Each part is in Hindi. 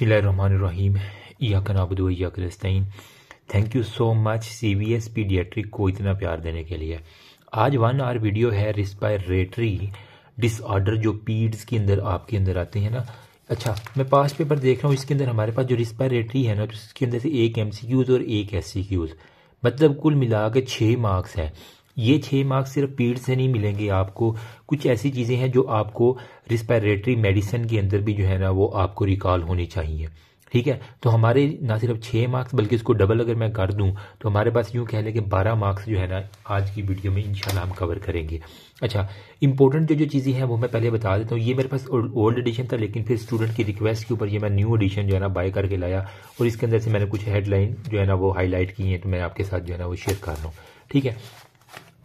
बसमीम याकन thank you so much C B S paediatric को इतना प्यार देने के लिए आज वन आर वीडियो है रिस्पायरेटरी डिसऑर्डर जो पीड्स के अंदर आपके अंदर आते हैं ना अच्छा मैं पास पेपर देख रहा हूँ इसके अंदर हमारे पास जो रिस्पायरेटरी है ना तो इसके अंदर से एक एम सी क्यूज़ और एक एस सी क्यूज़ मतलब कुल मिला के छः मार्क्स हैं ये छः मार्क्स सिर्फ पीड से नहीं मिलेंगे आपको कुछ ऐसी चीज़ें हैं जो आपको रिस्पायरेटरी मेडिसिन के अंदर भी जो है ना वो आपको रिकॉल होनी चाहिए ठीक है तो हमारे ना सिर्फ छः मार्क्स बल्कि इसको डबल अगर मैं कर दूं तो हमारे पास यूँ कह लें कि बारह मार्क्स जो है ना आज की वीडियो में इंशाल्लाह हम कवर करेंगे अच्छा इंपॉर्टेंट जो जो चीज़ें हैं वो मैं पहले बता देता हूँ ये मेरे पास ओल्ड एडिशन था लेकिन फिर स्टूडेंट की रिक्वेस्ट के ऊपर ये मैं न्यू एडिशन जो है ना बाय करके लाया और इसके अंदर से मैंने कुछ हेडलाइन जो है ना वो हाईलाइट की है तो मैं आपके साथ जो है ना वो शेयर कर रहा हूँ ठीक है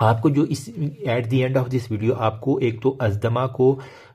आपको जो इस at the end of this video आपको एक तो अजदमा को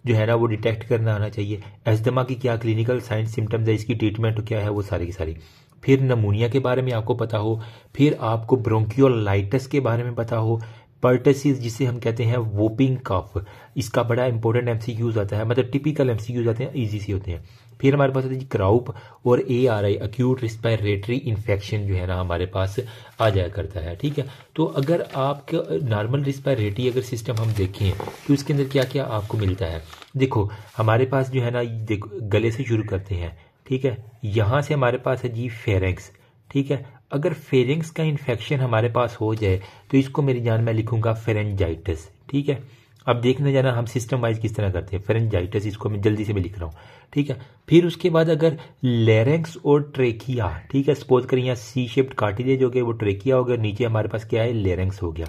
जो है ना वो डिटेक्ट करना आना चाहिए अजदमा की क्या क्लिनिकल साइंस सिम्टम्स है इसकी ट्रीटमेंट क्या है वो सारी की सारी फिर नमूनिया के बारे में आपको पता हो फिर आपको ब्रोंकियोलाइटिस के बारे में पता हो पर्टेसिस जिसे हम कहते हैं वोपिंग कफ इसका बड़ा इंपॉर्टेंट एमसीक्यूज आता है मतलब टिपिकल एमसीक्यूज आते हैं इजी से होते हैं फिर हमारे पास आता है जी क्राउप और A R I acute respiratory infection जो है ना हमारे पास आ जाया करता है ठीक है तो अगर आपका नॉर्मल रिस्पायरेटरी अगर सिस्टम हम देखें तो इसके अंदर क्या क्या आपको मिलता है देखो हमारे पास जो है ना देखो गले से शुरू करते हैं ठीक है यहाँ से हमारे पास है जी फेरेंक्स ठीक है अगर फेरेंक्स का इन्फेक्शन हमारे पास हो जाए तो इसको मेरी जान में लिखूंगा फेरेंजाइटिस ठीक है अब देखने जाना हम सिस्टम वाइज किस तरह करते हैं फेरेंजाइटिस इसको मैं जल्दी से मैं लिख रहा हूँ ठीक है फिर उसके बाद अगर लेरेंक्स और ट्रेकिया ठीक है सपोज करें यहाँ सी शेप्ड कार्टिलेज जो कि वो ट्रेकिया हो गया नीचे हमारे पास क्या है लेरेंक्स हो गया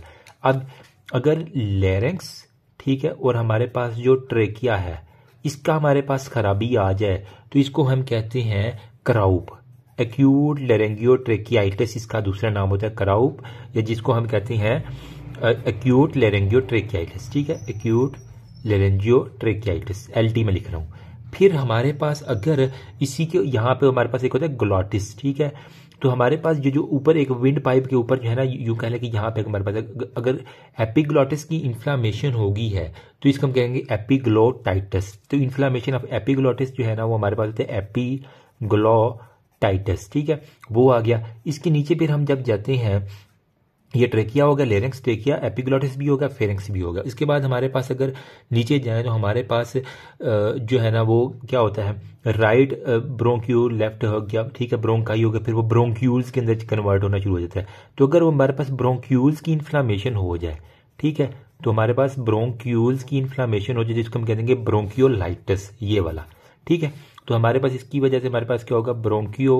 अब अगर लेरेंक्स ठीक है और हमारे पास जो ट्रेकिया है इसका हमारे पास खराबी आ जाए तो इसको हम कहते हैं क्राउप एक्यूट लेरेंगियो ट्रेकियाइटिस इसका दूसरा नाम होता है क्राउप या जिसको हम कहते हैं एक्यूट लेरेंगियो ट्रेकियाइटिस ठीक है एक्यूट लेरेंजियो ट्रेकियाइटिस एल में लिख रहा हूँ फिर हमारे पास अगर इसी के यहाँ पे हमारे पास एक होता है ग्लोटिस ठीक है तो हमारे पास ये जो ऊपर एक विंड पाइप के ऊपर जो है ना यू कह कि यहाँ पे हमारे पास अगर एपिग्लोटिस की इन्फ्लामेशन होगी है तो इसको हम कहेंगे एपिग्लोटाइटस तो इन्फ्लामेशन ऑफ एपिग्लोटिस जो है ना वो हमारे पास होते हैं एपीग्लो टाइटस ठीक है वो आ गया इसके नीचे फिर हम जब जाते हैं ये ट्रेकिया होगा लेरेंक्स ट्रेकिया एपिग्लॉटिस भी होगा फेरेंक्स भी होगा इसके बाद हमारे पास अगर नीचे जाए तो हमारे पास जो है ना वो क्या होता है राइट ब्रोंक्यूल लेफ्ट हो गया ठीक है ब्रोंकाई हो गया फिर वो ब्रोंक्यूल्स के अंदर कन्वर्ट होना शुरू हो जाता है तो अगर वो हमारे पास ब्रोंक्यूल्स की इन्फ्लामेशन हो जाए ठीक है तो हमारे पास ब्रोंक्यूल्स की इन्फ्लामेशन हो जाए जिसको हम कह देंगे ब्रोंक्योलाइटिस ये वाला ठीक है तो हमारे पास इसकी वजह से हमारे पास क्या होगा ब्रोंक्यो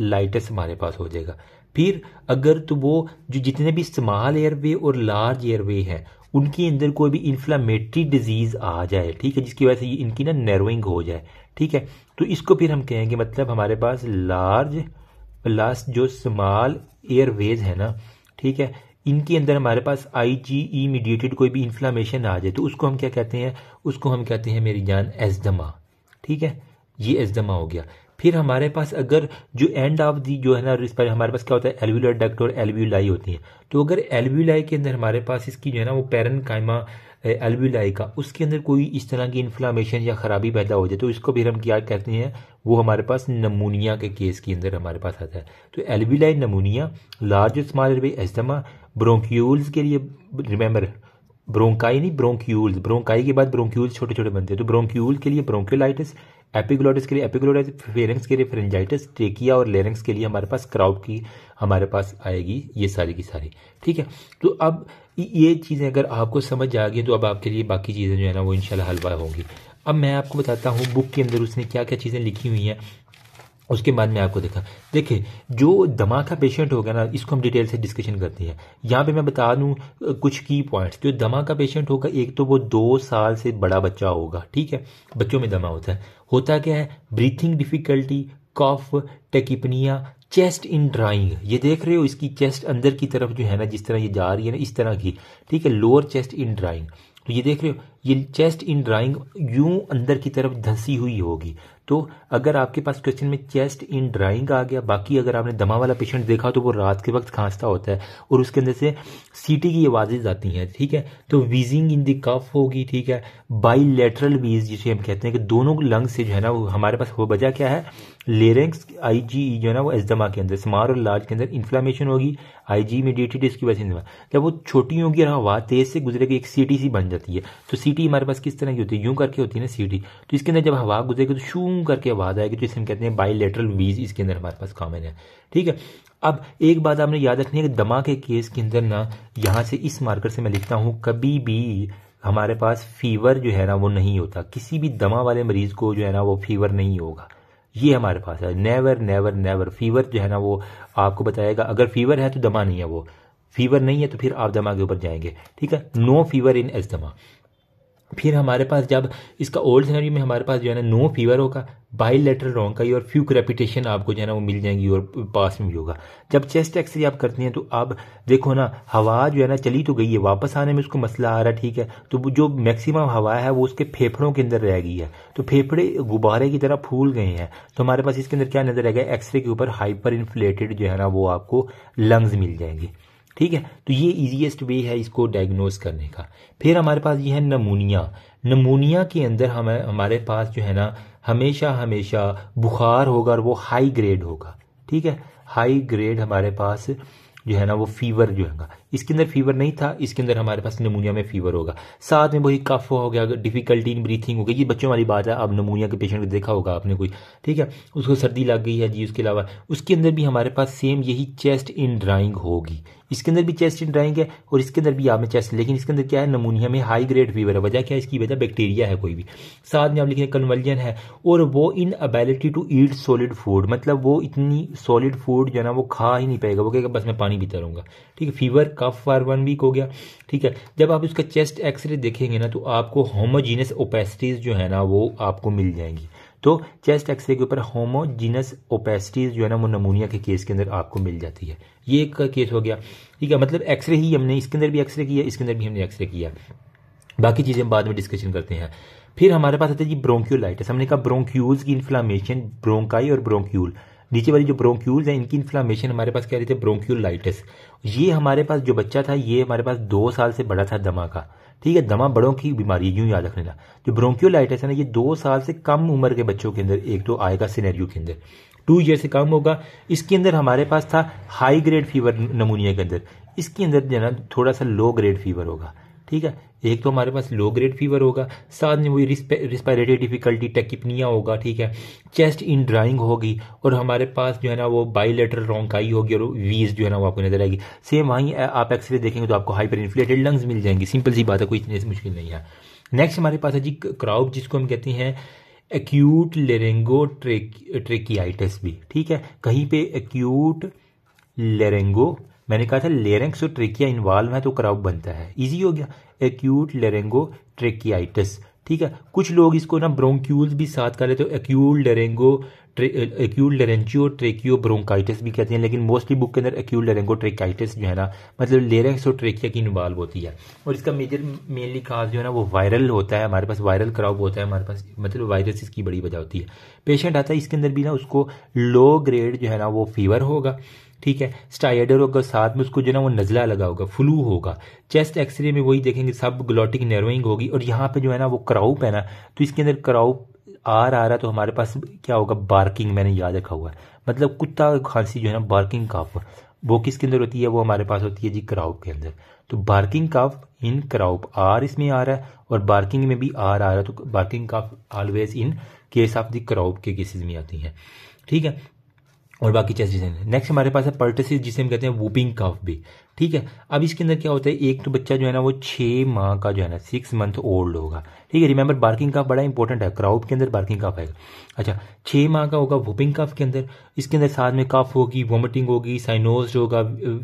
लाइटस हमारे पास हो जाएगा फिर अगर तो वो जो जितने भी स्मॉल एयरवे और लार्ज एयरवे है उनके अंदर कोई भी इन्फ्लामेटरी डिजीज आ जाए ठीक है जिसकी वजह से इनकी ना नर्विंग हो जाए ठीक है तो इसको फिर हम कहेंगे मतलब हमारे पास लार्ज प्लस जो स्मॉल एयरवेज है ना ठीक है इनके अंदर हमारे पास आई जी ई मीडिएटेड कोई भी इन्फ्लामेशन आ जाए तो उसको हम क्या कहते हैं उसको हम कहते हैं मेरी जान एजमा ठीक है ये एजमा हो गया फिर हमारे पास अगर जो एंड ऑफ दी जो है ना रिस्पायर हमारे पास क्या होता है एलव्यूलर डक्ट और एलव्यूलाई होती है तो अगर एलव्यूलाई के अंदर हमारे पास इसकी जो है ना वो पैरन कायमा एलव्यूलाई का उसके अंदर कोई इस तरह की इन्फ्लामेशन या ख़राबी पैदा हो जाए तो इसको फिर हम क्या कहते हैं वो हमारे पास नमूनिया के केस के अंदर हमारे पास आता है तो alveoli pneumonia large small airway asthma bronchioles के लिए रिमेंबर ब्रोंकाई नहीं ब्रोंक्यूल्स ब्रोंकाई के बाद ब्रोंक्यूल्स छोटे छोटे बनते हैं तो ब्रोंक्यूल के लिए ब्रोंक्योलाइटिस एपिग्लोटिस के लिए एपिग्लोटिस फेरेंस के लिए फेरेंजाइटिस ट्रेकिया और लेरेंस के लिए हमारे पास क्राउड की हमारे पास आएगी ये सारी की सारी ठीक है तो अब ये चीज़ें अगर आपको समझ आ गई तो अब आपके लिए बाकी चीज़ें जो है ना वो इनशाला हलवा होंगी अब मैं आपको बताता हूँ बुक के अंदर उसने क्या क्या चीज़ें लिखी हुई हैं उसके बाद में आपको देखा देखिए जो दमा का पेशेंट होगा ना इसको हम डिटेल से डिस्कशन करते हैं यहाँ पे मैं बता दूँ कुछ की पॉइंट्स जो दमा का पेशेंट होगा एक तो वो दो साल से बड़ा बच्चा होगा ठीक है बच्चों में दमा होता है होता क्या है breathing difficulty cough tachypnoea chest इन ड्राइंग ये देख रहे हो इसकी चेस्ट अंदर की तरफ जो है ना जिस तरह ये जा रही है ना इस तरह की ठीक है लोअर चेस्ट इन ड्राइंग तो ये देख रहे हो ये चेस्ट इन ड्राइंग यूं अंदर की तरफ धंसी हुई होगी तो अगर आपके पास क्वेश्चन में चेस्ट इन ड्राइंग आ गया बाकी अगर आपने दमा वाला पेशेंट देखा तो वो रात के वक्त खांसता होता है और उसके अंदर से सीटी की आवाज़ें आती हैं ठीक है तो वीजिंग इन दी कफ होगी ठीक है बाई लेटरल वीज जिसे हम कहते हैं कि दोनों लंग्स से जो है ना हमारे पास वो वजह क्या है लेरेंक्स आई जी जो है ना वो एजमा के अंदर स्मार और लार्ज के अंदर इन्फ्लामेशन होगी आई जी इमीडिएटेड इसकी वजह से जब वो छोटी होगी और हवा तेज से गुजरेगी एक सीटी सी बन जाती है तो सीटी हमारे पास किस तरह की होती है यूं करके होती है ना सीटी तो इसके अंदर जब हवा गुजरेगी तो शू करके आवाज़ आएगी जिसे हम कहते हैं बाईलेटरल वीज इसके अंदर हमारे पास कॉमन है ठीक है अब एक बात आपने याद रखनी है कि दमा के केस के अंदर ना यहाँ से इस मार्कर से मैं लिखता हूँ कभी भी हमारे पास फीवर जो है ना वो नहीं होता किसी भी दमा वाले मरीज को जो है ना वो फीवर नहीं होगा ये हमारे पास है नेवर नेवर नेवर फीवर जो है ना वो आपको बताएगा अगर फीवर है तो दमा नहीं है वो फीवर नहीं है तो फिर आप दमा के ऊपर जाएंगे ठीक है नो फीवर इन एस्तमा फिर हमारे पास जब इसका ओल्ड सिनेरियो में हमारे पास जो है ना नो फीवर होगा बाई लेटर रॉन्ग का और फ्यू क्रेपिटेशन आपको जो है ना वो मिल जाएंगी और पास में भी होगा जब चेस्ट एक्सरे आप करते हैं तो आप देखो ना हवा जो है ना चली तो गई है वापस आने में उसको मसला आ रहा है ठीक है तो जो मैक्सिमम हवा है वो उसके फेफड़ों के अंदर रह गई है तो फेफड़े गुब्बारे की तरह फूल गए हैं तो हमारे पास इसके अंदर क्या नजर आएगा एक्सरे के ऊपर हाइपर इन्फ्लेटेड जो है ना वो आपको लंग्स मिल जाएंगे ठीक है तो ये इजीएस्ट वे है इसको डायग्नोज करने का फिर हमारे पास ये है नमूनिया नमूनिया के अंदर हमें हमारे पास जो है ना हमेशा हमेशा बुखार होगा और वो हाई ग्रेड होगा ठीक है हाई ग्रेड हमारे पास जो है ना वो फीवर जो है इसके अंदर फीवर नहीं था इसके अंदर हमारे पास नमूनिया में फीवर होगा साथ में वही कफ हो गया डिफिकल्टी इन ब्रीथिंग हो गई ये बच्चों वाली बात है अब नमूनिया के पेशेंट को देखा होगा आपने कोई ठीक है उसको सर्दी लग गई है जी उसके अलावा उसके अंदर भी हमारे पास सेम यही चेस्ट इन ड्राइंग होगी इसके अंदर भी चेस्ट ड्राइंग है और इसके अंदर भी आप में चेस्ट लेकिन इसके अंदर क्या है नमूनिया में हाई ग्रेड फीवर है वजह क्या है इसकी वजह बैक्टीरिया है कोई भी साथ में आप लिखे कन्वर्जन है और वो inability to eat solid food मतलब वो इतनी सॉलिड फूड जो है ना वो खा ही नहीं पाएगा वो कहेगा बस मैं पानी पीता रहूँगा ठीक है fever cough for one week हो गया ठीक है जब आप उसका चेस्ट एक्सरे देखेंगे ना तो आपको होमोजीनस ओपेसिटीज़ जो है ना वो आपको मिल जाएंगी तो चेस्ट एक्सरे के ऊपर होमोजीनस ओपेसिटीज़ जो है ना वो नमूनिया के केस के अंदर आपको मिल जाती है ये एक केस हो गया ठीक है मतलब एक्सरे ही हमने इसके अंदर भी एक्सरे किया इसके अंदर भी हमने एक्सरे किया बाकी चीज़ें बाद में डिस्कशन करते हैं फिर हमारे पास आता है जी ब्रोंक्यूलाइटिस हमने कहा ब्रोंक्यूल्स की इन्फ्लामेशन ब्रोंकाई और ब्रोंक्यूल नीचे वाली जो ब्रोंक्यूल्स हैं इनकी इन्फ्लामेशन हमारे पास क्या रहती है ब्रोंक्यूलाइटिस ये हमारे पास जो बच्चा था ये हमारे पास दो साल से बड़ा था दमा का ठीक है दमा बड़ों की बीमारी यूं याद रखने का जो ब्रोंक्यूलाइटिस है ना ये दो साल से कम उम्र के बच्चों के अंदर एक तो आएगा सिनेरियो के अंदर टू ईयर से कम होगा इसके अंदर हमारे पास था हाई ग्रेड फीवर नमूनिया के अंदर इसके अंदर जो है ना थोड़ा सा लो ग्रेड फीवर होगा ठीक है एक तो हमारे पास लो ग्रेड फीवर होगा साथ में वही रिस्पायरेटरी डिफिकल्टी टेकिपनिया होगा ठीक है चेस्ट इन ड्राइंग होगी और हमारे पास जो है ना वो बाईलेटर रोंकाई होगी और वीज जो है ना वो आपको नजर आएगी सेम वहीं आप एक्सरे देखेंगे तो आपको हाइपर इन्फ्लेटेड लंग्स मिल जाएंगे सिंपल सी बात है कोई इतनी मुश्किल नहीं है नेक्स्ट हमारे पास है जी क्राउप जिसको हम कहते हैं एक्यूट लेरेंगो ट्रेकियाइटिस भी ठीक है कहीं पे एक्यूट लेरेंगो मैंने कहा था लेरेंक्स और ट्रेकिया इन्वॉल्व है तो क्राउप बनता है इजी हो गया एक्यूट लेरेंगो ट्रेकियाइटिस ठीक है कुछ लोग इसको ना ब्रोंक्यूल्स भी साथ कर लेते हो एक्यूट लेरेंगो एक्यूट लेरेंजियो ट्रेकियो ब्रोंकाइटिस भी कहते हैं लेकिन मोस्टली बुक के अंदर एक्यूट लेरेंगो ट्रेकाइटिस जो है ना मतलब लेरेंस और ट्रेकिया की इन्वॉल्व होती है और इसका मेजर मेनली काज जो है ना वो वायरल होता है हमारे पास वायरल क्राउप होता है हमारे पास मतलब वायरस इसकी बड़ी वजह होती है पेशेंट आता है इसके अंदर भी ना उसको लो ग्रेड जो है ना वो फीवर होगा ठीक है स्टाइडर होगा साथ में उसको जो ना वो नज़ला लगा होगा फ्लू होगा चेस्ट एक्सरे में वही देखेंगे सब ग्लोटिक नर्विंग होगी और यहाँ पे जो है ना वो क्राउप है ना तो इसके अंदर क्राउप आर आ रहा है तो हमारे पास क्या होगा बार्किंग मैंने याद रखा हुआ है मतलब कुत्ता खांसी जो है ना बार्किंग काफ वो किसके अंदर होती है वो हमारे पास होती है जी क्राउप के अंदर तो बार्किंग काफ इन क्राउप आर इसमें आ रहा है और बार्किंग में भी आर आ रहा है तो barking cough always in case of the croup के केसेज में आती है ठीक है और बाकी चेस्ट डिजाइन नेक्स्ट हमारे पास है पर्टेसिस जिसे हम कहते हैं वूपिंग काफ भी ठीक है अब इसके अंदर क्या होता है एक तो बच्चा जो है ना वो छः माह का जो है ना सिक्स मंथ ओल्ड होगा ठीक है रिमेंबर बार्किंग काफ बड़ा इंपॉर्टेंट है क्राउड के अंदर बार्किंग काफ है अच्छा छः माह का होगा वोपिंग काफ के अंदर इसके अंदर साथ में काफ होगी वोमिटिंग होगी साइनोस होगा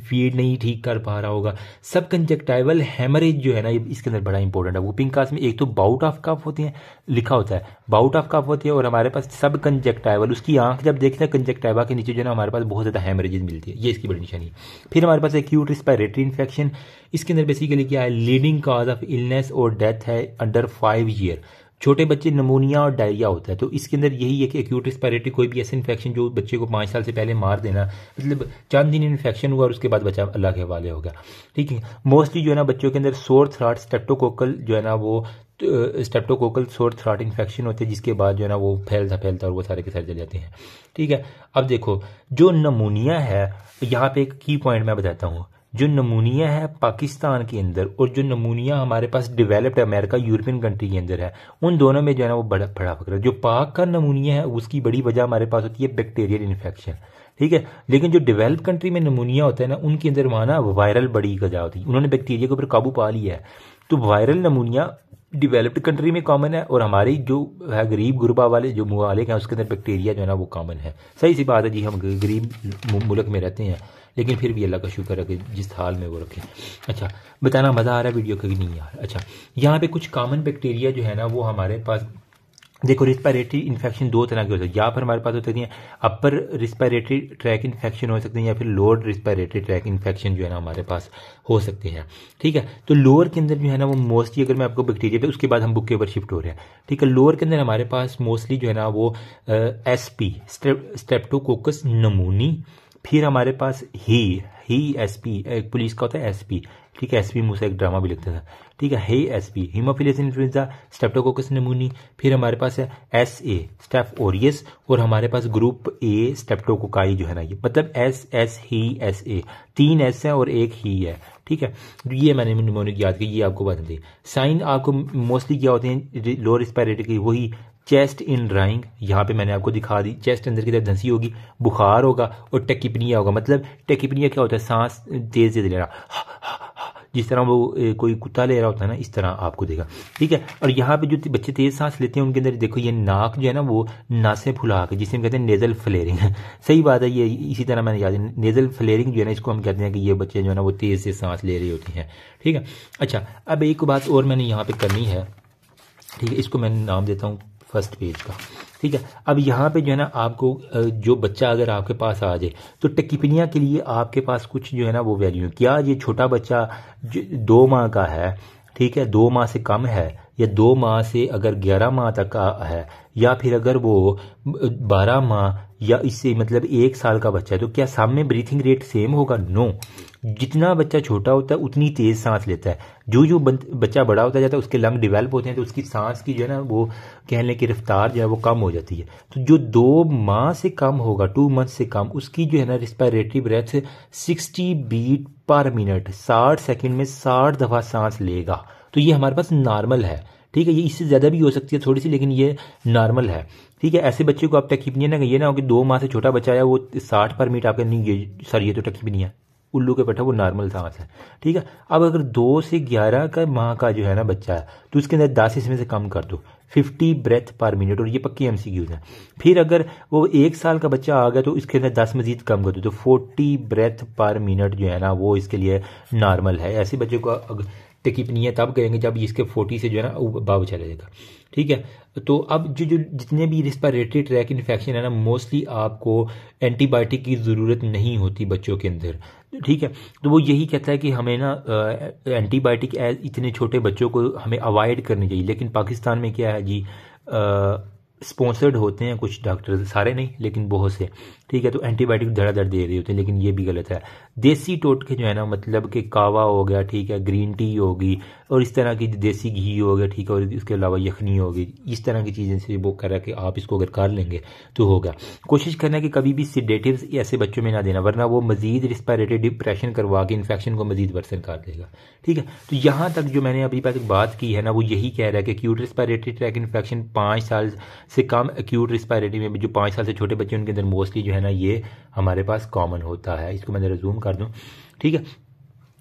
फीड नहीं ठीक कर पा रहा होगा सब कंजेक्टाइवल हैमरेज जो है ना इसके अंदर बड़ा इंपॉर्टेंट है वोपिंग काफ में एक तो बाउट ऑफ काफ होती है लिखा होता है बाउट ऑफ काफ होती है और हमारे पास सब कंजेक्टाइवल उसकी आंख जब देखते हैं कंजेक्टाइवा के नीचे जो है ना हमारे पास बहुत ज़्यादा हेमरेजेज मिलती है ये इसकी बड़ी निशानी फिर हमारे पास एक्यूट रिस्पायरेटरी इन्फेक्शन इसके अंदर बेसिकली क्या है लीडिंग काज ऑफ इलनेस और डेथ है अंडर फाइव फाइव ईयर छोटे बच्चे नमोनिया और डायरिया होता है तो इसके अंदर यही है कि एक्यूट रिस्पायरेटरी कोई भी ऐसा इन्फेक्शन जो बच्चे को पाँच साल से पहले मार देना मतलब चंद दिन इन्फेक्शन हुआ और उसके बाद बच्चा अल्लाह के हो गया ठीक है मोस्टली जो है ना बच्चों के अंदर सोर थ्राट स्टेप्टोकोकल जो है ना वो स्टेप्टोकोकल सोर थ्राट इन्फेक्शन होते हैं जिसके बाद जो है ना वो फैलता फैलता और वो सारे के सारे चले जाते हैं ठीक है अब देखो जो नमोनिया है यहाँ पे एक की पॉइंट मैं बताता हूँ जो नमूनिया है पाकिस्तान के अंदर और जो नमूनिया हमारे पास डेवलप्ड अमेरिका यूरोपियन कंट्री के अंदर है उन दोनों में जो है ना वो बड़ा बड़ा फकर है जो पाक का नमूनिया है उसकी बड़ी वजह हमारे पास होती है बैक्टीरियल इन्फेक्शन ठीक है लेकिन जो डेवलप कंट्री में नमूनिया होता है ना उनके अंदर वहां ना वायरल बड़ी गजा होती है उन्होंने बैक्टीरिया के ऊपर काबू पा लिया है तो वायरल नमूनिया डेवलप्ड कंट्री में कॉमन है और हमारी जो है गरीब गुरबा वाले जो मालिक हैं उसके अंदर बैक्टीरिया जो है ना वो कॉमन है सही सी बात है जी हम गरीब मुल्क में रहते हैं लेकिन फिर भी अल्लाह का शुक्र है कि जिस हाल में वो रखें अच्छा बताना मज़ा आ रहा है वीडियो का कि नहीं यार अच्छा यहाँ पे कुछ कॉमन बैक्टीरिया जो है ना वो हमारे पास देखो रिस्पायरेटरी इन्फेक्शन दो तरह के होते हैं या पर हमारे पास हो सकती हैं अपर रिस्पायरेटरी ट्रैक इन्फेक्शन हो सकते हैं या फिर लोअर रिस्पायरेटरी ट्रैक इन्फेक्शन जो है ना हमारे पास हो सकते हैं ठीक है तो लोअर के अंदर जो है ना वो मोस्टली अगर मैं आपको बैक्टीरिया पे उसके बाद हम बुक के ऊपर शिफ्ट हो रहे हैं ठीक है लोअर के अंदर हमारे पास मोस्टली जो है ना वो एस पी स्टेप्टोकोकस नमूनी फिर हमारे पास ही ही पी एक पुलिस का होता है एस पी ठीक है एस पी मुझसे एक ड्रामा भी लिखता था ठीक है H P haemophilus influenzae streptococcus pneumoniae फिर हमारे पास है एस ए स्टेफ ओरियस और हमारे पास ग्रुप ए स्टेप्टोकोकाई जो है ना ये मतलब एस एस ही एस ए तीन एस है और एक ही है ठीक है तो ये मैंने निमोनिक याद की ये आपको बता दी साइन आपको मोस्टली क्या होते हैं लोअर स्पायरेटिक वही चेस्ट इन ड्राइंग यहाँ पे मैंने आपको दिखा दी चेस्ट अंदर की तरफ धंसी होगी बुखार होगा और टेकिपनिया होगा मतलब टेकिपनिया क्या होता है सांस तेज तेज ले रहा जिस तरह वो कोई कुत्ता ले रहा होता है ना इस तरह आपको देगा ठीक है और यहाँ पे जो बच्चे तेज सांस लेते हैं उनके अंदर देखो ये नाक जो है ना वो नासें फुला के जिसे हम कहते हैं नेजल फ्लेयरिंग सही बात है ये इसी तरह मैंने याद नेजल फ्लेयरिंग जो है ना इसको हम कहते हैं कि ये बच्चे जो है ना वो तेज़ से सांस ले रहे होते हैं ठीक है अच्छा अब एक बात और मैंने यहाँ पर करनी है ठीक है इसको मैं नाम देता हूँ फर्स्ट पेज का ठीक है अब यहाँ पे जो है ना आपको जो बच्चा अगर आपके पास आ जाए तो टिकिपनिया के लिए आपके पास कुछ जो है ना वो वैल्यू क्या ये छोटा बच्चा दो माह का है ठीक है दो माह से कम है या दो माह से अगर ग्यारह माह तक है या फिर अगर वो बारह माह या इससे मतलब एक साल का बच्चा है तो क्या सामने में ब्रीथिंग रेट सेम होगा नो जितना बच्चा छोटा होता है उतनी तेज़ सांस लेता है जो जो बच्चा बड़ा होता जाता है उसके लंग डिवेल्प होते हैं तो उसकी सांस की जो है ना वो कह लें कि रफ्तार जो है वो कम हो जाती है तो जो दो माह से कम होगा टू मंथ से कम उसकी जो है ना respiratory breath sixty beat per minute साठ सेकेंड में साठ दफ़ा सांस लेगा तो ये हमारे पास नॉर्मल है ठीक है ये इससे ज़्यादा भी हो सकती है थोड़ी सी लेकिन ये नॉर्मल है ठीक है ऐसे बच्चे को आप टकीपनिया ना ये ना हो कि दो माह से छोटा बच्चा आया वो साठ पर मीट आपका नहीं ये सर ये तो टकीपनिया उल्लू के पेटा वो नॉर्मल सांस है ठीक है अब अगर दो से ग्यारह का माह का जो है ना बच्चा है तो उसके अंदर दस इसमें से कम कर दो फिफ्टी ब्रेथ पर मिनट और ये पक्की एम सी क्यूज फिर अगर वो एक साल का बच्चा आ गया तो इसके अंदर दस मजीद कम कर दो तो फोर्टी ब्रेथ पर मिनट जो है ना वो इसके लिए नॉर्मल है ऐसे बच्चे को अगर तकीप तब करेंगे जब इसके फोर्टी से जो है ना बाब चला जाएगा ठीक है तो अब जो जो जितने भी रिस्पायरेटरी ट्रैक इन्फेक्शन है ना मोस्टली आपको एंटीबायोटिक की ज़रूरत नहीं होती बच्चों के अंदर ठीक है तो वो यही कहता है कि हमें ना एंटीबायोटिक इतने छोटे बच्चों को हमें अवॉइड करनी चाहिए लेकिन पाकिस्तान में क्या है जी आ, स्पॉन्सर्ड होते हैं कुछ डॉक्टर सारे नहीं लेकिन बहुत से ठीक है तो एंटीबायोटिक धड़ाधड़ दे रहे होते हैं लेकिन ये भी गलत है देसी टोटके जो है ना मतलब कि कावा हो गया ठीक है ग्रीन टी होगी और इस तरह की देसी घी हो गया ठीक है और इसके अलावा यखनी होगी इस तरह की चीज़ें से वो कह रहा है कि आप इसको अगर कर लेंगे तो होगा कोशिश करना कि कभी भी सिडेटिव ऐसे बच्चों में ना देना वरना वो मजीद रिस्पायरेटिव डिप्रेशन करवा के इन्फेक्शन को मजीद वर्सन कर देगा ठीक है तो यहाँ तक जो मैंने अभी तक बात की है ना वो यही कह रहा है कि क्यूट रिस्पायरेटरी ट्रैक इन्फेक्शन पाँच साल से कम एक्यूट रिस्पायरेटरी में भी जो पाँच साल से छोटे बच्चे उनके अंदर मोस्टली जो है ना ये हमारे पास कॉमन होता है इसको मैं रिज्यूम कर दूँ ठीक है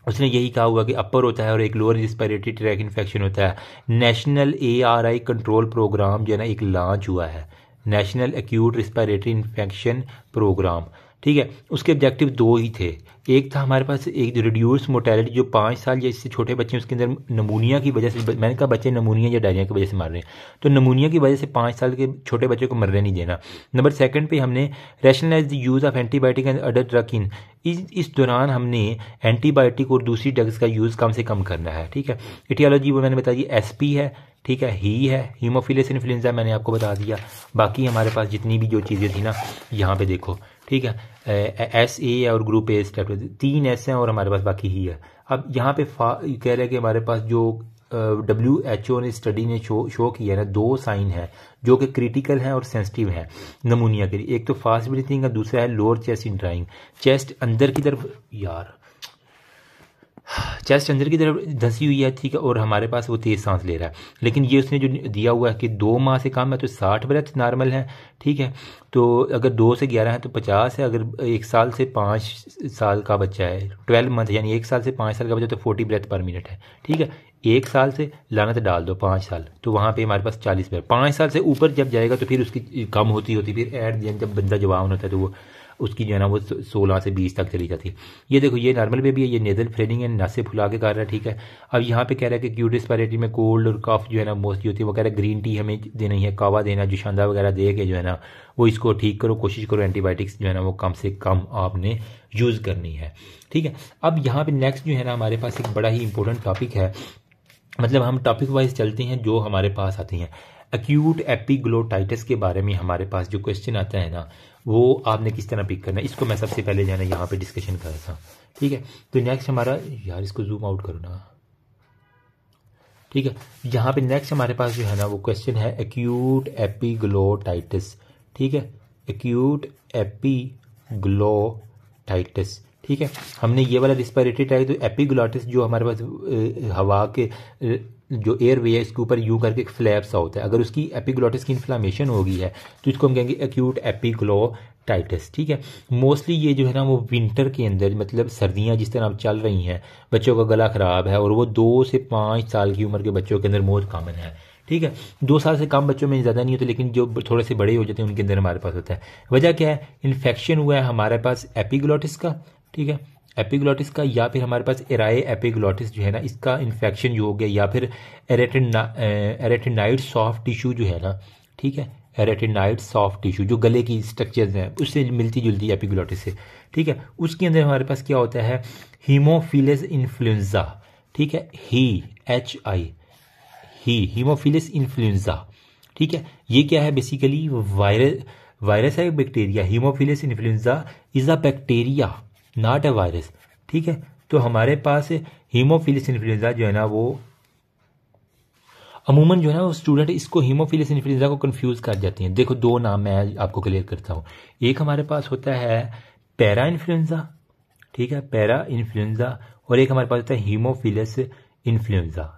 उसने यही कहा हुआ कि अपर होता है और एक लोअर रिस्पायरेटरी ट्रैक इन्फेक्शन होता है national A R I control programme जो है ना एक लॉन्च हुआ है national acute respiratory infection programme ठीक है उसके ऑब्जेक्टिव दो ही थे एक था हमारे पास एक रिड्यूस मोटेलिटी जो पाँच साल या इससे छोटे बच्चे उसके अंदर नमूनिया की वजह से मैंने कहा बच्चे नमूनिया या डायरिया की वजह से मर रहे हैं तो नमूनिया की वजह से पाँच साल के छोटे बच्चे को मरने नहीं देना नंबर सेकंड पे हमने rationalise the use of antibiotic and other drug in इस दौरान हमने एंटीबायोटिक और दूसरी ड्रग्स का यूज़ कम से कम करना है ठीक है इटियालॉजी वो मैंने बता दी एस है ठीक है ही है हीमोफिलिस इन्फ्लुएंजा मैंने आपको बता दिया बाकी हमारे पास जितनी भी जो चीज़ें थी ना यहाँ पे देखो ठीक है एस ए और ग्रुप ए स्टेप तीन एस हैं और हमारे पास बाकी ही है अब यहाँ पे कह रहे हैं कि हमारे पास जो डब्ल्यू एच ओ ने स्टडी ने शो शो किया ना दो साइन है जो कि क्रिटिकल है और सेंसिटिव है नमूनिया के लिए एक तो फास्ट ब्रीथिंग और दूसरा है लोअर चेस्ट इन ड्राइंग चेस्ट अंदर की तरफ यार चेस्ट अंदर की तरफ धंसी हुई है ठीक है और हमारे पास वो तेज सांस ले रहा है लेकिन ये उसने जो दिया हुआ है कि दो माह से कम है तो साठ ब्रेथ नॉर्मल है ठीक है तो अगर दो से ग्यारह है तो पचास है अगर एक साल से पाँच साल का बच्चा है ट्वेल्व मंथ यानी एक साल से पाँच साल का बच्चा तो फोर्टी ब्रेथ पर मिनट है ठीक है एक साल से लाना तो डाल दो पाँच साल तो वहाँ पे हमारे पास चालीस ब्रेथ पाँच साल से ऊपर जब जाएगा तो फिर उसकी कम होती होती फिर एट जब बंदा जवान होता है तो वो उसकी जो है ना वो सोलह से बीस तक चली जाती है ये देखो ये नॉर्मल बेबी भी है ये नेजल फ्रेनिंग है नासे फुला के कर रहा है ठीक है अब यहाँ पे कह रहा है कि क्यू डिस्पैरिटी में कोल्ड और कफ जो है ना मोस्टली होती है वगैरह ग्रीन टी हमें देनी है कावा देना जुशांदा वगैरह दे के जो है ना वो इसको ठीक करो कोशिश करो एंटीबायोटिक्स जो है ना वो कम से कम आपने यूज़ करनी है ठीक है अब यहाँ पे नेक्स्ट जो है ना हमारे पास एक बड़ा ही इंपॉर्टेंट टॉपिक है मतलब हम टॉपिक वाइज चलते हैं जो हमारे पास आती हैं एक्यूट एपिग्लोटाइटिस के बारे में हमारे पास जो क्वेश्चन आता है ना वो आपने किस तरह पिक करना है इसको मैं सबसे पहले जाना यहाँ पे डिस्कशन कर रहा था ठीक है तो नेक्स्ट हमारा यार इसको जूम आउट करो ना ठीक है यहाँ पे नेक्स्ट हमारे पास जो है ना वो क्वेश्चन है एक्यूट एपीग्लोटाइटिस ठीक है एक्यूट एपीग्लोटाइटिस ठीक है हमने ये वाला रिस्पायरेटरी टाइप तो एपीग्लोटिस जो हमारे पास हवा के जो एयर वे है इसके ऊपर यू करके एक फ्लैप सा होता है अगर उसकी एपिग्लोटिस की इन्फ्लामेशन होगी है तो इसको हम कहेंगे एक्यूट एपिग्लो टाइटस ठीक है मोस्टली ये जो है ना वो विंटर के अंदर मतलब सर्दियां जिस तरह अब चल रही हैं बच्चों का गला ख़राब है और वो दो से पाँच साल की उम्र के बच्चों के अंदर मोस्ट कामन है ठीक है दो साल से कम बच्चों में ज़्यादा नहीं होते लेकिन जो थोड़े से बड़े हो जाते हैं उनके अंदर हमारे पास होता है वजह क्या है इन्फेक्शन हुआ है हमारे पास एपिग्लोटिस का ठीक है एपिग्लॉटिस का या फिर हमारे पास एराए एपिग्लॉटिस जो है ना इसका इन्फेक्शन जो हो गया या फिर एरेटिना एरेटिनाइड सॉफ्ट टिश्यू जो है ना ठीक है एरेटिनाइड सॉफ्ट टिश्यू जो गले की स्ट्रक्चर्स हैं उससे मिलती जुलती एपिग्लॉटिस से ठीक है उसके अंदर हमारे पास क्या होता है हीमोफिलस इन्फ्लुएंजा ठीक है ही एच आई ही हीमोफिलस इन्फ्लुएंजा ठीक है ये क्या है बेसिकली वायरस वायरस है bacteria haemophilus influenzae is a bacteria not a virus ठीक है तो हमारे पास हीमोफिलिस इन्फ्लुएंजा जो है ना वो अमूमन जो है ना वो स्टूडेंट इसको हीमोफिलिस इन्फ्लुएंजा को कंफ्यूज कर जाती हैं देखो दो नाम मैं आपको क्लियर करता हूँ एक हमारे पास होता है पैरा इन्फ्लुएंजा ठीक है पैरा इन्फ्लुएंजा और एक हमारे पास होता है हीमोफिलस इन्फ्लुएंजा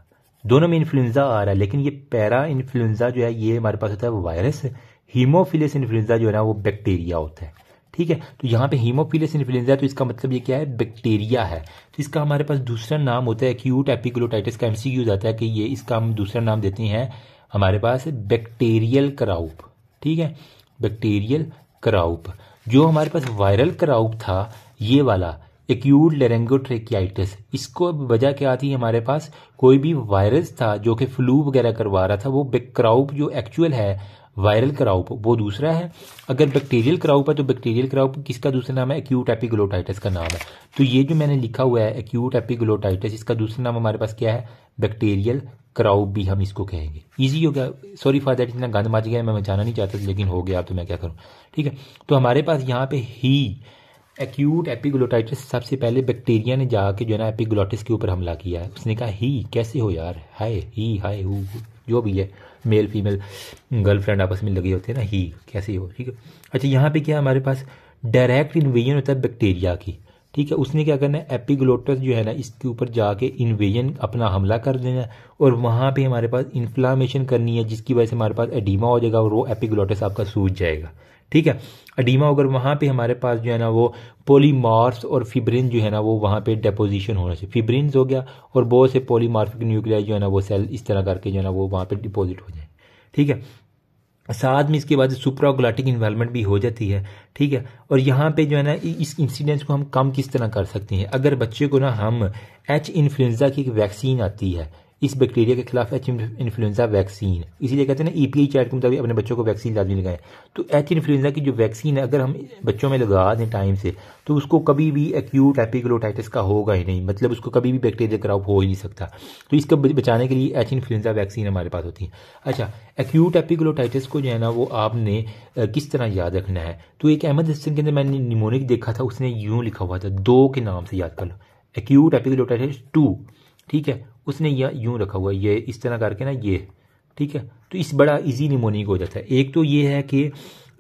दोनों में इन्फ्लुएंजा आ रहा है लेकिन ये पैरा इन्फ्लुएंजा जो है ये हमारे पास होता है वायरस हीमोफिलस इन्फ्लुएंजा जो है ना वो बैक्टीरिया होता है ठीक है तो यहाँ पे हीमोफिलियस इन्फ्लुएंजा तो इसका मतलब ये क्या है बैक्टीरिया है तो इसका हमारे पास दूसरा नाम होता है एक्यूट एपिक्लोटाइटिस का एमसीक्यू आता है कि ये इसका हम दूसरा नाम देते हैं हमारे पास बैक्टीरियल क्राउप ठीक है बैक्टीरियल क्राउप जो हमारे पास वायरल क्राउप था ये वाला एक्यूट लेरेंगोट्रेकियाइटिस इसको वजह क्या थी हमारे पास कोई भी वायरस था जो कि फ्लू वगैरह करवा रहा था वो बेक्राउप जो एक्चुअल है वायरल क्राउप वो दूसरा है अगर बैक्टीरियल क्राउप है तो बैक्टीरियल क्राउप किसका दूसरा नाम है एक्यूट एपिग्लोटाइटिस का नाम है तो ये जो मैंने लिखा हुआ है एक्यूट एपिग्लोटाइटिस इसका दूसरा नाम हमारे पास क्या है बैक्टीरियल क्राउप भी हम इसको कहेंगे ईजी हो गया सॉरी फॉर दैट इतना गंद माच गया मैं जाना नहीं चाहता लेकिन हो गया तो मैं क्या करूँ ठीक है तो हमारे पास यहाँ पे ही एक्यूट एपिग्लोटाइटिस सबसे पहले बैक्टीरिया ने जाके जो है ना एपिग्लोटिस के ऊपर हमला किया है उसने कहा ही कैसे हो यार हाय ही हाय हु जो भी है मेल फीमेल गर्लफ्रेंड आपस में लगी होती है ना ही कैसे हो ठीक है अच्छा यहाँ पे क्या हमारे पास डायरेक्ट इन्वेजन होता है बैक्टीरिया की ठीक है उसने क्या करना है एपिग्लोटस जो है ना इसके ऊपर जाके इन्वेजन अपना हमला कर देना है और वहाँ पे हमारे पास इन्फ्लामेशन करनी है जिसकी वजह से हमारे पास एडीमा हो जाएगा और वो एपिग्लोटस आपका सूज जाएगा ठीक है अडीमा अगर वहाँ पे हमारे पास जो है ना वो पोलीमार्स और फिब्रिन जो है ना वो वहाँ पे डिपोजिशन होना चाहिए फिब्रिन हो गया और बहुत से पोलीमार्फिक न्यूक्लियाई जो है ना वो सेल इस तरह करके जो है ना वो वहाँ पे डिपोजिट हो जाए ठीक है साथ में इसके बाद सुप्रागुलाटिक इन्वायरमेंट भी हो जाती है ठीक है और यहाँ पे जो है ना इस इंसिडेंस को हम कम किस तरह कर सकते हैं अगर बच्चे को ना हम एच इन्फ्लुएंजा की एक वैक्सीन आती है इस बैक्टीरिया के खिलाफ एच इन्फ्लुएंजा वैक्सीन इसीलिए कहते हैं ना ईपीआई e चैट के मुताबिक अपने बच्चों को वैक्सीन लाजमी लगाएं तो एच इन्फ्लुएंजा की जो वैक्सीन है अगर हम बच्चों में लगा दें टाइम से तो उसको कभी भी एक्यूट एपिकलोटाइटिस का होगा ही नहीं मतलब उसको कभी भी बैक्टीरिया क्राउप हो ही नहीं सकता तो इसको बचाने के लिए एच इन्फ्लुएंजा वैक्सीन हमारे पास होती है अच्छा एक्यूट एपिकलोटाइटिस को जो है ना वो आपने किस तरह याद रखना है तो एक अहमद हसन के अंदर मैंने निमोनिक देखा था उसने यूँ लिखा हुआ था दो के नाम से याद कर लो एक्यूट एपिकलोटाइटिस टू ठीक है उसने यह यूँ रखा हुआ है ये इस तरह करके ना ये ठीक है तो इस बड़ा इजी निमोनिक हो जाता है एक तो ये है कि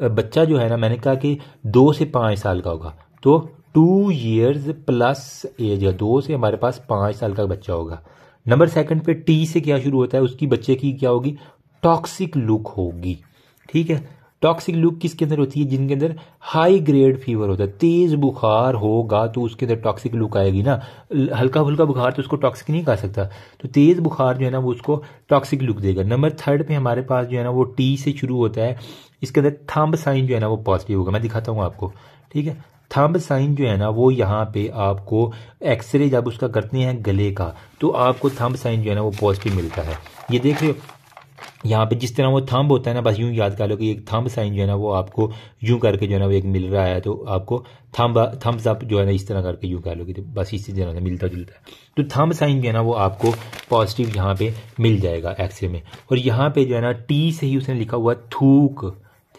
बच्चा जो है ना मैंने कहा कि दो से पाँच साल का होगा तो टू ईयर्स प्लस एज है दो से हमारे पास पाँच साल का बच्चा होगा नंबर सेकंड पे टी से क्या शुरू होता है उसकी बच्चे की क्या होगी टॉक्सिक लुक होगी ठीक है टॉक्सिक लूप किसके अंदर होती है जिनके अंदर हाई ग्रेड फीवर होता है तेज बुखार होगा तो उसके अंदर टॉक्सिक लुक आएगी ना हल्का फुल्का बुखार तो उसको टॉक्सिक नहीं कहा सकता तो तेज बुखार जो है ना वो उसको टॉक्सिक लुक देगा नंबर थर्ड पे हमारे पास जो है ना वो टी से शुरू होता है इसके अंदर थम्ब साइन जो है ना वो पॉजिटिव होगा मैं दिखाता हूँ आपको ठीक है थम्ब साइन जो है ना वो यहाँ पे आपको एक्सरे जब उसका करते हैं गले का तो आपको थम्ब साइन जो है ना वो पॉजिटिव मिलता है ये देख रहे हो यहाँ पे जिस तरह वो थंब होता है ना बस यूं याद कर लो कि एक थंब साइन जो है ना वो आपको यूं करके जो है ना वो एक मिल रहा है तो आपको थंब थम्स अप जो है ना इस तरह करके यूं कर कि तो बस इसी तरह से मिलता जुलता है तो थंब साइन जो है ना वो आपको पॉजिटिव यहाँ पे मिल जाएगा एक्सरे में और यहाँ पे जो है ना टी से ही उसने लिखा हुआ थूक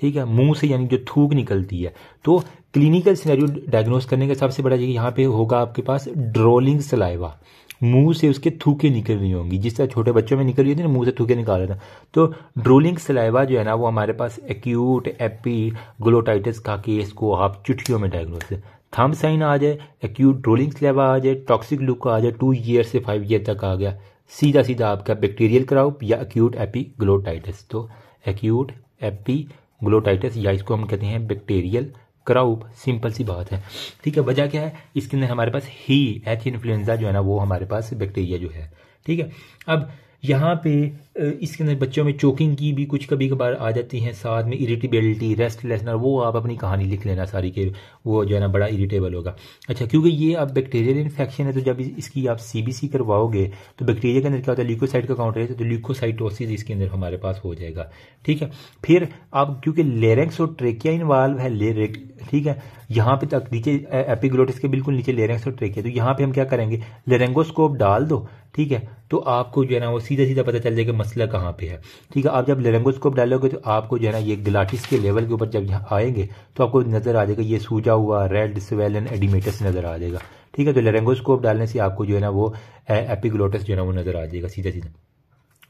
ठीक है मुंह से यानी जो थूक निकलती है तो क्लिनिकल सिनेरियो डायग्नोस करने का सबसे बड़ा यहाँ पे होगा आपके पास ड्रोलिंग सलाइवा मुंह से उसके थूके निकल रही होंगी जिस तरह छोटे बच्चों में निकल रही होती है ना मुंह से थूके निकाल रहे थे तो ड्रोलिंग सलाइवा जो है ना वो हमारे पास एक्यूट एपी ग्लोटाइटिस का केस को आप चुटकियों में डायग्नोस थम साइन आ जाए एक्यूट ड्रोलिंग सलाइवा आ जाए टॉक्सिक लुक आ जाए टू ईयर से फाइव ईयर तक आ गया सीधा सीधा आपका बैक्टीरियल क्राउप या एक्यूट एपी ग्लोटाइटिस तो एक्यूट एपी ग्लोटाइटिस या इसको हम कहते हैं बैक्टीरियल क्राउप सिंपल सी बात है ठीक है वजह क्या है इसके अंदर हमारे पास ही एथ इन्फ्लुएंजा जो है ना वो हमारे पास बैक्टीरिया जो है ठीक है अब यहाँ पे इसके अंदर बच्चों में चोकिंग की भी कुछ कभी कभार आ जाती हैं साथ में इरिटेबिलिटी रेस्टलेसनर वो आप अपनी कहानी लिख लेना सारी के वो जो है ना बड़ा इरिटेबल होगा अच्छा क्योंकि ये अब बैक्टीरियल इन्फेक्शन है तो जब इसकी आप सीबीसी करवाओगे तो बैक्टीरिया के अंदर क्या होता है ल्यूकोसाइट का काउंट रहता है तो ल्यूकोसाइटोसिस इसके अंदर हमारे पास हो जाएगा ठीक है फिर आप क्योंकि लेरेंक्स और ट्रेकिया इन्वाल्व है लेरेक ठीक है यहाँ पे तक नीचे एपिग्लोटिस के बिल्कुल नीचे लेरेंक्स और ट्रेकिया तो यहाँ पे हम क्या करेंगे लेरेंगोस्कोप डाल दो ठीक है तो आपको जो है ना वो सीधा सीधा पता चल जाएगा मसला कहाँ पे है ठीक है आप जब लेरेंगोस्कोप डालोगे तो आपको जो है ना ये ग्लाटिस के लेवल के ऊपर जब यहाँ आएंगे तो आपको नज़र आ जाएगा ये सूजा हुआ रेड स्वेलन एडिमेटस नज़र आ जाएगा ठीक है तो लेरेंगोस्कोप डालने से आपको जो है ना वो एपिग्लोटस जो है ना वो नज़र आ जाएगा सीधा सीधा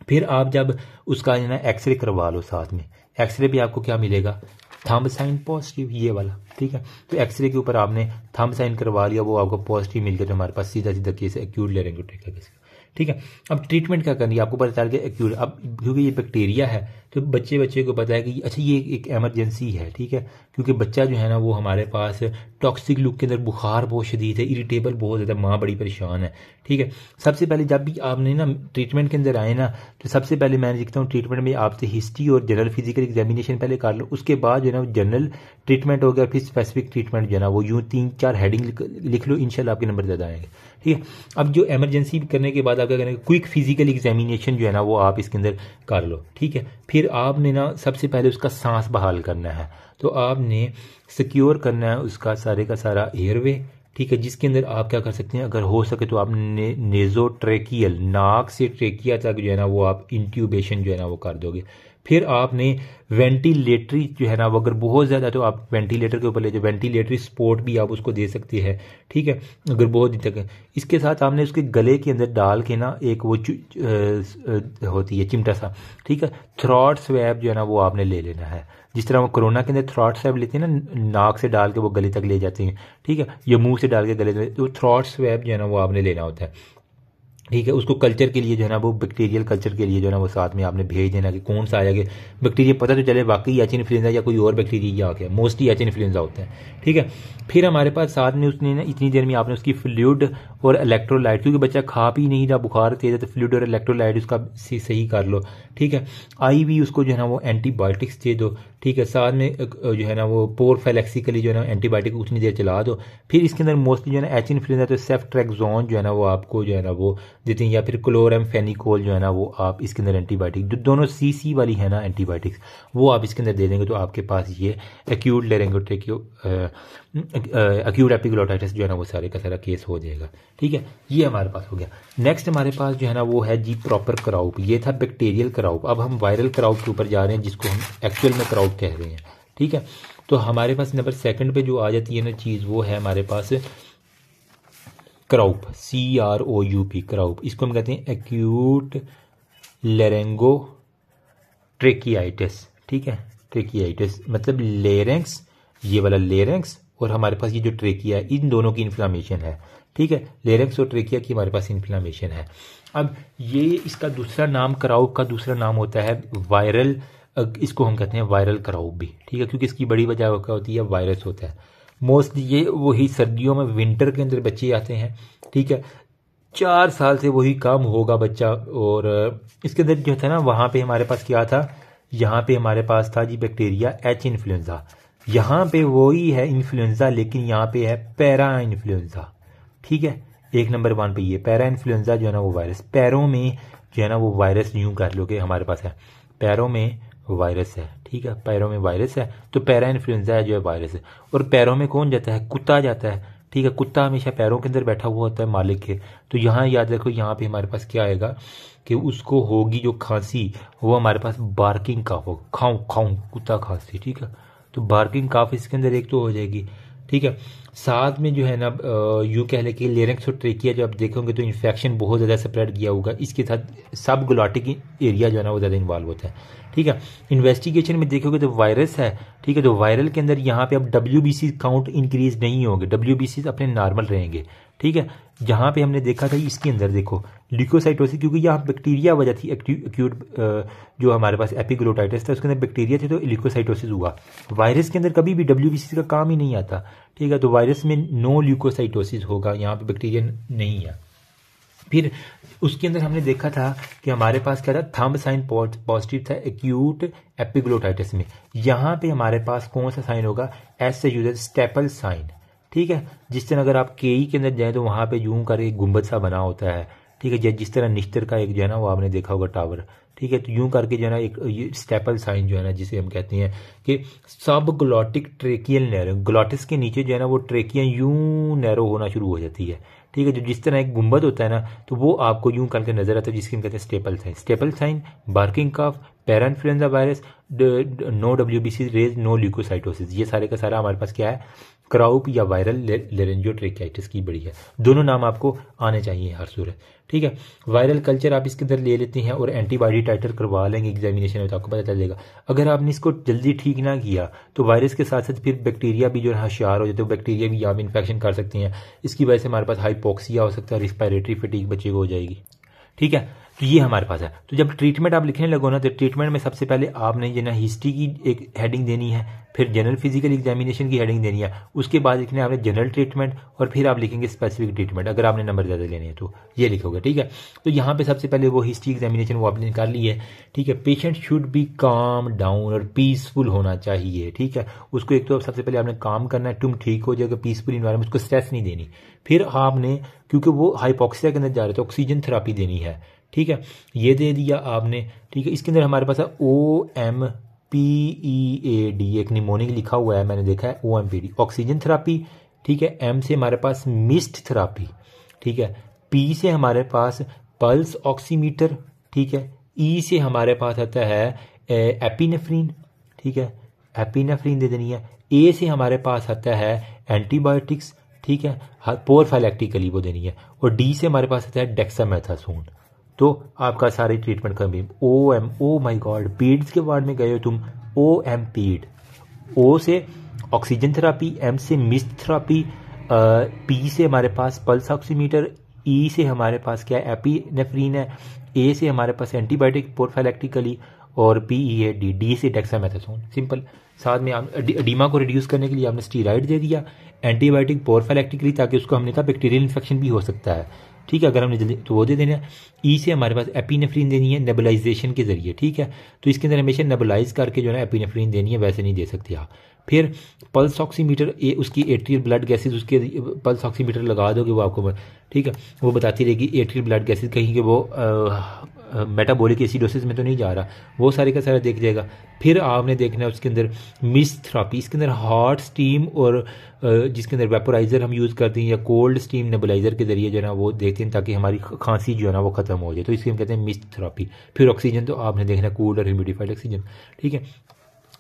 फिर आप जब उसका जो है ना एक्सरे करवा लो साथ में एक्सरे भी आपको क्या मिलेगा थंब साइन पॉजिटिव ये वाला ठीक है तो एक्सरे के ऊपर आपने थंब साइन करवा लिया वो आपको पॉजिटिव मिल गया तो हमारे पास सीधा सीधा केस एक्यूट लेरेंगोट्रिक का ठीक है अब ट्रीटमेंट क्या करनी है आपको पता चल गया एक्यूट अब क्योंकि ये बैक्टीरिया है तो बच्चे बच्चे को पता है कि अच्छा ये एक एमरजेंसी है ठीक है क्योंकि बच्चा जो है ना वो हमारे पास टॉक्सिक लुक के अंदर बुखार बहुत शदीद है इरिटेबल बहुत ज़्यादा माँ बड़ी परेशान है ठीक है सबसे पहले जब भी आपने ना ट्रीटमेंट के अंदर आए ना तो सबसे पहले मैं लिखता हूँ ट्रीटमेंट में आपसे हिस्ट्री और जनरल फिजिकल एग्जामिनेशन पहले कर लो उसके बाद जो है ना जनरल ट्रीटमेंट हो गया फिर स्पेसिफिक ट्रीटमेंट जो है ना वो यूँ तीन चार हेडिंग लिख लो इनशाला आपके नंबर ज़्यादा आएंगे ठीक है अब जो एमरजेंसी करने के बाद आप क्या करेंगे क्विक फिजिकल एग्जामिनेशन जो है ना वो आप इसके अंदर कर लो ठीक है फिर आपने ना सबसे पहले उसका सांस बहाल करना है तो आपने सिक्योर करना है उसका सारे का सारा एयरवे ठीक है जिसके अंदर आप क्या कर सकते हैं अगर हो सके तो आप नेजो ट्रेकियल नाक से ट्रेकिया तक जो है ना वो आप इंट्यूबेशन जो है ना वो कर दोगे फिर आपने वेंटिलेटरी जो है ना अगर बहुत ज़्यादा तो आप वेंटिलेटर के ऊपर ले जाओ वेंटिलेटरी सपोर्ट भी आप उसको दे सकती है ठीक है अगर बहुत दिन तक इसके साथ आपने उसके गले के अंदर डाल के ना एक वो होती है चिमटा सा ठीक है थ्रॉट स्वैब जो है ना वो आपने ले लेना है जिस तरह वो कोरोना के अंदर थ्रॉट स्वैब लेते हैं ना नाक से डाल के वो गले तक ले जाते हैं ठीक है या मुंह से डाल के गले तो थ्रॉट स्वैब जो है ना वो आपने लेना होता है ठीक है उसको कल्चर के लिए जो है ना वो बैक्टीरियल कल्चर के लिए जो है ना वो साथ में आपने भेज देना कि कौन सा आया कि बैक्टीरिया पता तो चले वाकई एच इन्फ्लुएंजा या कोई और बैक्टीरिया आ गया मोस्टली एच इन्फ्लुएंजा होते हैं ठीक है फिर हमारे पास साथ में उसने ना इतनी देर में आपने उसकी फ्लूड और इलेक्ट्रोलाइट क्योंकि बच्चा खा भी नहीं रहा बुखार तेज है तो फ्लूड और इलेक्ट्रोलाइट उसका सही कर लो ठीक है आई भी उसको जो है ना वो एंटीबायोटिक्स दे दो ठीक है साथ में जो है ना वो पोर फेलेक्सिकली जो है ना एंटीबायोटिक उतनी देर चला दो फिर इसके अंदर मोस्टली जो है ना एच इन्फ्लुएंजा तो सेफ्ट्रैक्जोन जो है ना वो आपको जो है ना वो देते हैं या फिर क्लोरम फेनिकोल जो है ना वो आप इसके अंदर एंटीबायोटिक जो दोनों सी सी वाली है ना एंटीबायोटिक्स वो आप इसके अंदर दे देंगे तो आपके पास ये एक्यूट लेरेंगोट्रेक्यू एक्यूट एपिगलोटाइटिस जो है ना वो सारे का सारा केस हो जाएगा ठीक है ये हमारे पास हो गया नेक्स्ट हमारे पास जो है ना वो है जी प्रॉपर क्राउप ये था बैक्टीरियल क्राउप अब हम वायरल क्राउप के ऊपर जा रहे हैं जिसको हम एक्चुअल में क्राउप कह रहे हैं ठीक है तो हमारे पास नंबर सेकंड पे जो आ जाती है ना चीज़ वो है हमारे पास croup C R O U P croup इसको हम कहते हैं एक्यूट लेरेंगो ट्रेकियाइटिस ठीक है ट्रेकियाइटिस मतलब लेरेंक्स ये वाला लेरेंक्स और हमारे पास ये जो ट्रेकिया इन दोनों की इन्फ्लामेशन है ठीक है लेरेंक्स और ट्रेकिया की हमारे पास इन्फ्लामेशन है अब ये इसका दूसरा नाम कराऊ का दूसरा नाम होता है वायरल इसको हम कहते हैं वायरल कराऊ भी ठीक है क्योंकि इसकी बड़ी वजह क्या होती है वायरस होता है मोस्टली ये वही सर्दियों में विंटर के अंदर बच्चे आते हैं ठीक है चार साल से वही काम होगा बच्चा और इसके अंदर जो था ना वहाँ पे हमारे पास क्या था यहाँ पे हमारे पास था जी बैक्टीरिया एच इन्फ्लुएंजा यहाँ पे वही है इन्फ्लुएंजा लेकिन यहाँ पे है पैरा इन्फ्लुएंजा ठीक है एक नंबर वन पे ये पैरा इन्फ्लुएंजा जो है ना वो वायरस पैरों में जो है ना वो वायरस यूं कर लो कि हमारे पास है पैरों में वायरस है ठीक है पैरों में वायरस है तो पैरा इन्फ्लुएंजा जो है वायरस है और पैरों में कौन जाता है कुत्ता जाता है ठीक है कुत्ता हमेशा पैरों के अंदर बैठा हुआ होता है मालिक के तो यहाँ याद रखो यहाँ पे हमारे पास क्या आएगा कि उसको होगी जो खांसी वो हमारे पास बार्किंग काफ हो खाऊं खाऊं कुत्ता खांसी ठीक है तो बार्किंग काफ इसके अंदर एक तो हो जाएगी ठीक है साथ में जो है ना यू कह लें कि लेरेंक्स और ट्रेकिया जब आप देखोगे तो इन्फेक्शन बहुत ज़्यादा स्प्रेड किया होगा इसके साथ सब गुलाटिक एरिया जो है ना वो ज़्यादा इन्वॉल्व होता है ठीक है इन्वेस्टिगेशन में देखोगे तो वायरस है ठीक है तो वायरल के अंदर यहाँ पे अब डब्ल्यू काउंट इंक्रीज नहीं होंगे डब्ल्यू अपने नॉर्मल रहेंगे ठीक है जहाँ पे हमने देखा था इसके अंदर देखो ल्यूकोसाइटोसिस क्योंकि यहाँ बैक्टीरिया वजह थी एक्यूट जो हमारे पास एपिग्लोटाइटिस था उसके अंदर बैक्टीरिया थे तो ल्यूकोसाइटोसिस हुआ वायरस के अंदर कभी भी डब्ल्यू का काम ही नहीं आता ठीक है तो वायरस में नो ल्यूकोसाइटोसिस होगा यहाँ पे बैक्टीरिया नहीं है फिर उसके अंदर हमने देखा था कि हमारे पास क्या था थम्ब साइन पॉजिटिव था एक्यूट एपिग्लोटाइटिस में यहाँ पे हमारे पास कौन सा साइन होगा एस से यूज स्टेपल साइन ठीक है जिस तरह अगर आप के ई के अंदर जाएँ तो वहाँ पे यूं कर एक गुंबद सा बना होता है ठीक है जिस तरह निश्तर का एक जो है ना वो आपने देखा होगा टावर ठीक है तो यूं करके जो है ना एक स्टेपल साइन जो है ना जिसे हम कहते हैं कि सब ग्लोटिक ट्रेकियल नैरो ग्लोटिस के नीचे जो है ना वो ट्रेकियाँ यूं नैरो होना शुरू हो जाती है ठीक है जो जिस तरह एक गुंबद होता है ना तो वो आपको यूं करके नजर आता है जिसके हम कहते हैं steeple sign steeple sign barking cough parainfluenza virus no W B C raise no leucocytosis ये सारे का सारा हमारे पास क्या है क्राउप या वायरल लेरेंजोट्रेकियाइटिस की बड़ी है दोनों नाम आपको आने चाहिए हर सूरत ठीक है वायरल कल्चर आप इसके अंदर ले लेते हैं और एंटीबॉडी टाइटर करवा लेंगे एग्जामिनेशन में तो आपको पता चलेगा अगर आपने इसको जल्दी ठीक ना किया तो वायरस के साथ साथ फिर बैक्टीरिया भी जो है होशियार हो जाते हैं बैक्टीरिया भी यहाँ इन्फेक्शन कर सकते हैं इसकी वजह से हमारे पास हाइपोक्सिया हो सकता है रिस्पायरेटरी फिटीक बच्चे को हो जाएगी ठीक है तो ये हमारे पास है तो जब ट्रीटमेंट आप लिखने लगो ना तो ट्रीटमेंट में सबसे पहले आपने जो ना हिस्ट्री की एक हेडिंग देनी है फिर जनरल फिजिकल एग्जामिनेशन की हेडिंग देनी है उसके बाद लिखने आपने जनरल ट्रीटमेंट और फिर आप लिखेंगे स्पेसिफिक ट्रीटमेंट अगर आपने नंबर ज़्यादा लेने हैं तो ये लिखोगे ठीक है तो यहाँ पे सबसे पहले वो हिस्ट्री एग्जामिनेशन वो आपने निकाल ली है ठीक है patient should be calm down और पीसफुल होना चाहिए ठीक है उसको एक तो सबसे पहले आपने काम करना है तुम ठीक हो जाएगा पीसफुल इन्वायरमेंट उसको स्ट्रेस नहीं देनी फिर आपने क्योंकि वो हाइपोक्सिया के अंदर जा रहे थे ऑक्सीजन थेरापी देनी है ठीक है ये दे दिया आपने ठीक है इसके अंदर हमारे पास है O M P E A D एक निमोनिक लिखा हुआ है मैंने देखा है O M P D oxygen therapy ठीक है एम से हमारे पास मिस्ट थेरापी ठीक है पी से हमारे पास पल्स ऑक्सीमीटर ठीक है ई e से हमारे पास आता है एपिनेफ्रीन ठीक है एपिनेफ्रीन दे देनी है ए से हमारे पास आता है एंटीबायोटिक्स ठीक है पोरफाइलेक्टिकली वो देनी है और डी से हमारे पास आता है डेक्सामेथासोन तो आपका सारे ट्रीटमेंट भी ओ एम ओ माई गॉड पीड्स के वार्ड में गए हो तुम ओ एम पीड ओ से ऑक्सीजन थेरापी एम से मिस्ट थेरापी पी से हमारे पास पल्स ऑक्सीमीटर ई e से हमारे पास क्या है नेफरीन है ए से हमारे पास एंटीबायोटिक पोर्फाइलेक्टिकली और पी ई है डी डी से डेक्सामेथासोन सिंपल साथ में डीमा को रिड्यूस करने के लिए आपने स्टीराइड दे दिया एंटीबायोटिक पोर्फाइलेक्टिकली ताकि उसको हमने कहा बैक्टीरियल इन्फेक्शन भी हो सकता है ठीक है अगर हमने जल्दी तो वो दे देना ई e से हमारे पास एपिनेफ्रीन देनी है नेबलाइजेशन के जरिए ठीक है तो इसके अंदर हमेशा नेबलाइज करके जो है ना देनी है वैसे नहीं दे सकते आप फिर पल्स ऑक्सीमीटर ए उसकी एट्रियल ब्लड गैसेज उसके पल्स ऑक्सीमीटर लगा दोगे वो आपको ठीक है वो बताती रहेगी एट्रियल ब्लड गैसेज कहीं के वो आ, मेटाबॉलिक एसिडोसिस में तो नहीं जा रहा वो सारे का सारा देख जाएगा फिर आपने देखना है उसके अंदर मिस थ्रापी इसके अंदर हॉट स्टीम और जिसके अंदर वेपोराइज़र हम यूज़ करते हैं या कोल्ड स्टीम नेबलाइजर के ज़रिए जो है ना वो देखते हैं ताकि हमारी खांसी जो है ना वो ख़त्म हो जाए तो इसके हम कहते हैं मिस थ्रापी फिर ऑक्सीजन तो आपने देखना कूल और ह्यूमिडिफाइड ऑक्सीजन ठीक है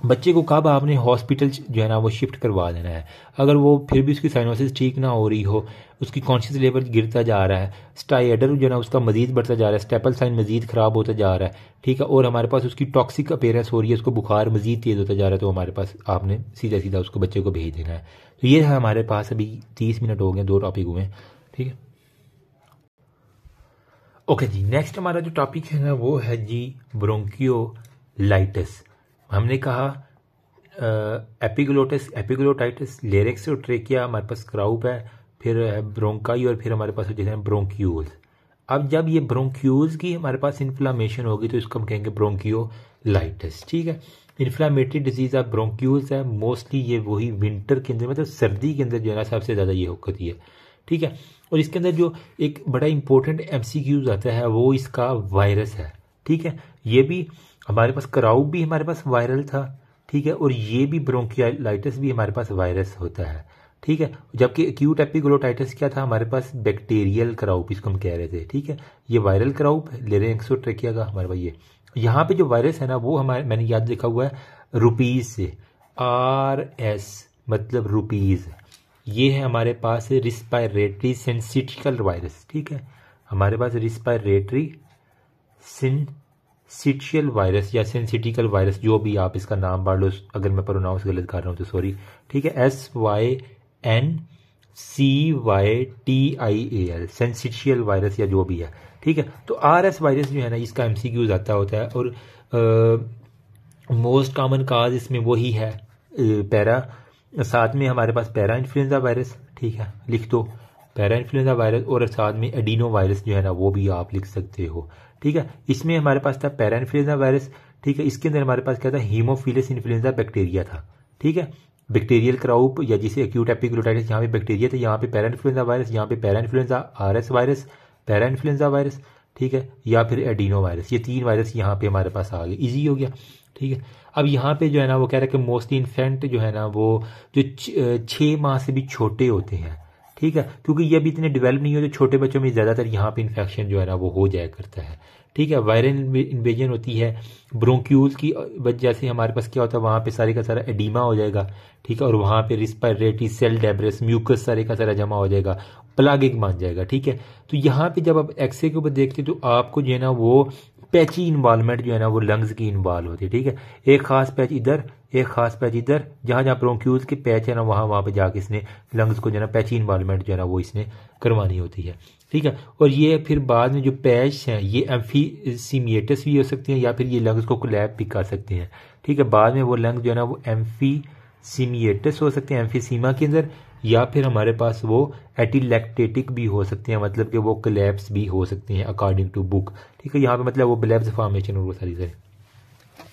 बच्चे को कब आपने हॉस्पिटल जो है ना वो शिफ्ट करवा देना है अगर वो फिर भी उसकी साइनोसिस ठीक ना हो रही हो उसकी कॉन्शियस लेवल गिरता जा रहा है स्टाइडर जो है ना उसका मजीद बढ़ता जा रहा है स्टेपल साइन मजीद ख़राब होता जा रहा है ठीक है और हमारे पास उसकी टॉक्सिक अपेयरेंस हो रही है उसको बुखार मजीद तेज़ होता जा रहा है तो हमारे पास आपने सीधा सीधा उसको बच्चे को भेज देना है तो ये है हमारे पास अभी तीस मिनट हो गए दो टॉपिक हुए ठीक है ओके जी नेक्स्ट हमारा जो टॉपिक है ना वो है जी ब्रोंकियो हमने कहा एपिगलोटिस एपिगलोटाइटिस लेरेक्स और ट्रेकिया हमारे पास क्राउप है फिर है ब्रोंकाई और फिर हमारे पास जैसे हैं ब्रोंक्यूल्स अब जब ये ब्रोंक्यूल्स की हमारे पास इन्फ्लामेशन होगी तो इसको हम कहेंगे ब्रोंकियोलाइटिस ठीक है इन्फ्लामेटरी डिजीज़ ऑफ ब्रोंक्यूल्स है मोस्टली ये वही विंटर के अंदर मतलब सर्दी के अंदर जो है ना सबसे ज़्यादा ये होती है ठीक है और इसके अंदर जो एक बड़ा इंपॉर्टेंट एम आता है वो इसका वायरस है ठीक है ये भी हमारे पास क्राउ भी हमारे पास वायरल था ठीक है और ये भी ब्रोंकियालाइटिस भी हमारे पास वायरस होता है ठीक है जबकि एक्यूट एपिग्लोटाइटिस क्या था हमारे पास बैक्टीरियल क्राउप इसको हम कह रहे थे ठीक है ये वायरल क्राउप ले रहे हैं एक्सोट्रेकिया का हमारे भाई ये यहाँ पे जो वायरस है ना वो हमारे मैंने याद लिखा हुआ है रुपीज़ से आर एस मतलब रुपीज़ ये है हमारे पास रिस्पायरेटरी सेंसिटिकल वायरस ठीक है हमारे पास रिस्पायरेटरी सिन सिटियल वायरस या सेंसिटिकल वायरस जो भी आप इसका नाम बाढ़ लो अगर मैं प्रोनाउंस गलत कर रहा हूँ तो सॉरी ठीक है S Y N C Y T I A L syncytial virus या जो भी है ठीक है तो आर एस वायरस जो है ना इसका एम सी क्यू ज़्यादा होता है और मोस्ट कॉमन काज इसमें वही है पैरा साथ में हमारे पास पैरा इन्फ्लुएंजा वायरस ठीक है लिख दो पैरा इन्फ्लुएंजा वायरस और साथ में एडीनो वायरस जो है ना वो भी आप लिख सकते हो ठीक है इसमें हमारे पास था पैरा इन्फ्लुएंजा वायरस ठीक है इसके अंदर हमारे पास क्या था हीमोफिलस इन्फ्लुएंजा बैक्टीरिया था ठीक है बैक्टीरियल क्राउप या जिसे एक्यूट एपिग्लोटाइटिस यहाँ पे बैक्टीरिया था यहाँ पे पैरा इन्फ्लुएंजा वायरस यहाँ पे parainfluenza R S virus influenza virus ठीक है या फिर एडीनो वायरस ये तीन वायरस यहाँ पे हमारे पास आ गए ईजी हो गया ठीक है अब यहाँ पे जो है ना वो कह रहा है कि मोस्टली इन्फेंट जो है ना वो जो छः माह से भी छोटे होते हैं ठीक है क्योंकि ये अभी इतने डेवलप नहीं होते तो छोटे बच्चों में ज़्यादातर यहाँ पे इन्फेक्शन जो है ना वो हो जाया करता है ठीक है वायरल इन्वेजन होती है ब्रोंक्यूल की वजह से हमारे पास क्या होता है वहाँ पे सारे का सारा एडीमा हो जाएगा ठीक है और वहाँ पे रिस्पायरेटरी सेल डेब्रेस म्यूकस सारे का सारा जमा हो जाएगा प्लागिक मान जाएगा ठीक है तो यहाँ पे जब आप एक्सरे के ऊपर देखते हो तो आपको जो है ना वो पैची इन्वॉलमेंट जो है ना वो लंग्स की इन्वॉल्व होती है ठीक है एक खास पैच इधर एक खास पैच इधर जहाँ जहाँ ब्रोंक्यूज के पैच है ना वहाँ वहाँ पर जाके इसने लंग्स को जो है ना पैची इन्वालमेंट जो है ना वो इसने करवानी होती है ठीक है और ये फिर बाद में जो पैच हैं ये एम्फीसीमिएटस भी हो सकती हैं या फिर ये लंग्स को कोलैब भी कर सकते हैं ठीक है बाद में वो लंग्स जो है ना वो एम्फी सीमिएटस हो सकते हैं एम्फीसीमा के अंदर या फिर हमारे पास वो एटीलैक्टेटिक भी हो सकते हैं मतलब कि वो कलेप्स भी हो सकते हैं अकॉर्डिंग टू बुक ठीक है यहाँ पे मतलब वो ब्लैब्स फॉर्मेशन और वो सारी सारी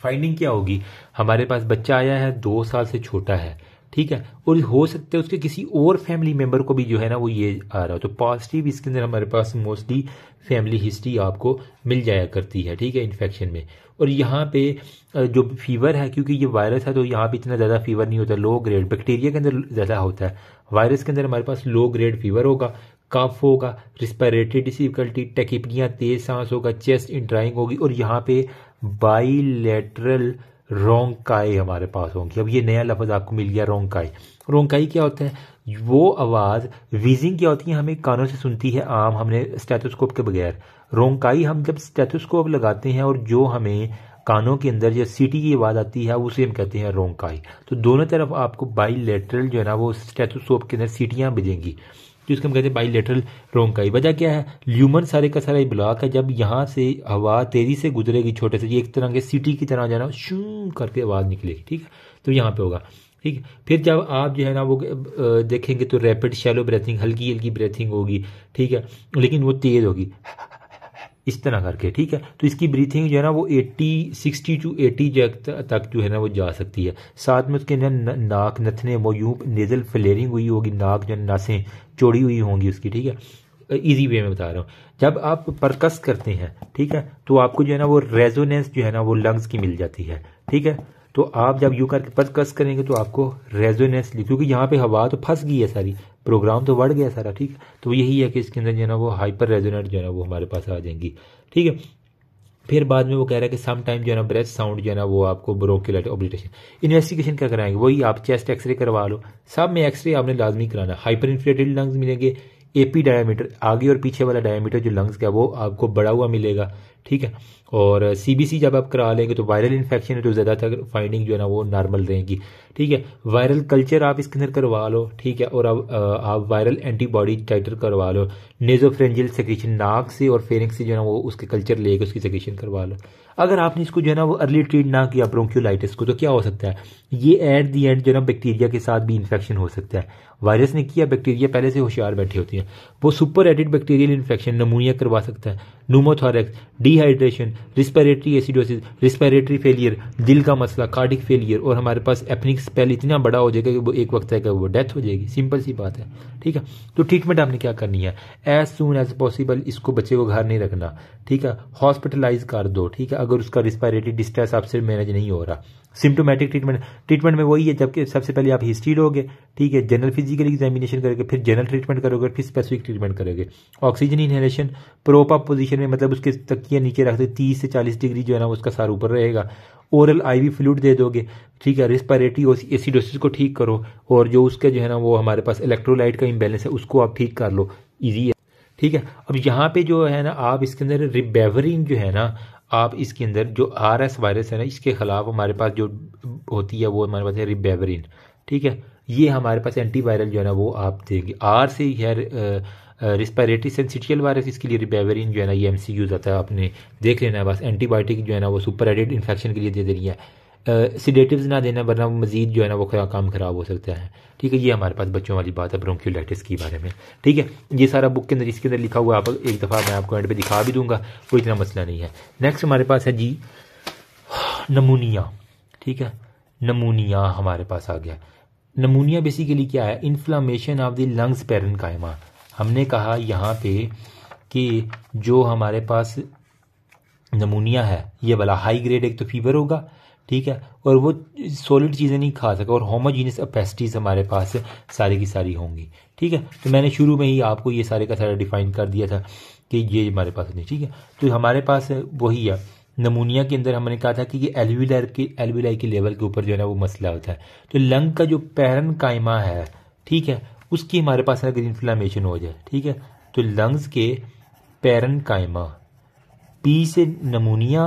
फाइंडिंग क्या होगी हमारे पास बच्चा आया है दो साल से छोटा है ठीक है और हो सकता है उसके किसी और फैमिली मेम्बर को भी जो है ना वो ये आ रहा हो तो पॉजिटिव इसके अंदर हमारे पास मोस्टली फैमिली हिस्ट्री आपको मिल जाया करती है ठीक है इन्फेक्शन में और यहाँ पे जो फीवर है क्योंकि ये वायरस है तो यहाँ पे इतना ज़्यादा फीवर नहीं होता लो ग्रेड बैक्टीरिया के अंदर ज़्यादा होता है वायरस के अंदर हमारे पास लो ग्रेड फीवर होगा कफ होगा रिस्पायरेटरी डिफिकल्टी टेकिपनिया तेज सांस होगा चेस्ट इंट्राइंग होगी और यहाँ पे बाईलेटरल रोंकाई हमारे पास होंगी अब ये नया लफज आपको मिल गया रोंकाई रोंकाई क्या होता है वो आवाज़ वीजिंग क्या होती है हमें कानों से सुनती है आम हमने स्टेथोस्कोप के बगैर रोंकाई हम जब स्टेथोस्कोप लगाते हैं और जो हमें कानों के अंदर जो सीटी की आवाज़ आती है उसे हम कहते हैं रोंकाई तो दोनों तरफ आपको बाईलेटरल जो है ना वो स्टेथोस्कोप के अंदर सीटियाँ बजेंगी तो इसको हम कहते हैं बाई लेटरल का वजह क्या है ल्यूमन सारे का सारा ब्लॉक है जब यहाँ से हवा तेज़ी से गुजरेगी छोटे से ये एक तरह के सिटी की तरह जाना शू करके आवाज़ निकलेगी ठीक है तो यहाँ पे होगा ठीक है फिर जब आप जो है ना वो देखेंगे तो रैपिड शैलो ब्रेथिंग हल्की हल्की ब्रेथिंग होगी ठीक है लेकिन वो तेज़ होगी इस तरह करके ठीक है तो इसकी ब्रीथिंग जो है ना वो 80 सिक्सटी टू 80 तक जो है ना वो जा सकती है साथ में उसके ना नाक नथने यूं नेजल फ्लेयरिंग हुई होगी नाक जो नासें चौड़ी हुई होंगी उसकी ठीक है ईजी वे में बता रहा हूँ जब आप परकस करते हैं ठीक है तो आपको जो है ना वो रेजोनेंस जो है ना वो लंग्स की मिल जाती है ठीक है तो आप जब यू करके परकस करेंगे तो आपको रेजोनेंस क्योंकि यहाँ पे हवा तो फंस गई है सारी प्रोग्राम तो बढ़ गया सारा ठीक तो यही है कि इसके अंदर जो है ना वो हाइपर रेजोनेट जो है ना वो हमारे पास आ जाएंगी ठीक है फिर बाद में वो कह रहा है कि सम टाइम जो है ना ब्रेथ साउंड जो है ना वो आपको ब्रोकिलट ऑब्लिटेशन इन्वेस्टिगेशन क्या कराएंगे वही आप चेस्ट एक्सरे करवा लो सब में एक्सरे आपने लाजमी कराना हाइपर इन्फ्लेटेड लंग्स मिलेंगे एपी डायमीटर आगे और पीछे वाला डायमीटर जो लंग्स का वो आपको बड़ा हुआ मिलेगा ठीक है और सीबीसी जब आप करा लेंगे तो वायरल इन्फेक्शन है तो ज़्यादातर फाइंडिंग जो है ना वो नॉर्मल रहेगी ठीक है वायरल कल्चर आप इसके अंदर करवा लो ठीक है और अब आप वायरल एंटीबॉडी टाइटर करवा लो नेजोफ्रेंजियल सेक्रेशन नाक से और फेरिंग से जो है ना वो उसके कल्चर लेके उसकी सेक्रेशन करवा लो अगर आपने इसको जो है ना वो अर्ली ट्रीट ना किया ब्रोंक्यूलाइटिस को तो क्या हो सकता है ये एट दी एंड जो है ना बैक्टीरिया के साथ भी इन्फेक्शन हो सकता है वायरस ने किया बैक्टीरिया पहले से होशियार बैठी होती है वो superadded bacterial infection pneumonia करवा सकता है pneumothorax dehydration respiratory acidosis respiratory failure दिल का मसला कार्डिक फेलियर और हमारे पास एपनिक स्पेल इतना बड़ा हो जाएगा कि वो एक वक्त है वो डेथ हो जाएगी सिंपल सी बात है ठीक है तो ट्रीटमेंट आपने क्या करनी है एज सुन एज पॉसिबल इसको बच्चे को घर नहीं रखना ठीक है हॉस्पिटलाइज कर दो ठीक है अगर उसका रिस्पायरेटरी डिस्ट्रेस आपसे मैनेज नहीं हो रहा सिम्टोमेटिक ट्रीटमेंट ट्रीटमेंट में वही है जबकि सबसे पहले आप हिस्ट्री लोगे ठीक है जनरल फिजिकल एग्जामिनेशन करोगे फिर जनरल ट्रीटमेंट करोगे फिर स्पेसिफिक ट्रीटमेंट करोगे ऑक्सीजन इनहेलेशन प्रोपा पोजीशन में मतलब उसके तकिया नीचे रखते तीस से चालीस डिग्री जो है ना उसका सार ऊपर रहेगा ओरल आईवी फ्लूड दे दोगे ठीक है रिस्पायरेटरी एसिडोसिस को ठीक करो और जो उसका जो है ना वो हमारे पास इलेक्ट्रोलाइट का इम्बेलेंस है उसको आप ठीक कर लो ईजी है ठीक है अब यहाँ पे जो है ना आप इसके अंदर रिबेवरिन जो है ना आप इसके अंदर जो आर एस वायरस है ना इसके ख़िलाफ़ हमारे पास जो होती है वो हमारे पास है रिबेवरिन ठीक है ये हमारे पास एंटीवायरल जो है ना वो आप देंगे आर से है रिस्पायरेटरी सेंसिटियल वायरस इसके लिए रिबेवरिन जो है ना ये एम सी यूज़ आता है आपने देख लेना है बस एंटीबायोटिक जो है ना वो सुपर एडिड इन्फेक्शन के लिए दे दे रही है सीडेटिव ना देना वरना मज़ीद जो है ना वो काम ख़राब हो सकता है ठीक है ये हमारे पास बच्चों वाली बात है ब्रोंक्यूलाइटिस के बारे में ठीक है ये सारा बुक के अंदर इसके अंदर लिखा हुआ आप एक दफ़ा मैं आपको एंड पे दिखा भी दूंगा कोई इतना मसला नहीं है नेक्स्ट हमारे पास है जी नमूनिया ठीक है नमूनिया हमारे पास आ गया नमूनिया बेसिकली क्या है inflammation of the lungs parenchyma हमने कहा यहाँ पे कि जो हमारे पास नमूनिया है ये वाला हाई ग्रेड एक तो फीवर होगा ठीक है और वो सॉलिड चीज़ें नहीं खा सका और होमोजीनियस अपेसिटीज़ हमारे पास सारी की सारी होंगी ठीक है तो मैंने शुरू में ही आपको ये सारे का सारा डिफाइन कर दिया था कि ये हमारे पास नहीं ठीक है तो हमारे पास वही है नमूनिया के अंदर हमने कहा था कि ये एलवीलार के एलवीलाई के लेवल के ऊपर जो है ना वो मसला होता है तो लंग का जो पैरन कायमा है ठीक है उसकी हमारे पास अगर इन्फ्लामेशन हो जाए ठीक है तो लंग्स के पैरन कायमा पी से नमूनिया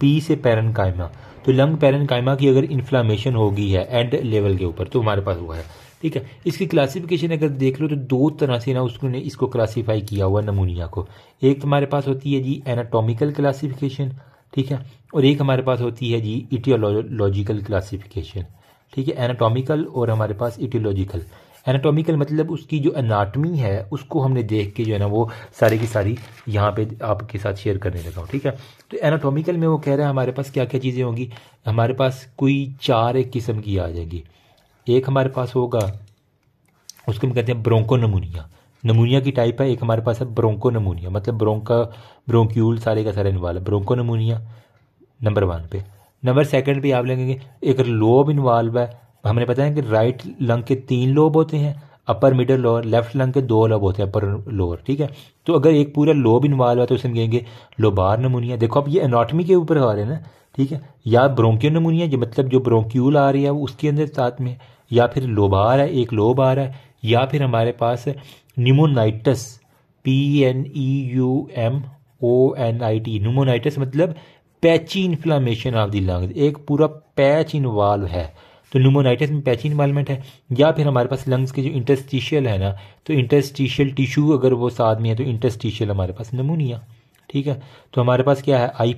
पी से पैरन कायमा तो लंग कायमा की अगर इन्फ्लामेशन होगी है एंड लेवल के ऊपर तो हमारे पास हुआ है ठीक है इसकी क्लासिफिकेशन अगर देख लो तो दो तरह से ना उसने इसको क्लासीफाई किया हुआ नमूनिया को एक हमारे पास होती है जी एनाटोमिकल क्लासिफिकेशन ठीक है और एक हमारे पास होती है जी इटियोलॉजिकल क्लासिफिकेशन ठीक है एनाटोमिकल और हमारे पास इटियोलॉजिकल एनाटॉमिकल मतलब उसकी जो अनाटमी है उसको हमने देख के जो है ना वो सारी की सारी यहाँ पे आपके साथ शेयर करने लगा हूँ ठीक है तो एनाटॉमिकल में वो कह रहा है हमारे पास क्या क्या चीज़ें होंगी हमारे पास कोई चार एक किस्म की आ जाएगी एक हमारे पास होगा उसको हम कहते हैं ब्रोंको नमूनिया नमूनिया की टाइप है एक हमारे पास है ब्रोंको नमूनिया मतलब ब्रोंका ब्रोंक्यूल सारे का सारा इन्वाल है ब्रोंको नमूनिया नंबर वन पे नंबर सेकंड पे आप लगेंगे एक लोब इन्वाल्व है हमने बताया कि राइट लंग के तीन लोब होते हैं upper middle lower left lung के दो लोब होते हैं अपर लोअर ठीक है तो अगर एक पूरा लोब इन्वॉल्व है तो उसे हम कहेंगे लोबार नमूनिया देखो अब ये एनाटमी के ऊपर आ रहे हैं ना ठीक है या ब्रोंकियो नमूनिया जो मतलब जो ब्रोंक्यूल आ रही है वो उसके अंदर साथ में या फिर लोबार है एक लोब आ रहा है या फिर हमारे पास pneumonitis P N E U M O N I T pneumonitis मतलब patchy inflammation of the lung एक पूरा पैच इन्वॉल्व है तो न्यूमोनाइटिस में पैची इन्वालमेंट है या फिर हमारे पास लंग्स के जो इंटस्टिशियल है ना तो इंटरस्टिशियल टिश्यू अगर वो साथ में है तो इंटरस्टिशियल हमारे पास नमूनिया ठीक है तो हमारे पास क्या है आई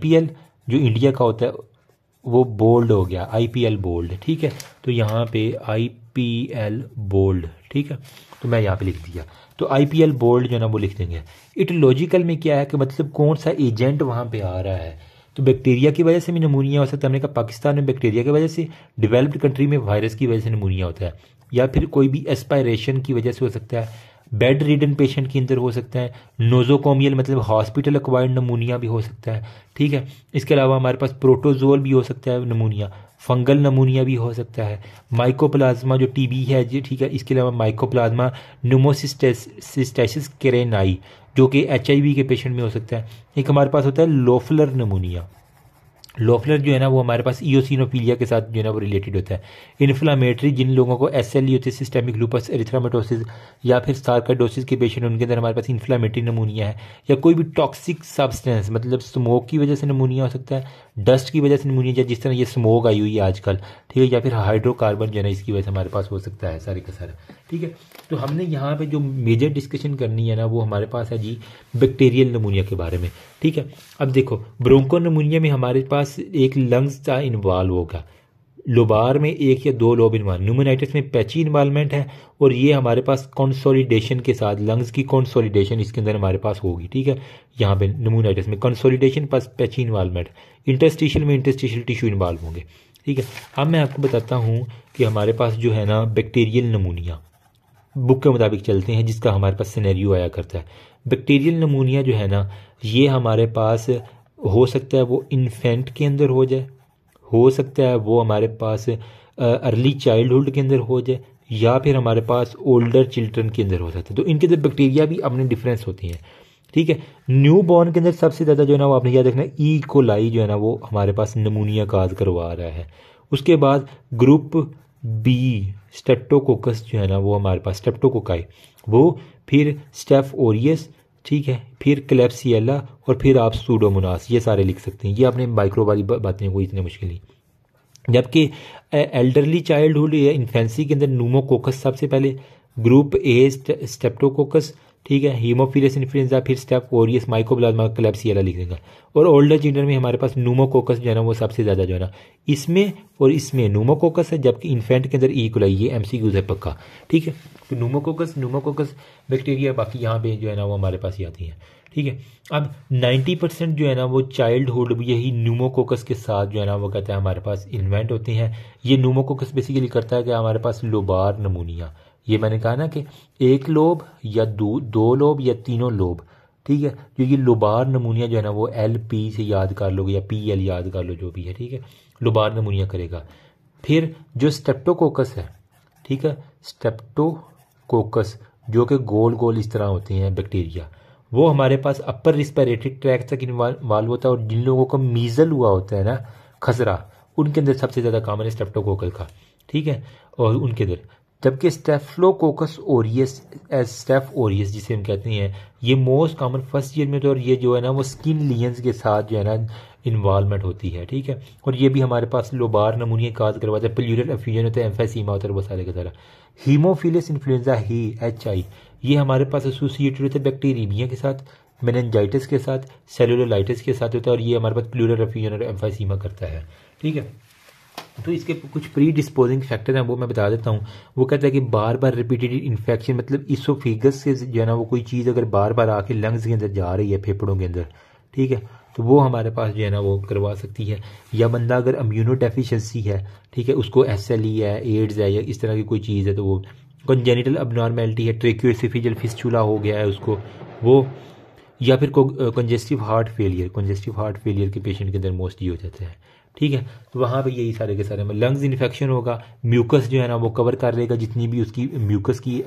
जो इंडिया का होता है वो बोल्ड हो गया आईपीएल बोल्ड ठीक है तो यहाँ पे आईपीएल बोल्ड ठीक है तो मैं यहाँ पे लिख दिया तो आईपीएल बोल्ड जो है ना वो लिख देंगे इट लॉजिकल में क्या है कि मतलब कौन सा एजेंट वहाँ पे आ रहा है तो बैक्टीरिया की वजह से भी नमूनिया हो सकता है हमने कहा पाकिस्तान में बैक्टीरिया की वजह से डेवलप्ड कंट्री में वायरस की वजह से नमूनिया होता है या फिर कोई भी एस्पायरेशन की वजह से हो सकता है बेड रिडन पेशेंट के अंदर हो सकता है नोजोकोमियल मतलब हॉस्पिटल अक्वायर्ड नमूनिया भी हो सकता है ठीक है इसके अलावा हमारे पास प्रोटोजोल भी हो सकता है नमूनिया फंगल नमूनिया भी हो सकता है माइकोप्लाज्मा जो टीबी है जी ठीक है इसके अलावा माइकोप्लाज्मा न्यूमोसिस्टेसिस केरेनाई जो कि एच के पेशेंट में हो सकता है एक हमारे पास होता है लोफलर नमूनिया लोफलर जो है ना वो हमारे पास ईओसिनोफीलिया के साथ जो है ना वो रिलेटेड होता है इन्फ्लामेटरी जिन लोगों को एस एल होती है सिस्टेमिक लूपस एरिथ्रामेटोसिस या फिर सार्काडोसिस के पेशेंट उनके अंदर हमारे पास इन्फ्लामेटरी नमूनिया है या कोई भी टॉक्सिक सब्सटेंस मतलब स्मोक की वजह से नमूनिया हो सकता है डस्ट की वजह से नमूनिया या जिस तरह ये स्मोक आई हुई है आजकल ठीक है या फिर हाइड्रोकार्बन जो है ना इसकी वजह से हमारे पास हो सकता है सारे का सारा ठीक है तो हमने यहाँ पे जो मेजर डिस्कशन करनी है ना वो हमारे पास है जी बैक्टीरियल नमूनिया के बारे में ठीक है अब देखो ब्रोंको नमूनिया में हमारे पास एक लंग्स का इन्वॉल्व होगा लोबार में एक या दो लोब इन्वाल न्यूमोनाइटिस में पैची इन्वॉलमेंट है और ये हमारे पास कंसोलिडेशन के साथ लंग्स की कंसोलिडेशन इसके अंदर हमारे पास होगी ठीक है यहाँ पे न्यूमोनाइटिस में कंसोलिडेशन पास पैची इन्वॉलमेंट इंटरस्टिशियल में इंटरस्टिशियल टिश्यू इन्वॉल्व होंगे ठीक है अब मैं आपको बताता हूँ कि हमारे पास जो है ना बैक्टीरियल नमूनिया बुक के मुताबिक चलते हैं जिसका हमारे पास सिनेरियो आया करता है बैक्टीरियल नमूनिया जो है ना ये हमारे पास हो सकता है वो इन्फेंट के अंदर हो जाए हो सकता है वो हमारे पास अर्ली चाइल्डहुड के अंदर हो जाए या फिर हमारे पास ओल्डर चिल्ड्रन के अंदर हो सकता है तो इनके अंदर बैक्टीरिया भी अपने डिफरेंस होती हैं ठीक है न्यू बॉर्न के अंदर सबसे ज़्यादा जो है ना वो आपने याद रखना ई कोलाई e. जो है ना वो हमारे पास नमूनिया काज करवा रहा है उसके बाद ग्रुप बी स्टेप्टोकोकस जो है ना वो हमारे पास स्टेप्टोकोकाई वो फिर स्टेफ ओरियस ठीक है फिर क्लेप्सियला और फिर आप सूडोमोनास ये सारे लिख सकते हैं ये आपने माइक्रो वाली बातें कोई इतनी मुश्किल नहीं जबकि एल्डरली चाइल्ड हुड या इन्फेंसी के अंदर नूमोकोकस सबसे पहले ग्रुप ए स्टेप्टोकोकस ठीक है हीमोफीलियस इन्फ्लुएंजा फिर स्टेप माइकोब्लाजमा माइकोप्लाज्मा वाला लिख देगा और ओल्डर चिल्ड्रन में हमारे पास नूमोकोकस जो है ना वो सबसे ज़्यादा जो है ना इसमें और इसमें नूमोकोकस है जबकि इन्फेंट के अंदर ई e. कुलाई ये एम सी है पक्का ठीक है तो नूमोकोकस नूमोकोकस बैक्टीरिया बाकी यहाँ पे जो है ना वो हमारे पास ही आती है ठीक है अब नाइन्टी परसेंट जो है ना वो चाइल्डहुड यही नूमोकोकस के साथ जो है ना वो कहते हैं हमारे पास इन्वेंट होते हैं ये नूमोकोकस बेसिकली करता है कि हमारे पास लोबार नमूनिया ये मैंने कहा ना कि एक लोब या दो दो लोब या तीनों लोब ठीक है जो ये लुबार नमूनिया जो है ना वो एल पी से याद कर लो या पी एल याद कर लो जो भी है ठीक है लुबार नमूनिया करेगा फिर जो स्टेप्टोकोकस है ठीक है स्टेप्टोकोकस जो कि गोल गोल इस तरह होते हैं बैक्टीरिया वो हमारे पास अपर रिस्पायरेटरी ट्रैक तक इन्वॉल्व होता है और जिन लोगों का मीज़ल हुआ होता है ना खसरा उनके अंदर सबसे ज़्यादा काम है स्टेप्टोकोकल का ठीक है और उनके अंदर जबकि staphylococcus aureus as staph aureus जिसे हम कहते हैं ये मोस्ट कॉमन फर्स्ट ईयर में तो और ये जो है ना वो स्किन लियंस के साथ जो है ना इन्वालमेंट होती है ठीक है और ये भी हमारे पास लोबार नमूनिया काज करवाते हैं प्लूरल अफ्यूजन होता है एम्फेसीमा होता है वो सारे का सारा हीमोफिलिस इन्फ्लुएंजा ही एच आई ये हमारे पास एसोसिएटेड होता है बैक्टीरीमिया के साथ मेनजाइटिस के साथ सेलुललाइटिस के साथ होता है और ये हमारे पास प्लूरल अफ्यूजन और एम्फेसीमा करता है ठीक है तो इसके कुछ प्री डिस्पोजिंग फैक्टर हैं वो मैं बता देता हूँ वो कहता है कि बार बार रिपीटेड इन्फेक्शन मतलब इसोफीगस से जो है ना वो कोई चीज़ अगर बार बार आके लंग्स के अंदर जा रही है फेफड़ों के अंदर ठीक है तो वो हमारे पास जो है ना वो करवा सकती है या बंदा अगर अम्यूनो डेफिशेंसी है ठीक है उसको एस एल ई है एड्स है या इस तरह की कोई चीज़ है तो वो कंजेनिटल अबनॉर्मेलिटी है ट्रेक्योसिफिजल फिस्चूला हो गया है उसको वो या फिर congestive heart failure congestive heart failure के पेशेंट के अंदर मोस्टली हो जाता है ठीक है तो वहाँ पे यही सारे के सारे में लंग्स इन्फेक्शन होगा म्यूकस जो है ना वो कवर कर लेगा जितनी भी उसकी म्यूकस की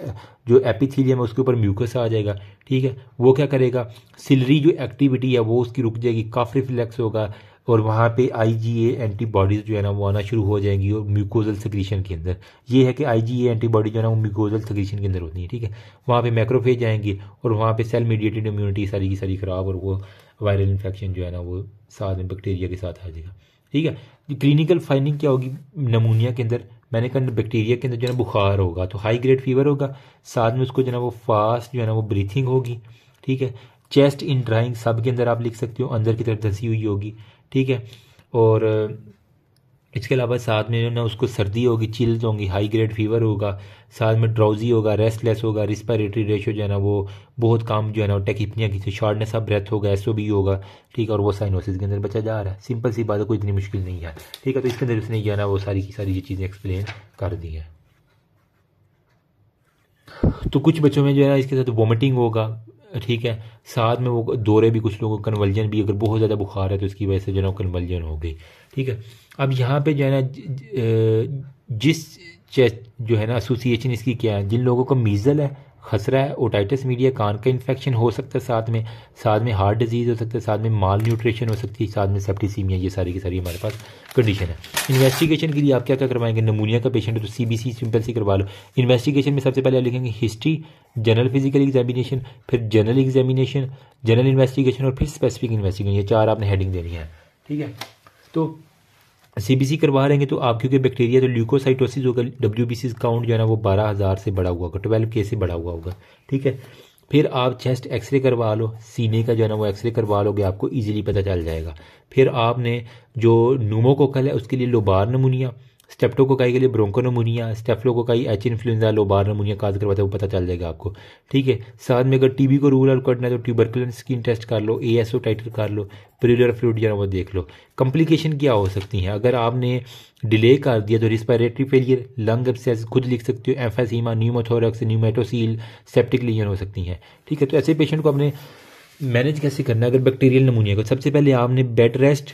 जो एपिथीलियम है उसके ऊपर म्यूकस आ जाएगा ठीक है वो क्या करेगा सिलरी जो एक्टिविटी है वो उसकी रुक जाएगी काफ रिफ्लेक्स होगा और वहाँ पे आईजीए एंटीबॉडीज़ जो है ना वो आना शुरू हो जाएंगी और म्यूकोजल सक्रीशन के अंदर ये है कि आईजीए एंटीबॉडी जो है ना वो म्यूकोजल सक्रीशन के अंदर होती है ठीक है वहाँ पे मैक्रोफेज आएंगे और वहाँ पे सेल मीडिएटेड इम्यूनिटी सारी की सारी ख़राब और वो वायरल इन्फेक्शन जो है ना वो साथ में बैक्टीरिया के साथ आ जाएगा ठीक है क्लिनिकल फाइनिंग क्या होगी नमूनिया के अंदर मैंने कहा बैक्टीरिया के अंदर जो है ना बुखार होगा तो हाई ग्रेड फीवर होगा साथ में उसको जो है वो फास्ट जो है ना वो ब्रीथिंग होगी ठीक है चेस्ट इन ड्राइंग सब के अंदर आप लिख सकते हो अंदर की तरफ धंसी हुई होगी ठीक है और इसके अलावा साथ में ना उसको सर्दी होगी चिल्स होंगी हाई ग्रेड फीवर होगा साथ में ड्राउजी होगा रेस्टलेस होगा रिस्पायरेटरी रेशो जो है ना वो बहुत कम जो है ना टेकिपनिया की शॉर्टनेस ऑफ ब्रेथ होगा एसओ भी होगा ठीक है और वो साइनोसिस के अंदर बचा जा रहा है सिंपल सी बात है कोई इतनी मुश्किल नहीं है ठीक है तो इसके अंदर उसने जो है ना वो सारी की सारी ये चीज़ें एक्सप्लेन कर दी हैं तो कुछ बच्चों में जो है ना इसके साथ वॉमिटिंग होगा ठीक है साथ में वो दौरे भी कुछ लोगों को कन्वल्जन भी अगर बहुत ज़्यादा बुखार है तो इसकी वजह से जो है ना कन्वर्जन हो गई ठीक है अब यहाँ पे जो है ना जिस जो है ना एसोसिएशन इसकी क्या है जिन लोगों को मीज़ल है खसरा है ओटाइटिस मीडिया कान का इन्फेक्शन हो सकता है साथ में साथ में हार्ट डिजीज़ हो सकता है साथ में माल न्यूट्रिशन हो सकती है साथ में सेप्टिसीमिया ये सारी की सारी हमारे पास कंडीशन है इन्वेस्टिगेशन के लिए आप क्या क्या करवाएंगे नमूनिया का पेशेंट है तो सी बी सी सिंपल सी करवा लो इन्वेस्टिगेशन में सबसे पहले लिखेंगे हिस्ट्री जनरल फिजिकल एग्जामिनेशन फिर जनरल एग्जामिनेशन जनरल इन्वेस्टिगेशन और फिर स्पेसिफिक इन्वेस्टिगेशन ये चार आपने हेडिंग देनी है ठीक है तो सीबीसी करवा लेंगे तो आप क्योंकि बैक्टीरिया तो ल्यूकोसाइटोसिस होगा डब्ल्यू बी काउंट जो है ना वो बारह हज़ार से बढ़ा हुआ होगा ट्वेल्व के से बढ़ा हुआ होगा ठीक है फिर आप चेस्ट एक्सरे करवा लो सीने का जो है ना वो एक्सरे करवा लोगे आपको ईजिली पता चल जाएगा फिर आपने जो नूमोकोकल है उसके लिए लोबार नमूनिया स्टेप्टोकोकाई के लिए bronchopneumonia staphylococci H influenza lobar pneumonia cause करवाते हैं वो पता चल जाएगा आपको ठीक है साथ में अगर टीबी को रूल आउट करना है तो ट्यूबरकुलन स्किन टेस्ट कर लो ए एस ओ टाइटल कर लो प्रिलर फ्लूड या वो देख लो कॉम्प्लिकेशन क्या हो सकती है अगर आपने डिले कर दिया तो रिस्पायरेटरी फेलियर लंग एबसेस खुद लिख सकते हो एम्फेसीमा न्यूमोथोरक्स न्यूमेटोसील सेप्टिक लीजन हो सकती हैं ठीक है तो ऐसे पेशेंट को आपने मैनेज कैसे करना है अगर बैक्टीरियल नमूनिया को सबसे पहले आपने बेड रेस्ट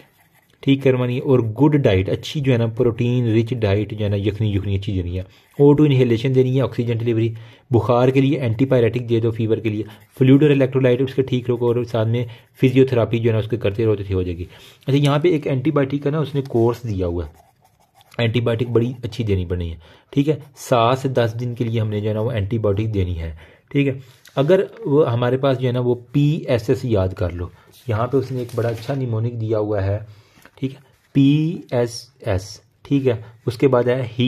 ठीक करवानी है और गुड डाइट अच्छी जो है ना प्रोटीन रिच डाइट जो है ना यखनी यखनी अच्छी देनी है ओ टू इनहेलेशन देनी है ऑक्सीजन डिलीवरी बुखार के लिए एंटीबायोटिक दे दो फीवर के लिए फ्लूड और इलेक्ट्रोलाइट उसके ठीक रखो और साथ में फिजियोथेरापी जो है ना उसके करते रहो तो हो जाएगी अच्छा यहाँ पे एक एंटीबायोटिक का ना उसने कोर्स दिया हुआ है एंटीबायोटिक बड़ी अच्छी देनी पड़नी है ठीक है सात से दस दिन के लिए हमने जो है ना वो एंटीबायोटिक देनी है ठीक है अगर वो हमारे पास जो है ना वो पी एस एस याद कर लो यहाँ पे उसने एक बड़ा अच्छा निमोनिक दिया हुआ है पी एस एस ठीक है उसके बाद है ही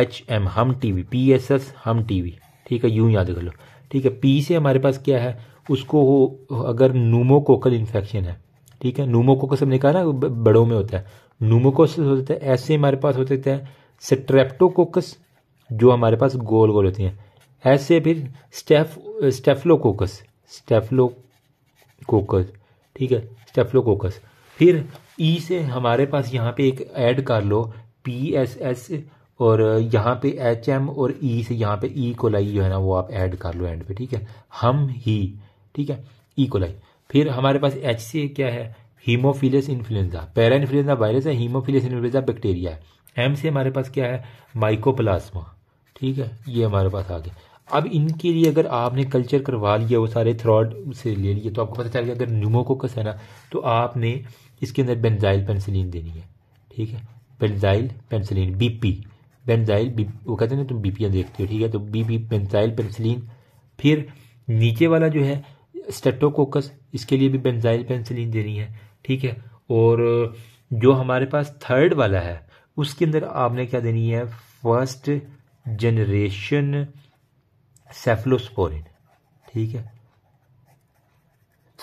एच एम हम T V P S S हम टी वी ठीक है यूं याद कर लो ठीक है पी से हमारे पास क्या है उसको हो अगर नूमोकोकल इन्फेक्शन है ठीक है नूमोकोकस हमने कहा ना बड़ों में होता है नूमोकोस हो जाता है ऐसे हमारे पास हो सकता हैं स्ट्रेप्टोकोकस जो हमारे पास गोल गोल होती हैं ऐसे फिर स्टेफ स्टेफलोकोकस स्टेफलोकोकस ठीक है स्टेफलोकोकस फिर ई e से हमारे पास यहाँ पे एक ऐड कर लो पी एस एस और यहाँ पे एच एम और ई e से यहाँ पे ई e कोलाई जो है ना वो आप ऐड कर लो एंड पे ठीक है हम ही ठीक है ई कोलाई फिर हमारे पास एच से क्या है haemophilus influenza parainfluenza virus है हीमोफिलियस इन्फ्लुएंजा बैक्टीरिया है एम से हमारे पास क्या है माइकोप्लाज्मा ठीक है ये हमारे पास आ गया अब इनके लिए अगर आपने कल्चर करवा लिया वो सारे थ्रॉड से ले लिए तो आपको पता चल गया अगर न्यूमोकोकस है ना तो आपने इसके अंदर बेंजाइल पेंसिलिन देनी है ठीक है benzyl penicillin BP benzyl B वो कहते हैं ना तुम बीपियाँ देखते हो ठीक है तो बीपी बेंजाइल पेंसिलिन फिर नीचे वाला जो है स्टेटोकोकस इसके लिए भी बेंजाइल पेंसिलिन देनी है ठीक है और जो हमारे पास थर्ड वाला है उसके अंदर आपने क्या देनी है फर्स्ट जनरेशन सेफलोस्पोरिन ठीक है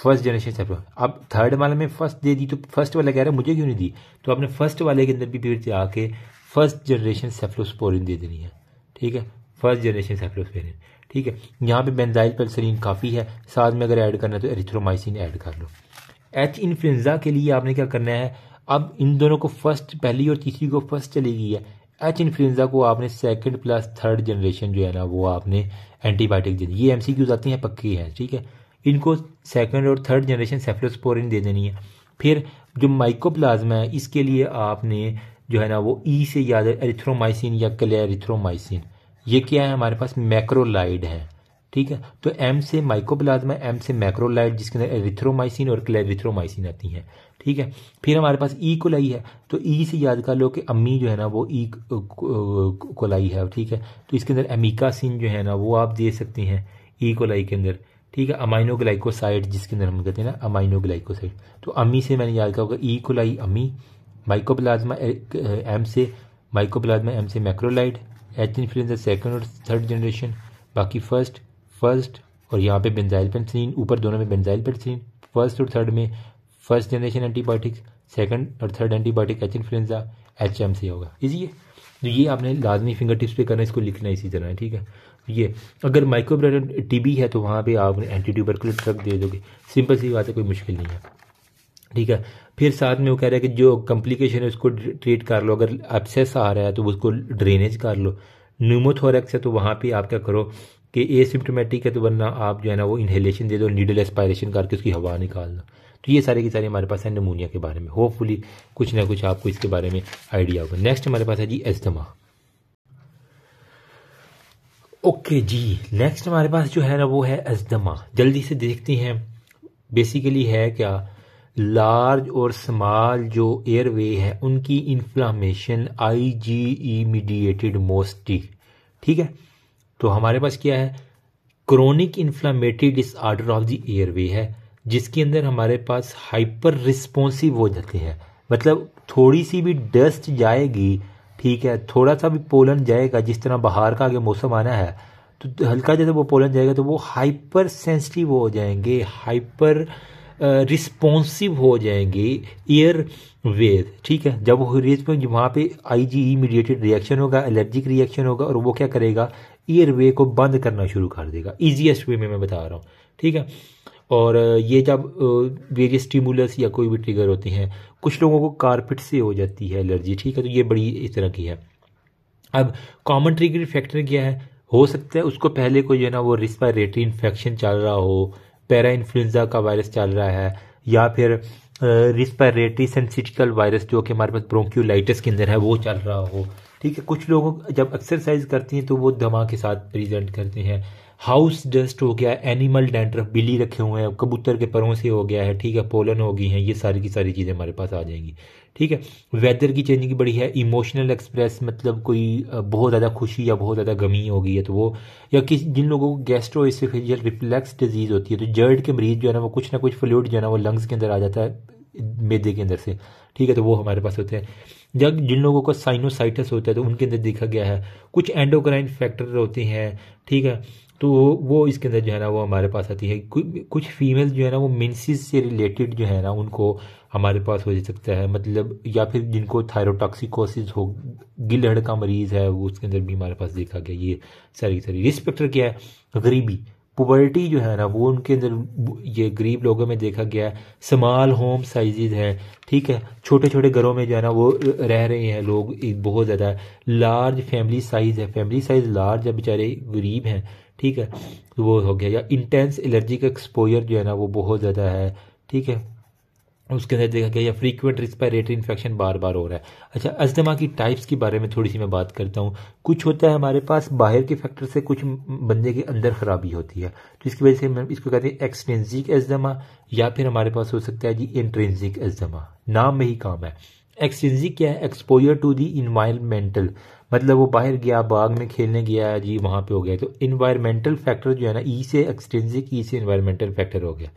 फर्स्ट जनरेशन सेपरेट अब थर्ड वाले में फर्स्ट दे दी तो फर्स्ट वाला कह रहा है मुझे क्यों नहीं दी तो आपने फर्स्ट वाले के अंदर भी फिर आके फर्स्ट जनरेशन सेफ्लोस्पोरिन दे देनी है ठीक है फर्स्ट जनरेशन सेफ्लोस्पोरिन ठीक है यहाँ पे बेंजाइल पल्सरीन काफ़ी है साथ में अगर ऐड करना है तो एरिथ्रोमाइसिन ऐड कर लो एच इन्फ्लुएंजा के लिए आपने क्या करना है अब इन दोनों को फर्स्ट पहली और तीसरी को फर्स्ट चली गई है एच इन्फ्लुएंजा को आपने सेकंड प्लस थर्ड जनरेशन जो है ना वो आपने एंटीबायोटिक दे दी ये एम सी क्यूज आती हैं पक्की है ठीक है इनको सेकेंड और थर्ड जनरेशन सेफ्लोस्पोरिन दे देनी है फिर जो माइकोप्लाज्मा है इसके लिए आपने जो है ना वो ई e से याद है एरिथ्रोमाइसिन या क्लेरिथ्रोमाइसिन ये क्या है हमारे पास मैक्रोलाइड है ठीक है तो एम से माइकोप्लाज्मा एम से मैक्रोलाइड जिसके अंदर एरिथ्रोमाइसिन और क्लेरिथ्रोमाइसिन आती हैं ठीक है फिर हमारे पास ई e कोलाई है तो ई e से याद कर लो कि अम्मी जो है ना वो ई कोलाई है ठीक है तो इसके अंदर एमिकासिन जो है ना वो आप दे सकते हैं ई कोलाई के अंदर ठीक है अमाइनो ग्लाइकोसाइड जिसके अंदर हम कहते हैं ना अमाइनो तो अमी से मैंने याद कहा होगा ई कोलाई अमी माइकोप्लाज्मा एम से माइकोप्लाज्मा एम से मैक्रोलाइड एच इन्फ्लुएंजा सेकेंड और थर्ड जनरेशन बाकी फर्स्ट फर्स्ट और यहाँ पे बेंजाइल पेंसिलिन ऊपर दोनों में बेंजाइल पेंसिलिन फर्स्ट और थर्ड में फर्स्ट जनरेशन एंटीबायोटिक्स सेकंड और third antibiotic H influenza H M से होगा इजी है तो ये आपने लाजमी फिंगर टिप्स पे करना है इसको लिखना इसी तरह है ठीक है ये अगर माइक्रोब्रेड टीबी है तो वहाँ पे आप एंटी ट्यूबरकुलर ड्रग दे दोगे सिंपल सी बात है कोई मुश्किल नहीं है ठीक है फिर साथ में वो कह रहा है कि जो कम्प्लिकेशन है उसको ट्रीट कर लो अगर एब्सेस आ रहा है तो उसको ड्रेनेज कर लो न्यूमोथोरेक्स है तो वहाँ पे आप क्या करो कि ए सिम्टोमेटिक है तो वरना आप जो है ना वो इन्हेलेशन दे दो नीडल एस्पायरेशन करके उसकी हवा निकाल दो तो ये सारे के सारे हमारे पास है नमूनिया के बारे में होपफुली कुछ ना कुछ आपको इसके बारे में आइडिया होगा नेक्स्ट हमारे पास है जी एस्तमा ओके जी नेक्स्ट हमारे पास जो है ना वो है अजदमा जल्दी से देखते हैं बेसिकली है क्या लार्ज और स्मॉल जो एयरवे है उनकी इन्फ्लामेशन आई जी ई मीडिएटेड मोस्टी ठीक है तो हमारे पास क्या है chronic inflammatory disorder of the airway है जिसके अंदर हमारे पास हाइपर रिस्पॉन्सिव हो जाते हैं मतलब थोड़ी सी भी डस्ट जाएगी ठीक है थोड़ा सा भी पोलन जाएगा जिस तरह बाहर का आगे मौसम आना है तो हल्का जैसे वो पोलन जाएगा तो वो हाइपर सेंसिटिव हो जाएंगे हाइपर रिस्पॉन्सिव हो जाएंगे एयर वेद ठीक है जब वो रेज पे वहाँ पे आई जी इमीडिएटेड रिएक्शन होगा एलर्जिक रिएक्शन होगा और वो क्या करेगा एयर वे को बंद करना शुरू कर देगा ईजीएस्ट वे में मैं बता रहा हूँ ठीक है और ये जब वेरियस स्टिमुलस या कोई भी ट्रिगर होते हैं कुछ लोगों को कारपेट से हो जाती है एलर्जी ठीक है तो ये बड़ी इस तरह की है अब कॉमन ट्रिगर फैक्टर क्या है हो सकता है उसको पहले कोई जो है ना वो रिस्पायरेटरी इन्फेक्शन चल रहा हो पैरा इन्फ्लुंजा का वायरस चल रहा है या फिर रिस्पायरेटरी सेंसिटिकल वायरस जो कि हमारे पास ब्रोंक्यूलाइटिस के अंदर है वो चल रहा हो ठीक है कुछ लोग जब एक्सरसाइज करते हैं तो वो दमा के साथ प्रेजेंट करते हैं हाउस डस्ट हो गया एनिमल डेंटर बिल्ली रखे हुए हैं कबूतर के परों से हो गया है ठीक है पोलन हो गई हैं ये सारी की सारी चीज़ें हमारे पास आ जाएंगी ठीक है वेदर की चेंजिंग बड़ी है इमोशनल एक्सप्रेस मतलब कोई बहुत ज़्यादा खुशी या बहुत ज़्यादा गमी हो गई है तो वो या किस जिन लोगों को गैस्ट्रो इसोफेजियल रिफ्लेक्स डिजीज़ होती है तो जर्ड के मरीज जो है ना वो कुछ ना कुछ फ्लूड जो है ना वो लंग्स के अंदर आ जाता है मेदे के अंदर से ठीक है तो वो हमारे पास होते हैं जब जिन लोगों का साइनोसाइटस होता है तो उनके अंदर देखा गया है कुछ एंडोक्राइन फैक्टर होते हैं ठीक है तो वो इसके अंदर जो है ना वो हमारे पास आती है कुछ फीमेल जो है ना वो मिनसिस से रिलेटेड जो है ना उनको हमारे पास हो सकता है मतलब या फिर जिनको थायरोटॉक्सिकोसिस हो गिलहड़ का मरीज़ है वो उसके अंदर भी हमारे पास देखा गया ये सारी सारी रिस्पेक्टर क्या है गरीबी पुवर्टी जो है ना वो उनके अंदर ये गरीब लोगों में देखा गया है स्माल होम साइजेज हैं ठीक है छोटे छोटे घरों में जो है ना वो रह रहे हैं लोग बहुत ज़्यादा लार्ज फैमिली साइज़ है फैमिली साइज़ लार्ज है बेचारे गरीब हैं ठीक है वो हो गया या इंटेंस एलर्जी का एक्सपोजर जो है ना वो बहुत ज़्यादा है ठीक है उसके अंदर देखा गया या फ्रीक्वेंट रिस्पायरेटरी इन्फेक्शन बार बार हो रहा है अच्छा अस्थमा की टाइप्स के बारे में थोड़ी सी मैं बात करता हूँ कुछ होता है हमारे पास बाहर के फैक्टर से कुछ बंदे के अंदर खराबी होती है तो इसकी वजह से मैं इसको कहते हैं एक्सट्रेंजिक अस्थमा या फिर हमारे पास हो सकता है जी इंट्रेंसिक अस्थमा नाम में ही काम है एक्सटेंसिक क्या है एक्सपोजर टू दी इन्वायरमेंटल मतलब वो बाहर गया बाग में खेलने गया जी वहाँ पे हो गया तो इन्वायरमेंटल फैक्टर जो है ना ई e से एक्सटेंसिक ई e से इन्वायरमेंटल फैक्टर हो गया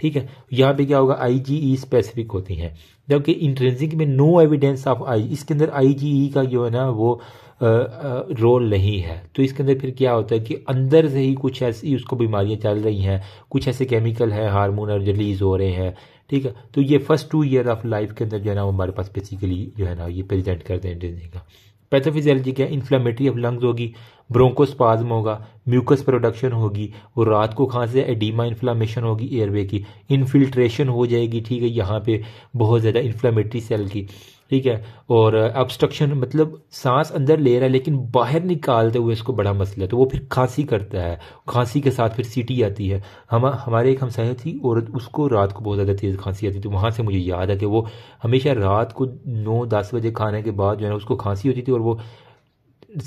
ठीक है यहाँ पे क्या होगा आई जी ई स्पेसिफिक होती हैं जबकि इंट्रेंसिक में नो एविडेंस ऑफ आई इसके अंदर आई जी ई का जो है ना वो रोल नहीं है तो इसके अंदर फिर क्या होता है कि अंदर से ही कुछ ऐसी उसको बीमारियां चल रही हैं कुछ ऐसे केमिकल हैं हार्मोन रिलीज हो रहे हैं ठीक है तो ये first two year of life के अंदर जो है ना हमारे पास बेसिकली जो है ना ये प्रेजेंट करते हैं इंट्रेंसिक का पैथोफिजियोलॉजी क्या इन्फ्लामेटरी ऑफ लंग्स होगी ब्रोंकोस्पाज्म होगा म्यूकस प्रोडक्शन होगी वो रात को खांसी एडीमा इन्फ्लामेशन होगी एयरवे की इन्फिल्ट्रेशन हो जाएगी ठीक है यहाँ पे बहुत ज़्यादा इन्फ्लामेटरी सेल की ठीक है और ऑब्स्ट्रक्शन uh, मतलब सांस अंदर ले रहा है लेकिन बाहर निकालते हुए इसको बड़ा मसला है तो वो फिर खांसी करता है खांसी के साथ फिर सीटी आती है हम हमारे एक हमसाया थी औरत उसको रात को बहुत ज़्यादा तेज़ खांसी आती थी तो वहाँ से मुझे याद है कि वो हमेशा रात को नौ दस बजे खाने के बाद जो है उसको खांसी होती थी और वो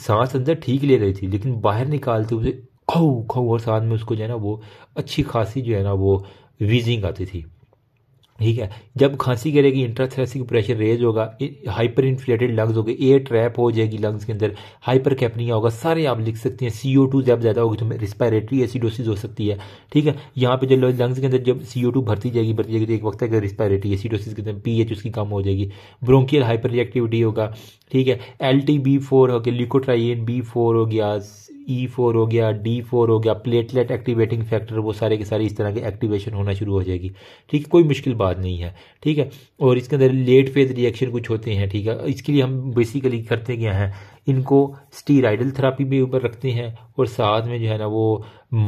सांस अंदर ठीक ले रही थी लेकिन बाहर निकालते हुए खो खो और साथ में उसको जो है ना वो अच्छी खासी जो है ना वो वीजिंग आती थी ठीक है जब खांसी करेगी इंट्राथेरेसिक प्रेशर रेज होगा हाइपर इन्फ्लेटेड लंग्स होगी एयर ट्रैप हो जाएगी लंग्स के अंदर हाइपर कैपनिया होगा सारे आप लिख सकते हैं सी ओ टू जब ज़्यादा होगी तो रिस्पायरेटरी एसिडोसिस हो सकती है ठीक है यहाँ पे जो लंग्स के अंदर जब सी ओ टू भरती जाएगी भरती जाएगी तो एक वक्त है रिस्पायरेटरी एसिडोसिस के अंदर पी एच उसकी कम हो जाएगी ब्रोंकियल हाइपर रिएक्टिविटी होगा ठीक है एल टी बी फोर हो गया लिकोट्राइन बी फोर हो गया ई e फोर हो गया डी फोर हो गया प्लेटलेट एक्टिवेटिंग फैक्टर वो सारे के सारे इस तरह के एक्टिवेशन होना शुरू हो जाएगी ठीक है कोई मुश्किल बात नहीं है ठीक है और इसके अंदर लेट फेज रिएक्शन कुछ होते हैं ठीक है इसके लिए हम बेसिकली करते क्या हैं इनको स्टीराइडल थेरापी भी ऊपर रखते हैं और साथ में जो है ना वो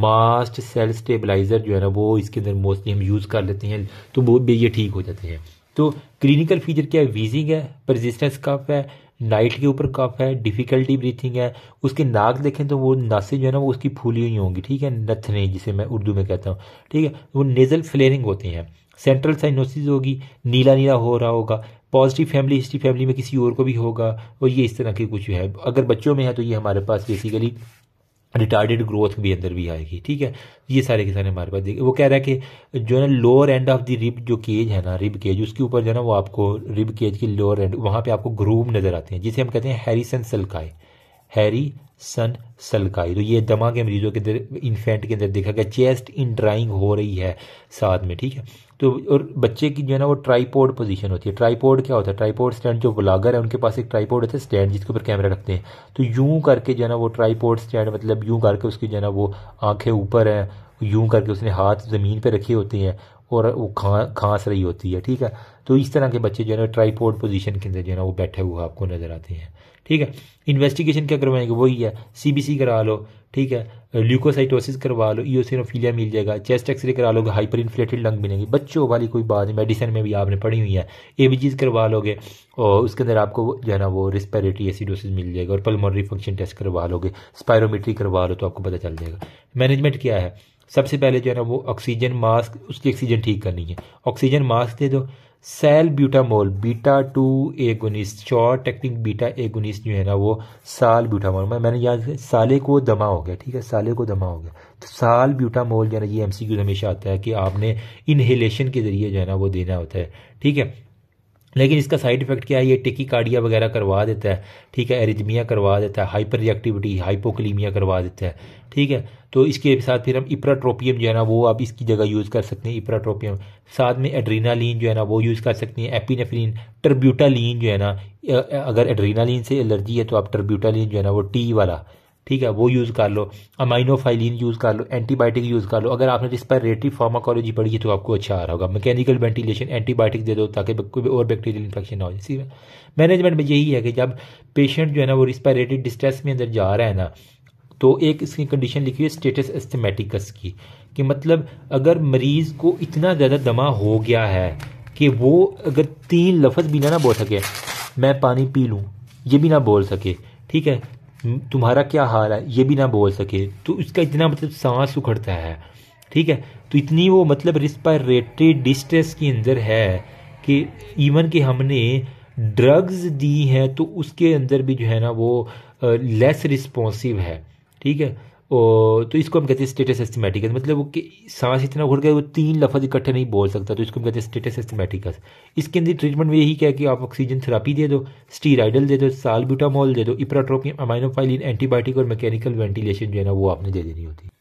मास्ट सेल स्टेबलाइज़र जो है ना वो इसके अंदर मोस्टली हम यूज़ कर लेते हैं तो वो ये ठीक हो जाते हैं तो क्लिनिकल फीचर क्या है वीजिंग है परजिस्टेंस कफ है नाइट के ऊपर कफ है डिफ़िकल्टी ब्रीथिंग है उसके नाक देखें तो वो नासें जो है ना वो उसकी फूली हुई होंगी ठीक है नथने जिसे मैं उर्दू में कहता हूँ ठीक है वो नेज़ल फ्लेयरिंग होते हैं सेंट्रल साइनोसिस होगी नीला नीला हो रहा होगा पॉजिटिव फैमिली हिस्ट्री फैमिली में किसी और को भी होगा और ये इस तरह के कुछ है अगर बच्चों में है तो ये हमारे पास बेसिकली रिटार्डेड ग्रोथ भी अंदर भी आएगी ठीक है ये सारे के सारे हमारे पास देखिए वो कह रहा है कि जो है ना lower end of the rib जो केज है ना रिब केज उसके ऊपर जो है ना वो आपको रिब केज की लोअर एंड वहाँ पे आपको ग्रूव नज़र आते हैं जिसे हम कहते हैं सन सलकाई हैरी सन सलकाई तो ये दमा के मरीजों के अंदर इन्फेंट के अंदर देखा गया चेस्ट इन ड्राइंग हो रही है साथ में ठीक है तो और बच्चे की जो है ना वो ट्राईपोड पोजीशन होती है ट्राईपोर्ड क्या होता है ट्राईपोर्ड स्टैंड जो ब्लागर है उनके पास एक ट्राईपोर्ड होता है स्टैंड जिसके ऊपर कैमरा रखते हैं तो यूं करके जो है ना वो ट्राईपोर्ड स्टैंड मतलब यूं करके उसकी जो है ना वो आंखें ऊपर हैं यूं करके उसने हाथ ज़मीन पर रखे होते हैं और वो खा खांस रही होती है ठीक है तो इस तरह के बच्चे जो है ना ट्राईपोर्ड पोजिशन के अंदर जो है ना वो बैठे हुए आपको नज़र आते हैं ठीक है इन्वेस्टिगेशन क्या करवाएंगे वही है सी करा लो ठीक है ल्यूकोसाइटोसिस करवा लो ईओसिनोफीलिया मिल जाएगा चेस्ट एक्सरे करा लोगे हाइपर इन्फ्लेटेड लंग मिलेंगे बच्चों वाली कोई बात नहीं मेडिसिन में भी आपने पढ़ी हुई है ए करवा लोगे और उसके अंदर आपको जो है ना वो रिस्पायरेटरी एसिडोसिस मिल जाएगा और पल्मोनरी फंक्शन टेस्ट करवा लोगे स्पायरोमीट्री करवा लो तो आपको पता चल जाएगा मैनेजमेंट क्या है सबसे पहले जो है ना वो ऑक्सीजन मास्क उसकी ऑक्सीजन ठीक करनी है ऑक्सीजन मास्क दे दो सेल ब्यूटामोल बीटा टू एक उन्नीस शॉर्ट टेक्निक बीटा एक उन्नीस जो है ना वो साल ब्यूटामोल मैं मैंने यहाँ साले को दमा हो गया ठीक है साले को दमा हो गया तो साल ब्यूटामोल जो है ना ये एम हमेशा आता है कि आपने इनहेलेशन के ज़रिए जो है ना वो देना होता है ठीक है लेकिन इसका साइड इफेक्ट क्या है ये टिकी कार्डिया वगैरह करवा देता है ठीक है एरिजमिया करवा देता है हाइपर रिएक्टिविटी हाइपोकलीमिया करवा देता है ठीक है तो इसके साथ फिर हम इप्राट्रोपियम जो है ना वो आप इसकी जगह यूज़ कर सकते हैं इप्राट्रोपियम साथ में एड्रीनालीन जो है ना वो यूज़ कर सकते हैं एपिनेफ्रीन टर्ब्यूटालीन जो है ना अगर एड्रीनालीन से एलर्जी है तो आप टर्ब्यूटालीन जो है ना वो टी वाला ठीक है वो यूज़ कर लो अमाइनोफाइलिन यूज़ कर लो एंटीबायोटिक यूज़ कर लो अगर आपने रिस्पायरेटरी फार्माकोलॉजी पढ़ी है तो आपको अच्छा आ रहा होगा मैकेनिकल वेंटिलेशन एंटीबायोटिक दे दो ताकि कोई और बैक्टीरियल इन्फेक्शन ना हो इसी मैनेजमेंट में यही है कि जब पेशेंट जो है ना वो रिस्पायरेटरी डिस्ट्रेस में अंदर जा रहा है ना तो एक इसकी कंडीशन लिखी है स्टेटस एस्थमेटिकस की कि मतलब अगर मरीज़ को इतना ज़्यादा दमा हो गया है कि वो अगर तीन लफ्ज़ भी ना ना बोल सके मैं पानी पी लूँ ये भी ना बोल सके ठीक है तुम्हारा क्या हाल है ये भी ना बोल सके तो इसका इतना मतलब सांस उखड़ता है ठीक है तो इतनी वो मतलब रिस्पायरेटरी डिस्ट्रेस के अंदर है कि इवन कि हमने ड्रग्स दी हैं तो उसके अंदर भी जो है ना वो लेस रिस्पॉन्सिव है ठीक है तो इसको हम कहते हैं स्टेटस एस्टिमेटिकस मतलब वो कि सांस इतना घुट गया वो तीन लफज इकट्ठे नहीं बोल सकता तो इसको हम कहते हैं स्टेटस एस्टिमेटिकस इसके अंदर ट्रीटमेंट में यही क्या है कि आप ऑक्सीजन थेरापी दे दो स्टीराइडल दे दो सालब्यूटामोल दे दो इप्राट्रोपियम अमाइनोफाइलिन एंटीबायोटिक और मैकेनिकल वेंटिलेशन जो है ना वो आपने दे देनी होती है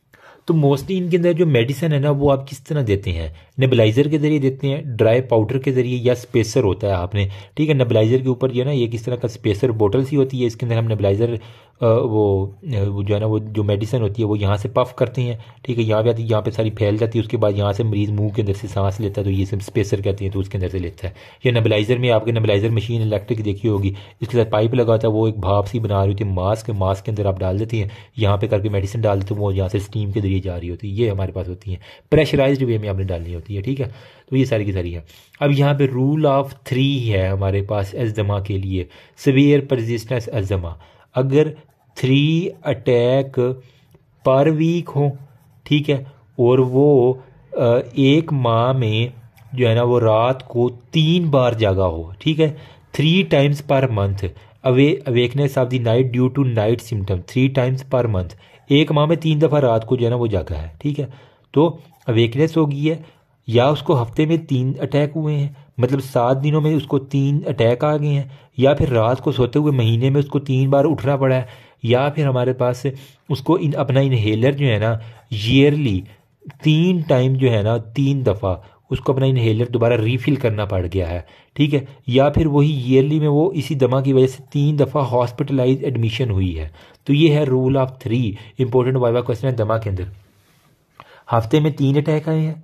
तो मोस्टली इनके अंदर जो मेडिसिन है ना वो आप किस तरह देते हैं नेबलाइज़र के ज़रिए देते हैं ड्राई पाउडर के ज़रिए या स्पेसर होता है आपने ठीक है नेबलाइज़र के ऊपर जो है ना ये किस तरह का स्पेसर बोटल सी होती है इसके अंदर हम नेबलाइज़र वो वो जो है ना वो जो मेडिसिन होती है वो यहाँ से पफ करती हैं ठीक है यहाँ पे आती है यहाँ पे सारी फैल जाती है उसके बाद यहाँ से मरीज़ मुंह के अंदर से सांस लेता है तो ये सब स्पेसर कहते हैं तो उसके अंदर से लेता है या नबलाइज़र में आपके नबलाइज़र मशीन इलेक्ट्रिक देखी होगी इसके साथ पाइप लगा होता है वो एक भाप सी बना रही होती है मास्क मास्क के अंदर आप डाल देती हैं यहाँ पर करके मेडिसिन डाल देते हैं वो यहाँ से स्टीम के जरिए जा रही होती है ये हमारे पास होती है प्रेशराइज वे में आपने डालनी होती है ठीक है तो ये सारी की सारी है अब यहाँ पर रूल ऑफ थ्री है हमारे पास अजमा के लिए सवियर परजिस्टेंस अजमा अगर थ्री अटैक पर वीक हो ठीक है और वो एक माह में जो है ना वो रात को तीन बार जागा हो ठीक है थ्री टाइम्स पर मंथ अवे awakeness of the night due to night symptom three times per month एक माह में तीन दफ़ा रात को जो है ना वो जागा है ठीक है तो अवेकनेस होगी है या उसको हफ्ते में तीन अटैक हुए हैं मतलब सात दिनों में उसको तीन अटैक आ गए हैं या फिर रात को सोते हुए महीने में उसको तीन बार उठना पड़ा है या फिर हमारे पास उसको इन अपना इन्हेलर जो है ना ईयरली तीन टाइम जो है ना तीन दफ़ा उसको अपना इन्हेलर दोबारा रीफिल करना पड़ गया है ठीक है या फिर वही ईयरली में वो इसी दमा की वजह से तीन दफ़ा हॉस्पिटलाइज एडमिशन हुई है तो ये है rule of three important viva question है दमा के अंदर हफ्ते में तीन अटैक आए हैं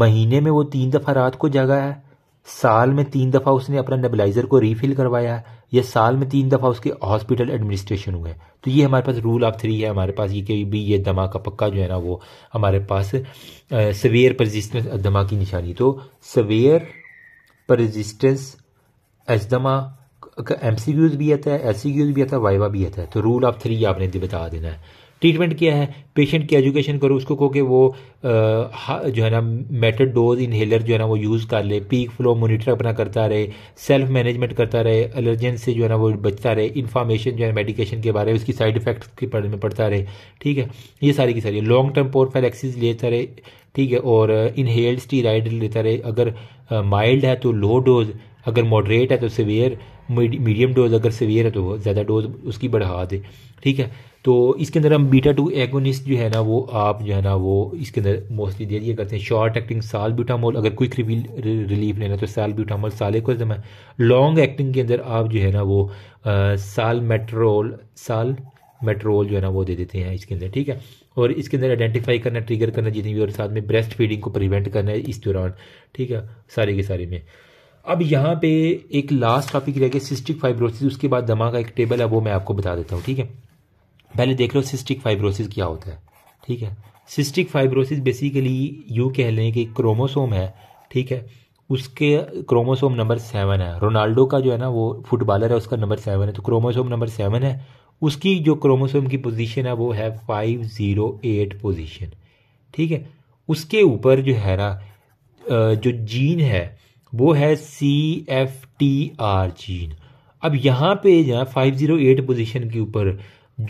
महीने में वो तीन दफ़ा रात को जगा है साल में तीन दफ़ा उसने अपना नेबलाइज़र को रीफिल करवाया या साल में तीन दफ़ा उसके हॉस्पिटल एडमिनिस्ट्रेशन हुए तो ये हमारे पास रूल ऑफ थ्री है हमारे पास ये कि भी ये दमा का पक्का जो है ना वो हमारे पास सवेयर परजिस्टेंस दमा की निशानी तो सवेयर परजिस्टेंस एजदमा का एम भी आता है एस भी आता है वाइवा भी आता है तो रूल ऑफ थ्री आपने बता देना है ट्रीटमेंट किया है पेशेंट की एजुकेशन करो उसको कहो कि वो जो है ना मेटड डोज इन्हेलर जो है ना वो यूज़ कर ले पीक फ्लो मोनिटर अपना करता रहे सेल्फ मैनेजमेंट करता रहे एलर्जेंस से जो है ना वो बचता रहे इन्फॉर्मेशन जो है मेडिकेशन के बारे में उसकी साइड इफेक्ट्स के बारे में पढ़ता रहे ठीक है ये सारी की सारी लॉन्ग टर्म पोरफेलेक्सिस लेता रहे ठीक है और इनहेल्ड स्टीराइड लेता रहे अगर माइल्ड है तो लो डोज अगर मॉडरेट है तो सिवियर मीडियम डोज अगर सवियर है तो ज़्यादा डोज उसकी बढ़ा दे ठीक है तो इसके अंदर हम बीटा टू एगोनिस्ट जो है ना वो आप जो है ना वो इसके अंदर मोस्टली दे दिया करते हैं शॉर्ट एक्टिंग साल ब्यूटामोल अगर क्विक रिलीफ लेना तो साल ब्यूटामोल साल एक जमा लॉन्ग एक्टिंग के अंदर आप जो है ना वो आ, साल मेट्रोल साल मेट्रोल जो है ना वो दे देते हैं इसके अंदर ठीक है और इसके अंदर आइडेंटिफाई करना ट्रिगर करना जितनी भी और साथ में ब्रेस्ट फीडिंग को प्रिवेंट करना है इस दौरान ठीक है सारे के सारे में अब यहाँ पे एक लास्ट टॉपिक रह गया सिस्टिक फाइब्रोसिस उसके बाद दमा का एक टेबल है वो मैं आपको बता देता हूँ ठीक है पहले देख लो सिस्टिक फाइब्रोसिस क्या होता है ठीक है सिस्टिक फाइब्रोसिस बेसिकली यू कह लें कि क्रोमोसोम है ठीक है उसके क्रोमोसोम नंबर सेवन है रोनाल्डो का जो है ना वो फुटबॉलर है उसका नंबर सेवन है तो क्रोमोसोम नंबर सेवन है उसकी जो क्रोमोसोम की पोजीशन है वो है फाइव ज़ीरो एट पोजिशन ठीक है उसके ऊपर जो है ना जो जीन है वो है C F T R gene अब यहाँ पे जो फाइव ज़ीरो एट पोजिशन के ऊपर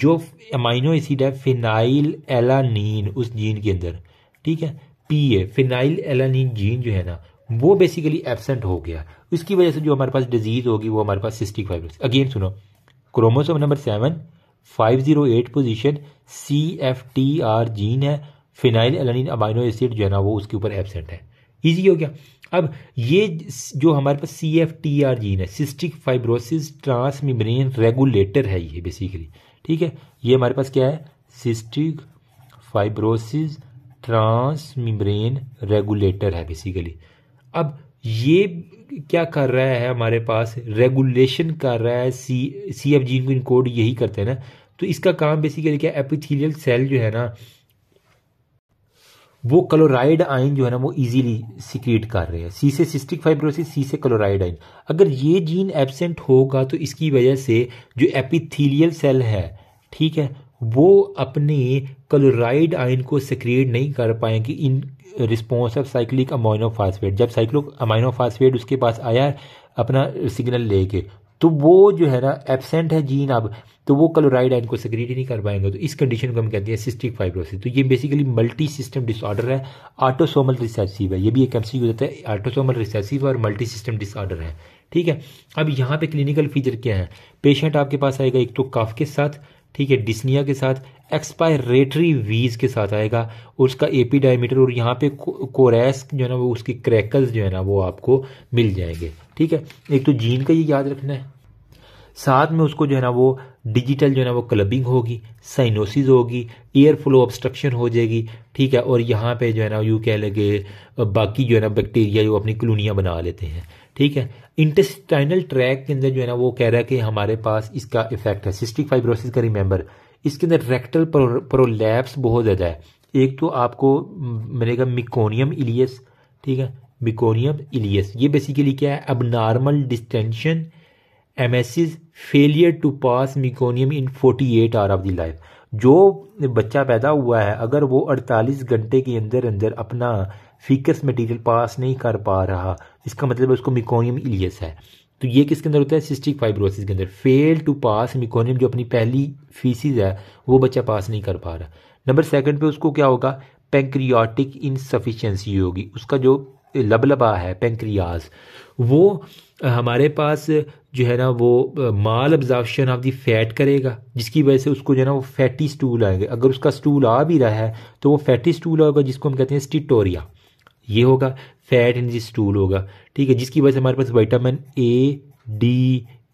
जो अमाइनो एसिड है फिनाइल एलानीन उस जीन के अंदर ठीक है P A phenylalanine gene जो है ना वो बेसिकली एबसेंट हो गया उसकी वजह से जो हमारे पास डिजीज़ होगी वो हमारे पास सिस्टिक फाइब्रोसिस अगेन सुनो chromosome number seven five zero eight position C F T R gene है फिनाइल एलानीन अमाइनो एसिड जो है ना वो उसके ऊपर एबसेंट है ईजी हो गया अब ये जो हमारे पास C F T R gene है सिस्टिक फाइब्रोसिस ट्रांसमिम्रेन रेगुलेटर है ये बेसिकली ठीक है ये हमारे पास क्या है सिस्टिक फाइब्रोसिस ट्रांसमिम्रेन रेगुलेटर है बेसिकली अब ये क्या कर रहा है हमारे पास रेगुलेशन कर रहा है सी सी एफ जीन को इनकोड यही करते हैं ना तो इसका काम बेसिकली क्या एपिथीलियल सेल जो है ना वो क्लोराइड आयन जो है ना वो इजीली सिक्रिएट कर रहे हैं सी से सिस्टिक फाइब्रोसिस सी से क्लोराइड आयन अगर ये जीन एबसेंट होगा तो इसकी वजह से जो एपिथीलियल सेल है ठीक है वो अपने क्लोराइड आयन को सिक्रिएट नहीं कर पाएंगे in response of cyclic amino phosphate जब साइक्लो अमाइनोफास्फेट उसके पास आया अपना सिग्नल लेके तो वो जो है ना एबसेंट है जीन अब तो वो क्लोराइड आयन को सक्रिएट ही नहीं कर पाएंगे तो इस कंडीशन को हम कहते हैं सिस्टिक फाइब्रोसिस तो ये बेसिकली मल्टी सिस्टम डिसऑर्डर है ऑटोसोमल रिसेसिव है ये भी एक एम सी होता है ऑटोसोमल रिसेसिव और मल्टी सिस्टम डिसऑर्डर है ठीक है अब यहाँ पे क्लिनिकल फीचर क्या है पेशेंट आपके पास आएगा एक तो कफ के साथ ठीक है डिस्निया के साथ एक्सपायरेटरी वीज के साथ आएगा उसका एपी डायमीटर और यहाँ पे कोरेस जो है ना वो उसकी क्रैकल्स जो है ना वो आपको मिल जाएंगे ठीक है एक तो जीन का ये याद रखना है साथ में उसको जो है ना वो डिजिटल जो है ना वो क्लबिंग होगी साइनोसिस होगी एयर फ्लो ऑब्स्ट्रक्शन हो जाएगी ठीक है और यहाँ पे जो है ना यू कह लगे बाकी जो है ना बैक्टीरिया जो अपनी कलोनियाँ बना लेते हैं ठीक है इंटेस्टाइनल ट्रैक के अंदर जो है ना वो कह रहा है कि हमारे पास इसका इफेक्ट है सिस्टिक फाइब्रोसिस का रिमेंबर इसके अंदर रेक्टल प्रोलैप्स बहुत ज़्यादा है एक तो आपको मिलेगा मिकोनियम इलियस ठीक है मिकोनियम इलियस ये बेसिकली क्या है अब normal distension emesis failure to pass meconium in 48 hour of the life जो बच्चा पैदा हुआ है अगर वो 48 घंटे के अंदर अंदर अपना फीकस मटेरियल पास नहीं कर पा रहा इसका मतलब उसको मिकोनियम इलियस है तो ये किसके अंदर होता है सिस्टिक फाइब्रोसिस के अंदर फेल टू पास मिकोनियम जो अपनी पहली फीसिस है वो बच्चा पास नहीं कर पा रहा नंबर सेकंड पे उसको क्या होगा पेंक्रियाटिक इनसफिशेंसी होगी उसका जो लबलबा है पेंक्रियाज वो हमारे पास जो है ना वो माल अब्जॉर्बन ऑफ दी फैट करेगा जिसकी वजह से उसको जो है ना वो फैटी स्टूल आएंगे अगर उसका स्टूल आ भी रहा है तो वो फैटी स्टूल होगा जिसको हम कहते हैं स्टिटोरिया ये होगा फैट इन स्टूल होगा ठीक है जिसकी वजह से हमारे पास विटामिन ए डी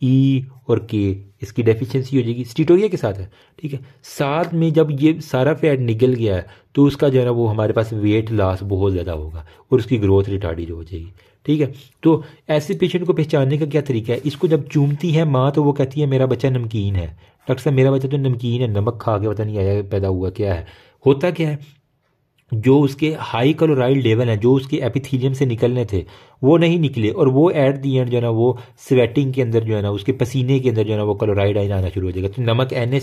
ई और के इसकी डेफिशिएंसी हो जाएगी स्टीटोरिया के साथ है ठीक है साथ में जब ये सारा फैट निकल गया है तो उसका जो है ना वो हमारे पास वेट लॉस बहुत ज़्यादा होगा और उसकी ग्रोथ रिटार्डिड हो जाएगी ठीक है तो ऐसे पेशेंट को पहचानने का क्या तरीका है इसको जब चूमती है माँ तो वो कहती है मेरा बच्चा नमकीन है डॉक्टर साहब मेरा बच्चा तो नमकीन है नमक खा के पता नहीं आया पैदा हुआ क्या है होता क्या है जो उसके हाई क्लोराइड लेवल हैं जो उसके एपिथीलियम से निकलने थे वो नहीं निकले और वो एट दी एंड जो है ना वो स्वेटिंग के अंदर जो है ना उसके पसीने के अंदर जो है ना वो क्लोराइड आइन आना शुरू हो जाएगा तो नमक एन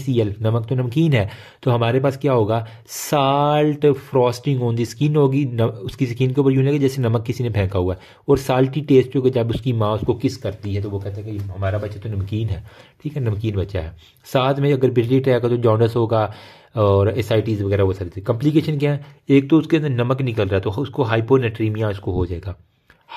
नमक तो नमकीन है तो हमारे पास क्या होगा salt frosting on the skin होगी उसकी स्किन के ऊपर यूँ लगे जैसे नमक किसी ने फेंका हुआ है और साल्टी टेस्ट होगा जब उसकी माँ उसको किस करती है तो वो कहते हैं कि हमारा बच्चा तो नमकीन है ठीक है नमकीन बच्चा है साथ में अगर बिजली टैक तो जॉन्डस होगा और एस वगैरह वो सारी चीज़ें कम्प्लिकेशन क्या है एक तो उसके अंदर नमक निकल रहा है तो उसको हाइपोनेट्रीमिया उसको हो जाएगा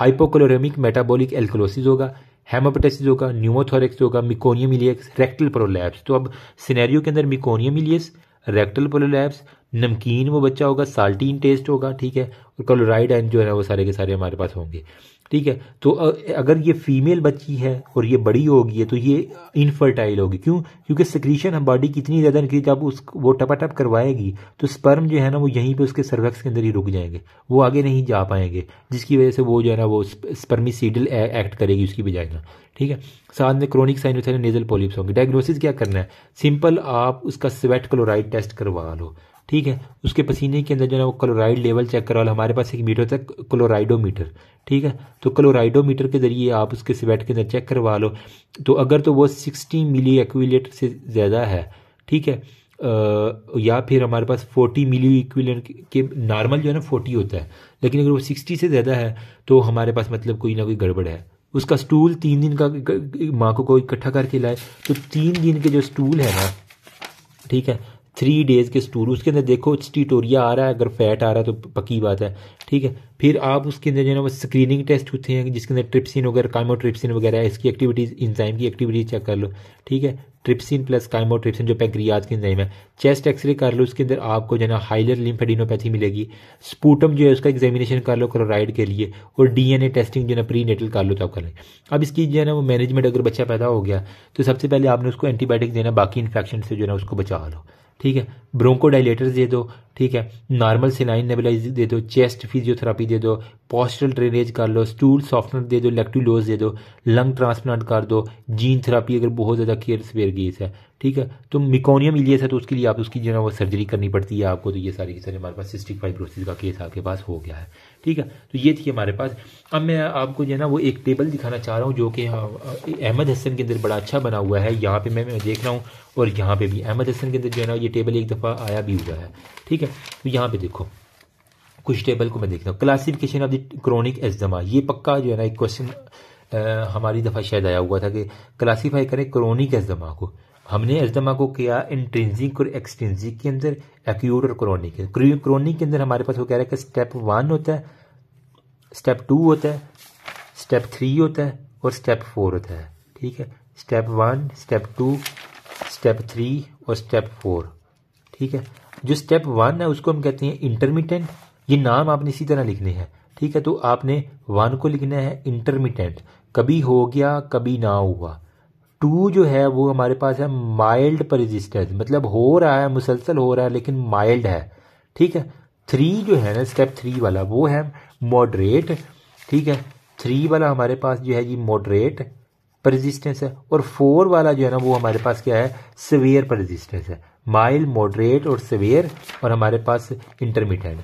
हाइपोकोलोरेमिक मेटाबॉलिक एल्कोलोसिस होगा हेमोपेटाइसिस होगा न्यूमोथोरिक्स होगा मिकोनियम इलियक्स रेक्टल प्रोलैप्स तो अब सिनेरियो के अंदर मिकोनियम इलियस रेक्टल प्रोलैप्स नमकीन वो बच्चा होगा साल्टीन टेस्ट होगा ठीक है और क्लोराइड एंड जो है वो सारे के सारे हमारे पास होंगे ठीक है तो अगर ये फीमेल बच्ची है और ये बड़ी होगी तो ये इनफर्टाइल होगी क्यों क्योंकि सिक्रीशन हम बॉडी की इतनी ज़्यादा निकली जब उस वो टपाटप करवाएगी तो स्पर्म जो है ना वो यहीं पे उसके सर्वेक्स के अंदर ही रुक जाएंगे वो आगे नहीं जा पाएंगे जिसकी वजह से वो जो है ना वो स्पर्मिसीडल एक्ट करेगी उसकी बजाय ना ठीक है साथ में क्रोनिक है नेजल पोलिप्स होंगे डायग्नोसिस क्या करना है सिंपल आप उसका स्वेट क्लोराइड टेस्ट करवा लो ठीक है उसके पसीने के अंदर जो है वो क्लोराइड लेवल चेक करवा लो हमारे पास एक मीटर होता है क्लोराइडोमीटर ठीक है तो क्लोराइडोमीटर के ज़रिए आप उसके स्वेट के अंदर चेक करवा लो तो अगर तो वो सिक्सटी मिली एक्विलेट से ज़्यादा है ठीक है आ, या फिर हमारे पास 40 मिली इक्विलेंट के नॉर्मल जो है ना 40 होता है लेकिन अगर वो 60 से ज़्यादा है तो हमारे पास मतलब कोई ना कोई गड़बड़ है उसका स्टूल तीन दिन का माँ को कोई इकट्ठा करके लाए तो तीन दिन के जो स्टूल है ना ठीक है थ्री डेज के स्टूर उसके अंदर देखो स्टीटोरिया आ रहा है अगर फैट आ रहा है तो पक्की बात है ठीक है फिर आप उसके अंदर जो है ना वो स्क्रीनिंग टेस्ट होते हैं जिसके अंदर ट्रिप्सिन वगैरह काइमोट्रिप्सिन वगैरह इसकी एक्टिविटीज़ इंजाइम की एक्टिविटीज चेक कर लो ठीक है ट्रिप्सिन प्लस काइमोट्रिप्सिन जो पैक्रियाज के इंजाइम है चेस्ट एक्सरे कर लो उसके अंदर आपको जो है ना हाइलर लिम्फेडिनोपैथी मिलेगी स्पूटम जो है उसका एग्जामिनेशन कर लो क्लोराइड के लिए और डीएनए टेस्टिंग जो है प्री नेटल कर लो तो आप कर लें अब इसकी जो है ना वो मैनेजमेंट अगर बच्चा पैदा हो गया तो सबसे पहले आपने उसको एंटीबायोटिक देना बाकी इन्फेक्शन से जो है ना उसको बचा लो ठीक है ब्रोंको दे दो ठीक है नॉर्मल सिनाइन नेबलाइज दे दो चेस्ट फिजियोथेरापी दे दो पॉस्टल ड्रेनेज कर लो स्टूल सॉफ्टनर दे दो लेक्टुलोज दे दो लंग ट्रांसप्लांट कर दो जीन थेरापी अगर बहुत ज़्यादा केयर स्वेयर गीस है ठीक है तो मिकोनियम इलियस है तो उसके लिए आप उसकी जो है वो सर्जरी करनी पड़ती है आपको तो ये सारी की सारी हमारे पास सिस्टिक फाइब्रोसिस का केस आपके पास हो गया है ठीक है तो ये थी हमारे पास अब मैं आपको जो है ना वो एक टेबल दिखाना चाह रहा हूँ जो कि हाँ, अहमद हसन के अंदर बड़ा अच्छा बना हुआ है यहाँ पे मैं, मैं देख रहा हूँ और यहाँ पे भी अहमद हसन के अंदर जो है ना ये टेबल एक दफ़ा आया भी हुआ है ठीक है तो यहाँ पे देखो कुछ टेबल को मैं देखता हूँ classification of the chronic asthma ये पक्का जो है ना एक क्वेश्चन हमारी दफ़ा शायद आया हुआ था कि क्लासीफाई करें क्रोनिक एजमा को हमने अजदमा को किया इंट्रेंजिक और एक्सटेंजिक के अंदर एक्यूट और क्रोनिक क्रोनिक के अंदर हमारे पास वो कह रहा है कि स्टेप वन होता है स्टेप टू होता है स्टेप थ्री होता है और स्टेप फोर होता है ठीक है step one step two step three और स्टेप फोर ठीक है जो स्टेप वन है उसको हम कहते हैं इंटरमीडियंट ये नाम आपने इसी तरह लिखने हैं ठीक है तो आपने वन को लिखना है इंटरमीडियंट कभी हो गया कभी ना हुआ टू जो है वो हमारे पास है माइल्ड परिजिस्टेंस मतलब हो रहा है मुसलसल हो रहा है लेकिन माइल्ड है ठीक है थ्री जो है ना स्टेप थ्री वाला वो है मॉडरेट ठीक है थ्री वाला हमारे पास जो है जी मॉडरेट परजिस्टेंस है और फोर वाला जो है ना वो हमारे पास क्या है सवेयर परजिस्टेंस है माइल्ड मॉडरेट और सवेयर और हमारे पास इंटरमीडियट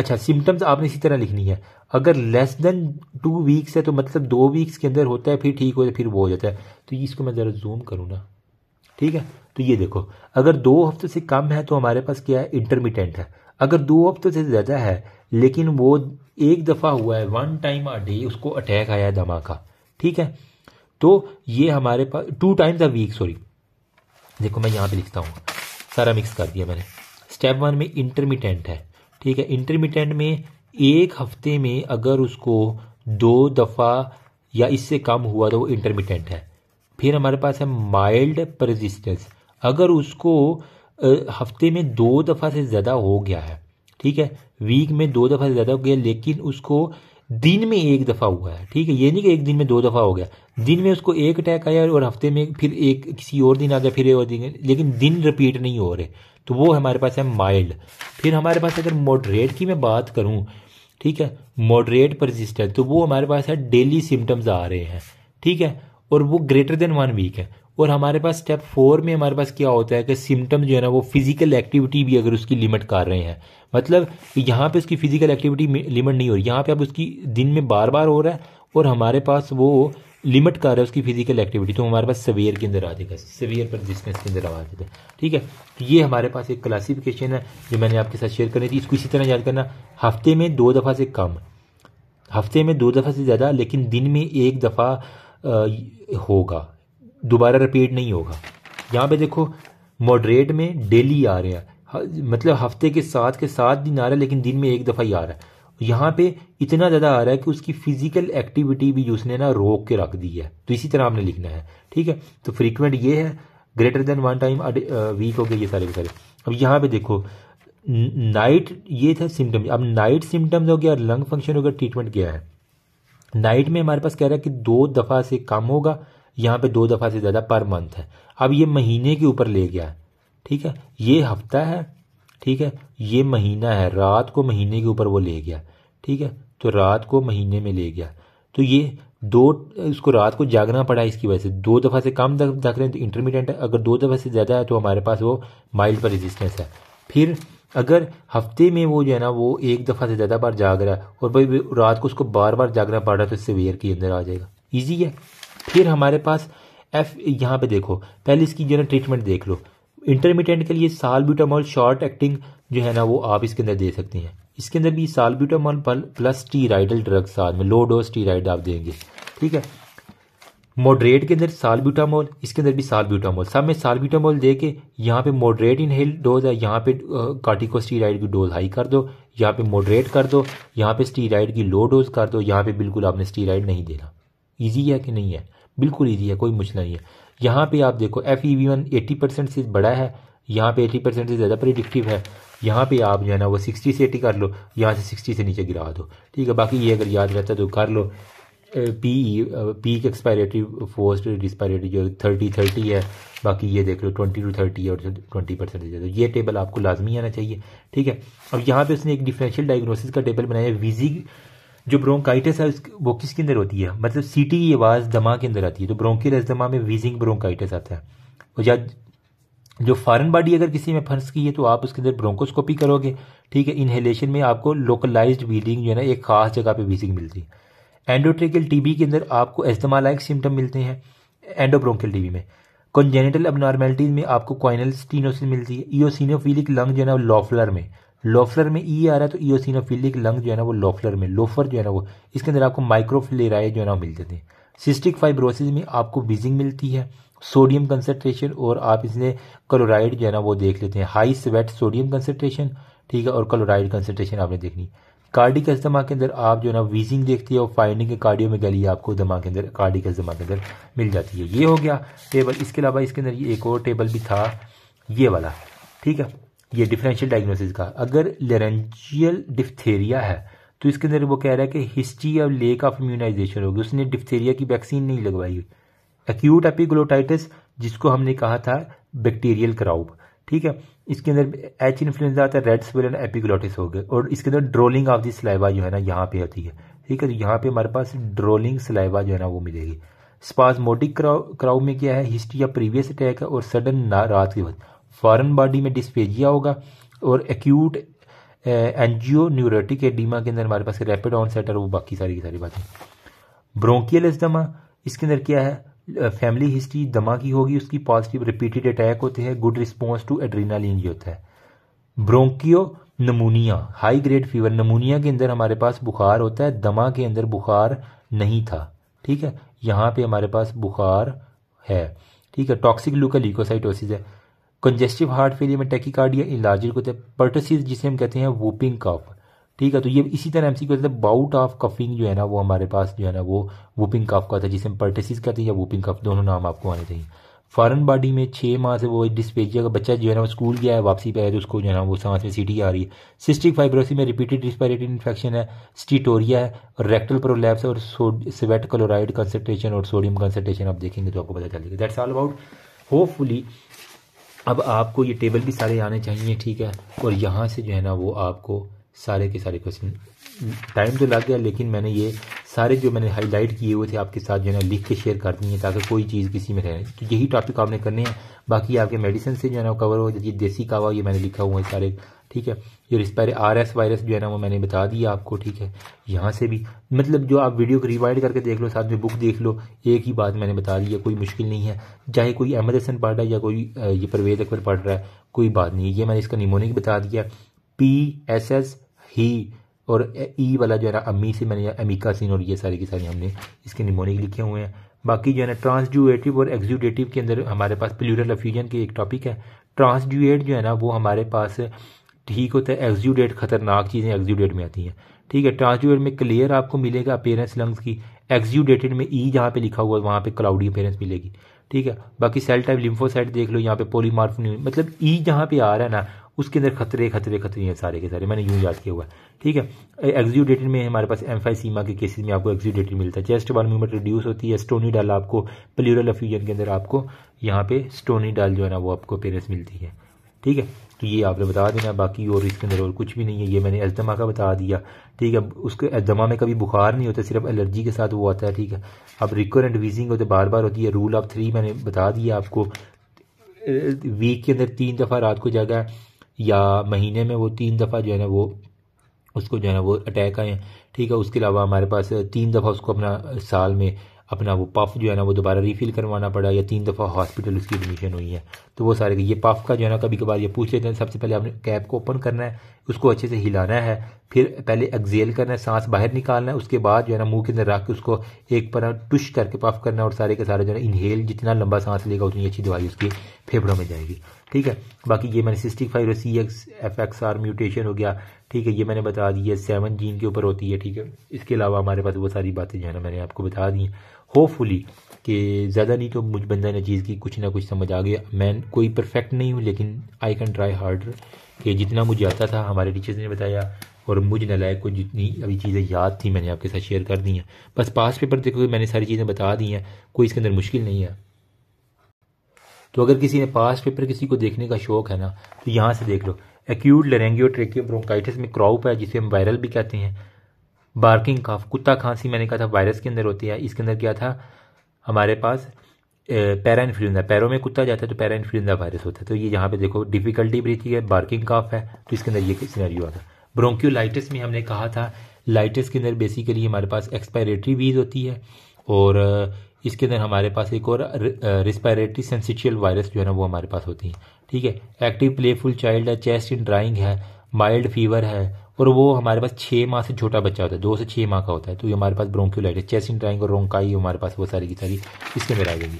अच्छा सिम्टम्स आपने इसी तरह लिखनी है अगर लेस देन टू वीक्स है तो मतलब दो वीक्स के अंदर होता है फिर ठीक हो जाए फिर वो हो जाता है तो इसको मैं ज़रा जूम करूँ ना ठीक है तो ये देखो अगर दो हफ्ते से कम है तो हमारे पास क्या है इंटरमीडियंट है अगर दो हफ्ते से ज़्यादा है लेकिन वो एक दफ़ा हुआ है वन टाइम आ डे उसको अटैक आया दमा का ठीक है तो ये हमारे पास two times a week sorry देखो मैं यहाँ पे लिखता हूँ सारा मिक्स कर दिया मैंने स्टेप वन में इंटरमीडियंट है ठीक है इंटरमीडियंट में एक हफ्ते में अगर उसको दो दफ़ा या इससे कम हुआ तो वो इंटरमीडियंट है फिर हमारे पास है माइल्ड परजिस्टेंस अगर उसको हफ्ते में दो दफ़ा से ज़्यादा हो गया है ठीक है वीक में दो दफ़ा से ज़्यादा हो गया लेकिन उसको दिन में एक दफ़ा हुआ है ठीक है ये नहीं कि एक दिन में दो दफ़ा हो गया दिन में उसको एक अटैक आया और हफ्ते में फिर एक किसी और दिन आ गया फिर एक और दिन लेकिन दिन रिपीट नहीं हो रहे तो वो हमारे पास है माइल्ड फिर हमारे पास अगर मॉडरेट की मैं बात करूँ ठीक है मॉडरेट परसिस्टेंट तो वो हमारे पास है डेली सिम्टम्स आ रहे हैं ठीक है और वो ग्रेटर देन वन वीक है और हमारे पास स्टेप फोर में हमारे पास क्या होता है कि सिम्टम जो है ना वो फिजिकल एक्टिविटी भी अगर उसकी लिमिट कर रहे हैं मतलब यहाँ पे उसकी फिजिकल एक्टिविटी लिमिट नहीं हो रही यहाँ पे अब उसकी दिन में बार बार हो रहा है और हमारे पास वो लिमिट कर रहा है उसकी फिजिकल एक्टिविटी तो हमारे पास सवेयर के अंदर आ जाएगा सवेयर पर डिस्टेंस के अंदर आ जाता है ठीक है तो ये हमारे पास एक क्लासिफिकेशन है जो मैंने आपके साथ शेयर करनी थी इसको इसी तरह याद करना हफ्ते में दो दफ़ा से कम हफ्ते में दो दफ़ा से ज़्यादा लेकिन दिन में एक दफ़ा होगा दोबारा रिपीट नहीं होगा यहाँ पर देखो मॉडरेट में डेली आ रहे हैं मतलब हफ्ते के साथ के साथ दिन आ रहा है लेकिन दिन में एक दफ़ा ही आ रहा है यहाँ पे इतना ज़्यादा आ रहा है कि उसकी फिजिकल एक्टिविटी भी उसने ना रोक के रख दी है तो इसी तरह हमने लिखना है ठीक है तो फ्रीक्वेंट ये है greater than one time week हो गए ये सारे के सारे अब यहाँ पे देखो नाइट ये था सिम्टम अब नाइट सिम्टम्स हो गया और लंग फंक्शन हो गया ट्रीटमेंट क्या है नाइट में हमारे पास कह रहा है कि दो दफ़ा से कम होगा यहाँ पे दो दफ़ा से ज़्यादा पर मंथ है अब ये महीने के ऊपर ले गया है ठीक है ये हफ्ता है ठीक है ये महीना है रात को महीने के ऊपर वो ले गया ठीक है तो रात को महीने में ले गया तो ये दो उसको रात को जागना पड़ा इसकी वजह से दो दफ़ा से कम जाग रहे हैं तो इंटरमीडिएट है अगर दो दफ़ा से ज़्यादा है तो हमारे पास वो माइल्ड पर रेजिस्टेंस है फिर अगर हफ्ते में वो जो है ना वो एक दफ़ा से ज़्यादा बार जाग रहा है और भाई रात को उसको बार बार जागना पड़ रहा है तो इससे वेयर के अंदर आ जाएगा ईजी है फिर हमारे पास एफ यहाँ पे देखो पहले इसकी जो है ना ट्रीटमेंट देख लो इंटरमीडिएट के लिए साल ब्यूटामोल शॉर्ट एक्टिंग जो है ना वो आप इसके अंदर दे सकते हैं इसके अंदर भी साल ब्यूटामोल प्लस टीराइडल ड्रग साथ में लो डोज टीराइड आप देंगे ठीक है मॉडरेट के अंदर साल ब्यूटामोल इसके अंदर भी साल ब्यूटामोल सब में सालब्यूटामॉल दे के यहाँ पे मॉडरेट इनहेल डोज है यहाँ पे कार्टिकोस्टीराइड की डोज हाई कर दो यहाँ पे मॉडरेट कर दो यहाँ पे स्टीराइड की लो डोज कर दो यहाँ पे बिल्कुल आपने स्टीराइड नहीं देना ईजी है कि नहीं है बिल्कुल ईजी है कोई मुश्किल नहीं है यहाँ पे आप देखो F E V one eighty percent से बड़ा है यहाँ पे एटी परसेंट से ज़्यादा प्रिडिक्टिव है यहाँ पे आप जो है ना वो सिक्सटी से एटी कर लो यहाँ से सिक्सटी से नीचे गिरा दो ठीक है बाकी ये अगर याद रहता है तो कर लो P E peak expiratory force डिस्पायरेटरी जो थर्टी थर्टी है बाकी ये देख लो ट्वेंटी टू थर्टी है और ट्वेंटी परसेंट ज़्यादा ये टेबल आपको लाजमी आना चाहिए ठीक है अब यहाँ पे उसने एक डिफरेंशियल डायग्नोसिस का टेबल बनाया विजी जो ब्रोंकाइटिस है वो किसके अंदर होती है मतलब सीटी की e आवाज़ दमा के अंदर आती है तो ब्रोंकियल अस्थमा में वीजिंग ब्रोंकाइटिस आता है और या जो फॉरन बॉडी अगर किसी में फंस की है तो आप उसके अंदर ब्रोंकोस्कोपी करोगे ठीक है इनहेलेशन में आपको लोकलाइज वीलिंग जो है ना एक खास जगह पर वीजिंग मिलती है एंडोट्रिकल टीबी के अंदर आपको एस्थमा लाइक सिम्टम मिलते हैं एंडोब्रोंकियल टीबी में कॉन्जेनिटल अबनॉर्मेलिटीज में आपको क्वाइनल स्टीनोसिस मिलती है ईओसिनोफिलिक लंग जो है ना लॉफलर में लोफलर में ई e आ रहा है तो ईओसिनोफिलिक लंग जो है ना वो लोफलर में लोफर जो है ना वो इसके अंदर आपको माइक्रोफिलेराए जो है ना मिल जाते हैं सिस्टिक फाइब्रोसिस में आपको बीजिंग मिलती है सोडियम कंसनट्रेशन और आप इसमें क्लोराइड जो है ना वो देख लेते हैं हाई स्वेट सोडियम कंसनट्रेशन ठीक है और क्लोराइड कंसनट्रेशन आपने देखनी कार्डिक अस्थमा के अंदर आप जो है ना वीजिंग देखती है और फाइंडिंग के कार्डियो में गली आपको दमा के अंदर कार्डिक अस्थमा के अंदर मिल जाती है ये हो गया टेबल इसके अलावा इसके अंदर ये एक और टेबल भी था ये वाला ठीक है ये डिफरेंशियल डायग्नोसिस का अगर लेरेंजियल डिफ्थेरिया है तो इसके अंदर वो कह रहा है कि हिस्ट्री और लेक ऑफ इम्यूनाइजेशन होगी उसने डिफ्थेरिया की वैक्सीन नहीं लगवाई एक्यूट एपिग्लोटाइटिस जिसको हमने कहा था बैक्टीरियल क्राउब ठीक है इसके अंदर एच इन्फ्लुएंजा आता है रेड स्वेलन एपिग्लोटिस हो गए और इसके अंदर ड्रोलिंग ऑफ दी सलाइवा जो है ना यहाँ पे होती है ठीक है तो यहाँ पे हमारे पास ड्रोलिंग सलाइवा जो है ना वो मिलेगी स्पाजमोटिक क्राउ क्राउ में क्या है हिस्ट्री या प्रीवियस अटैक है और सडन ना रात के वक्त फॉरन बॉडी में डिस्पेजिया होगा और एक्यूट एनजियो न्यूरोटिक एडीमा के अंदर हमारे पास रैपिड ऑनसेट और वो बाकी सारी की सारी बातें ब्रोंकियल इजमा इसके अंदर क्या है फैमिली हिस्ट्री दमा की होगी उसकी पॉजिटिव रिपीटेड अटैक होते हैं गुड रिस्पॉन्स टू एड्रीनालिन ये होता है broncho pneumonia high grade fever pneumonia के अंदर हमारे पास बुखार होता है दमा के अंदर बुखार नहीं था ठीक है यहाँ पे हमारे पास बुखार है ठीक है टॉक्सिक लूका इकोसाइटोसिस है कंजेस्टिव हार्ट फेलियर में टेकिकार्डिया कार्डिया को होता है पर्टसिस जिसे हम कहते हैं वूपिंग कफ ठीक है तो ये इसी तरह एमसीक्यू कहते हैं बाउट ऑफ कफिंग जो है ना वो हमारे पास जो है ना वो वूपिंग कफ का था जिसे हम पर्टेसिस कहते हैं या वूपिंग कफ दोनों नाम आपको आने चाहिए फॉरन बॉडी में छः माह से वो डिस्पेजिया का बच्चा जो है ना वो स्कूल गया है वापसी पे आया तो उसको जो है ना वो सांस में सीटी आ रही है सिस्टिक फाइब्रोसिस में रिपीटेड रिस्पायरेटरी इन्फेक्शन है स्टीटोरिया है और रेक्टल प्रोलैप्स और स्वेट क्लोराइड कंसनट्रेशन और सोडियम कंसनट्रेशन आप देखेंगे तो आपको पता चलेगा दैट्स ऑल अबाउट होपफुली अब आपको ये टेबल भी सारे आने चाहिए ठीक है और यहाँ से जो है ना वो आपको सारे के सारे क्वेश्चन टाइम तो लग गया लेकिन मैंने ये सारे जो मैंने हाईलाइट किए हुए थे आपके साथ जो है ना लिख के शेयर कर दिए ताकि कोई चीज़ किसी में रहे तो यही टॉपिक आपने करने हैं बाकी आपके मेडिसिन से जो है ना कवर हो जाती देसी कावा ये मैंने लिखा हुआ है सारे ठीक है ये रिस्पायर आर एस वायरस जो है ना वो मैंने बता दिया आपको ठीक है यहाँ से भी मतलब जो आप वीडियो को रिवाइड करके देख लो साथ में बुक देख लो एक ही बात मैंने बता दी है कोई मुश्किल नहीं है चाहे कोई अहमद हसन पढ़ रहा है या कोई ये परवेज अकबर पढ़ रहा है कोई बात नहीं ये मैंने इसका निमोनिक बता दिया पी एस एस ही और ई e वाला जो है ना अम्मी से मैंने अमीका सिंह और ये सारी की सारी हमने इसके निमोनिक लिखे हुए हैं बाकी जो है ना ट्रांसजूएटिव और एक्जूडेटिव के अंदर हमारे पास प्लूरल अफ्यूजन के एक टॉपिक है ट्रांसड्यूएट जो है ना वो हमारे पास ठीक होता है एक्जूडेट खतरनाक चीज़ें एक्जूडेट में आती हैं ठीक है ट्रांसजूडेट में क्लियर आपको मिलेगा अपेयरेंस लंग्स की एक्जूडेटेड में ई e जहाँ पे लिखा हुआ है वहाँ पे क्लाउडी अपेयरेंस मिलेगी ठीक है बाकी सेल टाइप लिम्फोसाइट देख लो यहाँ पे पोलीमार्फ मतलब ई e जहाँ पे आ रहा है ना उसके अंदर खतरे खतरे खतरे हैं सारे के सारे मैंने यूँ याद किया हुआ ठीक है एक्जूडेटेड में हमारे पास एम्फाइसीमा के केसेज में आपको एक्जूडेटेड मिलता है चेस्ट वाल मूवमेंट रिड्यूस होती है स्टोनी डाल आपको प्लूरल अफ्यूजन के अंदर आपको यहाँ पे स्टोनी डाल जो है ना वो आपको अपेयरेंस मिलती है ठीक है तो ये आपने बता देना बाकी और इसके अंदर और कुछ भी नहीं है ये मैंने अजदमा का बता दिया ठीक है उसके अजदमा में कभी बुखार नहीं होता सिर्फ एलर्जी के साथ वो आता है ठीक है अब रिकरेंट वीजिंग होते बार बार होती है रूल ऑफ थ्री मैंने बता दिया आपको वीक के अंदर तीन दफ़ा रात को जागा या महीने में वो तीन दफ़ा जो है ना वो उसको जो है ना वो अटैक आए ठीक है उसके अलावा हमारे पास तीन दफ़ा उसको अपना साल में अपना वो पफ जो है ना वो दोबारा रीफिल करवाना पड़ा या तीन दफ़ा हॉस्पिटल उसकी एडमिशन हुई है तो वो सारे ये पफ का जो है ना कभी कभार ये पूछ लेते हैं सबसे पहले आपने कैप को ओपन करना है उसको अच्छे से हिलाना है फिर पहले एक्जेल करना है सांस बाहर निकालना है उसके बाद जो है ना मुंह के अंदर रख के उसको एक पर टुश करके पफ करना है और सारे के सारे जो है इनहेल जितना लंबा सांस लेगा उतनी अच्छी दवाई उसकी फेफड़ों में जाएगी ठीक है बाकी ये मैंने cystic five C X F X R mutation हो गया ठीक है ये मैंने बता दी है सेवन जीन के ऊपर होती है ठीक है इसके अलावा हमारे पास वो सारी बातें जो है ना मैंने आपको बता दी हैं होपफुली कि ज़्यादा नहीं तो मुझ बंदा ने चीज़ की कुछ ना कुछ समझ आ गया मैं कोई परफेक्ट नहीं हूँ लेकिन आई कैन ट्राई हार्डर कि जितना मुझे आता था हमारे टीचर्स ने बताया और मुझ नलायक को जितनी अभी चीज़ें याद थी मैंने आपके साथ शेयर कर दी हैं बस पास पेपर देखो मैंने सारी चीज़ें बता दी हैं कोई इसके अंदर मुश्किल नहीं है तो अगर किसी ने पास पेपर किसी को देखने का शौक है ना तो यहाँ से देख लो एक्यूट लरेंगियो ट्रेकियो ब्रोंकाइटिस में क्रॉप है जिसे हम वायरल भी कहते हैं बार्किंग काफ कुत्ता खांसी मैंने कहा था वायरस के अंदर होती है इसके अंदर क्या था हमारे पास पैरा इन्फ्लुएंजा पैरों में कुत्ता जाता है तो पैरा इन्फ्लुएंजा वायरस होता है तो ये यहाँ पे देखो डिफिकल्टी ब्रीथिंग है बार्किंग काफ है तो इसके अंदर ये हुआ था है ब्रोंक्यूलाइटिस में हमने कहा था लाइटिस के अंदर बेसिकली हमारे पास एक्सपायरेटरी वीज होती है और इसके अंदर हमारे पास एक और रिस्पायरेटरी सेंसिशियल वायरस जो है ना वो हमारे पास होती है ठीक है एक्टिव प्लेफुल चाइल्ड है चेस्ट इन ड्राइंग है माइल्ड फीवर है और वो हमारे पास छः माह से छोटा बच्चा होता है दो से छः माह का होता है तो ये हमारे पास ब्रोंक्यूलाइट है चेसिन ड्राइंग और रोंकाई हमारे पास वो सारी की सारी इसके अंदर आ जाएगी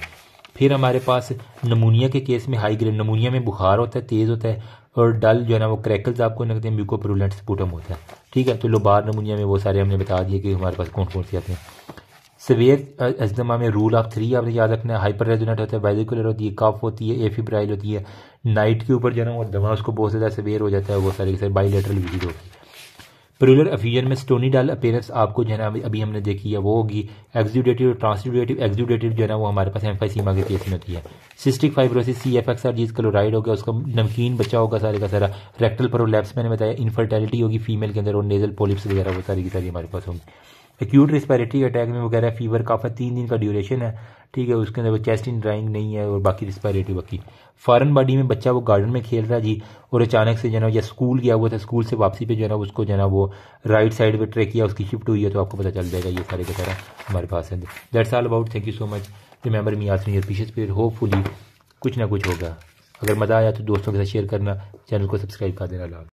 फिर हमारे पास नमूनिया के केस में हाई ग्रेड नमूनिया में बुखार होता है तेज़ होता है और डल जो है ना वो क्रैकल्स आपको लगते हैं म्यूकोप्रूलेंट स्पूटम होता है ठीक है तो लोबार नमूनिया में वो सारे हमने बता दिए कि हमारे पास कौन कौन से आते हैं सवेर अजदमा में रूल ऑफ थ्री आपने याद रखना है हाइपर रेजोनेट होता है वेजिकुलर होती है कफ होती है एफिब्राइल होती है नाइट के ऊपर जो है ना वो दवा उसको बहुत ज़्यादा सवेर हो जाता है वो सारे सारी बाईलेटरल बाइलेटरल विजिट होती है पेरुलर अफ्यूजन में स्टोनी डाल अपेयरेंस आपको जो है ना अभी हमने देखी है वो होगी एक्जुडेटिव और ट्रांसड्यूडेटिव एक्जुडेटिव जो है ना वो हमारे पास एम्फाइसीमा के केस में होती है cystic fibrosis C F X R जिस क्लोराइड हो गया उसका नमकीन बच्चा होगा सारे का सारा रेक्टल प्रोलैप्स मैंने बताया इनफर्टैलिटी होगी फीमेल के अंदर और नेजल पोलिप्स वगैरह वो सारी की सारी हमारे पास होंगी एक्यूट रिस्पायरेटरी अटैक में वगैरह फीवर काफ़ी तीन दिन का ड्यूरेशन है ठीक है उसके अंदर वो चेस्ट इन ड्राइंग नहीं है और बाकी रिस्पायरेटिव बाकी फॉरन बॉडी में बच्चा वो गार्डन में खेल रहा है जी और अचानक से जो ना या स्कूल गया हुआ था स्कूल से वापसी पे जो है ना उसको जो है ना वो राइट साइड पे ट्रैक किया उसकी शिफ्ट हुई है तो आपको पता चल जाएगा ये सारे के सारा हमारे पास है that's all about thank you so much remember me आसमी पीछे पिशेज होप होपफुली कुछ ना कुछ होगा अगर मज़ा आया तो दोस्तों के साथ शेयर करना चैनल को सब्सक्राइब कर देना लाभ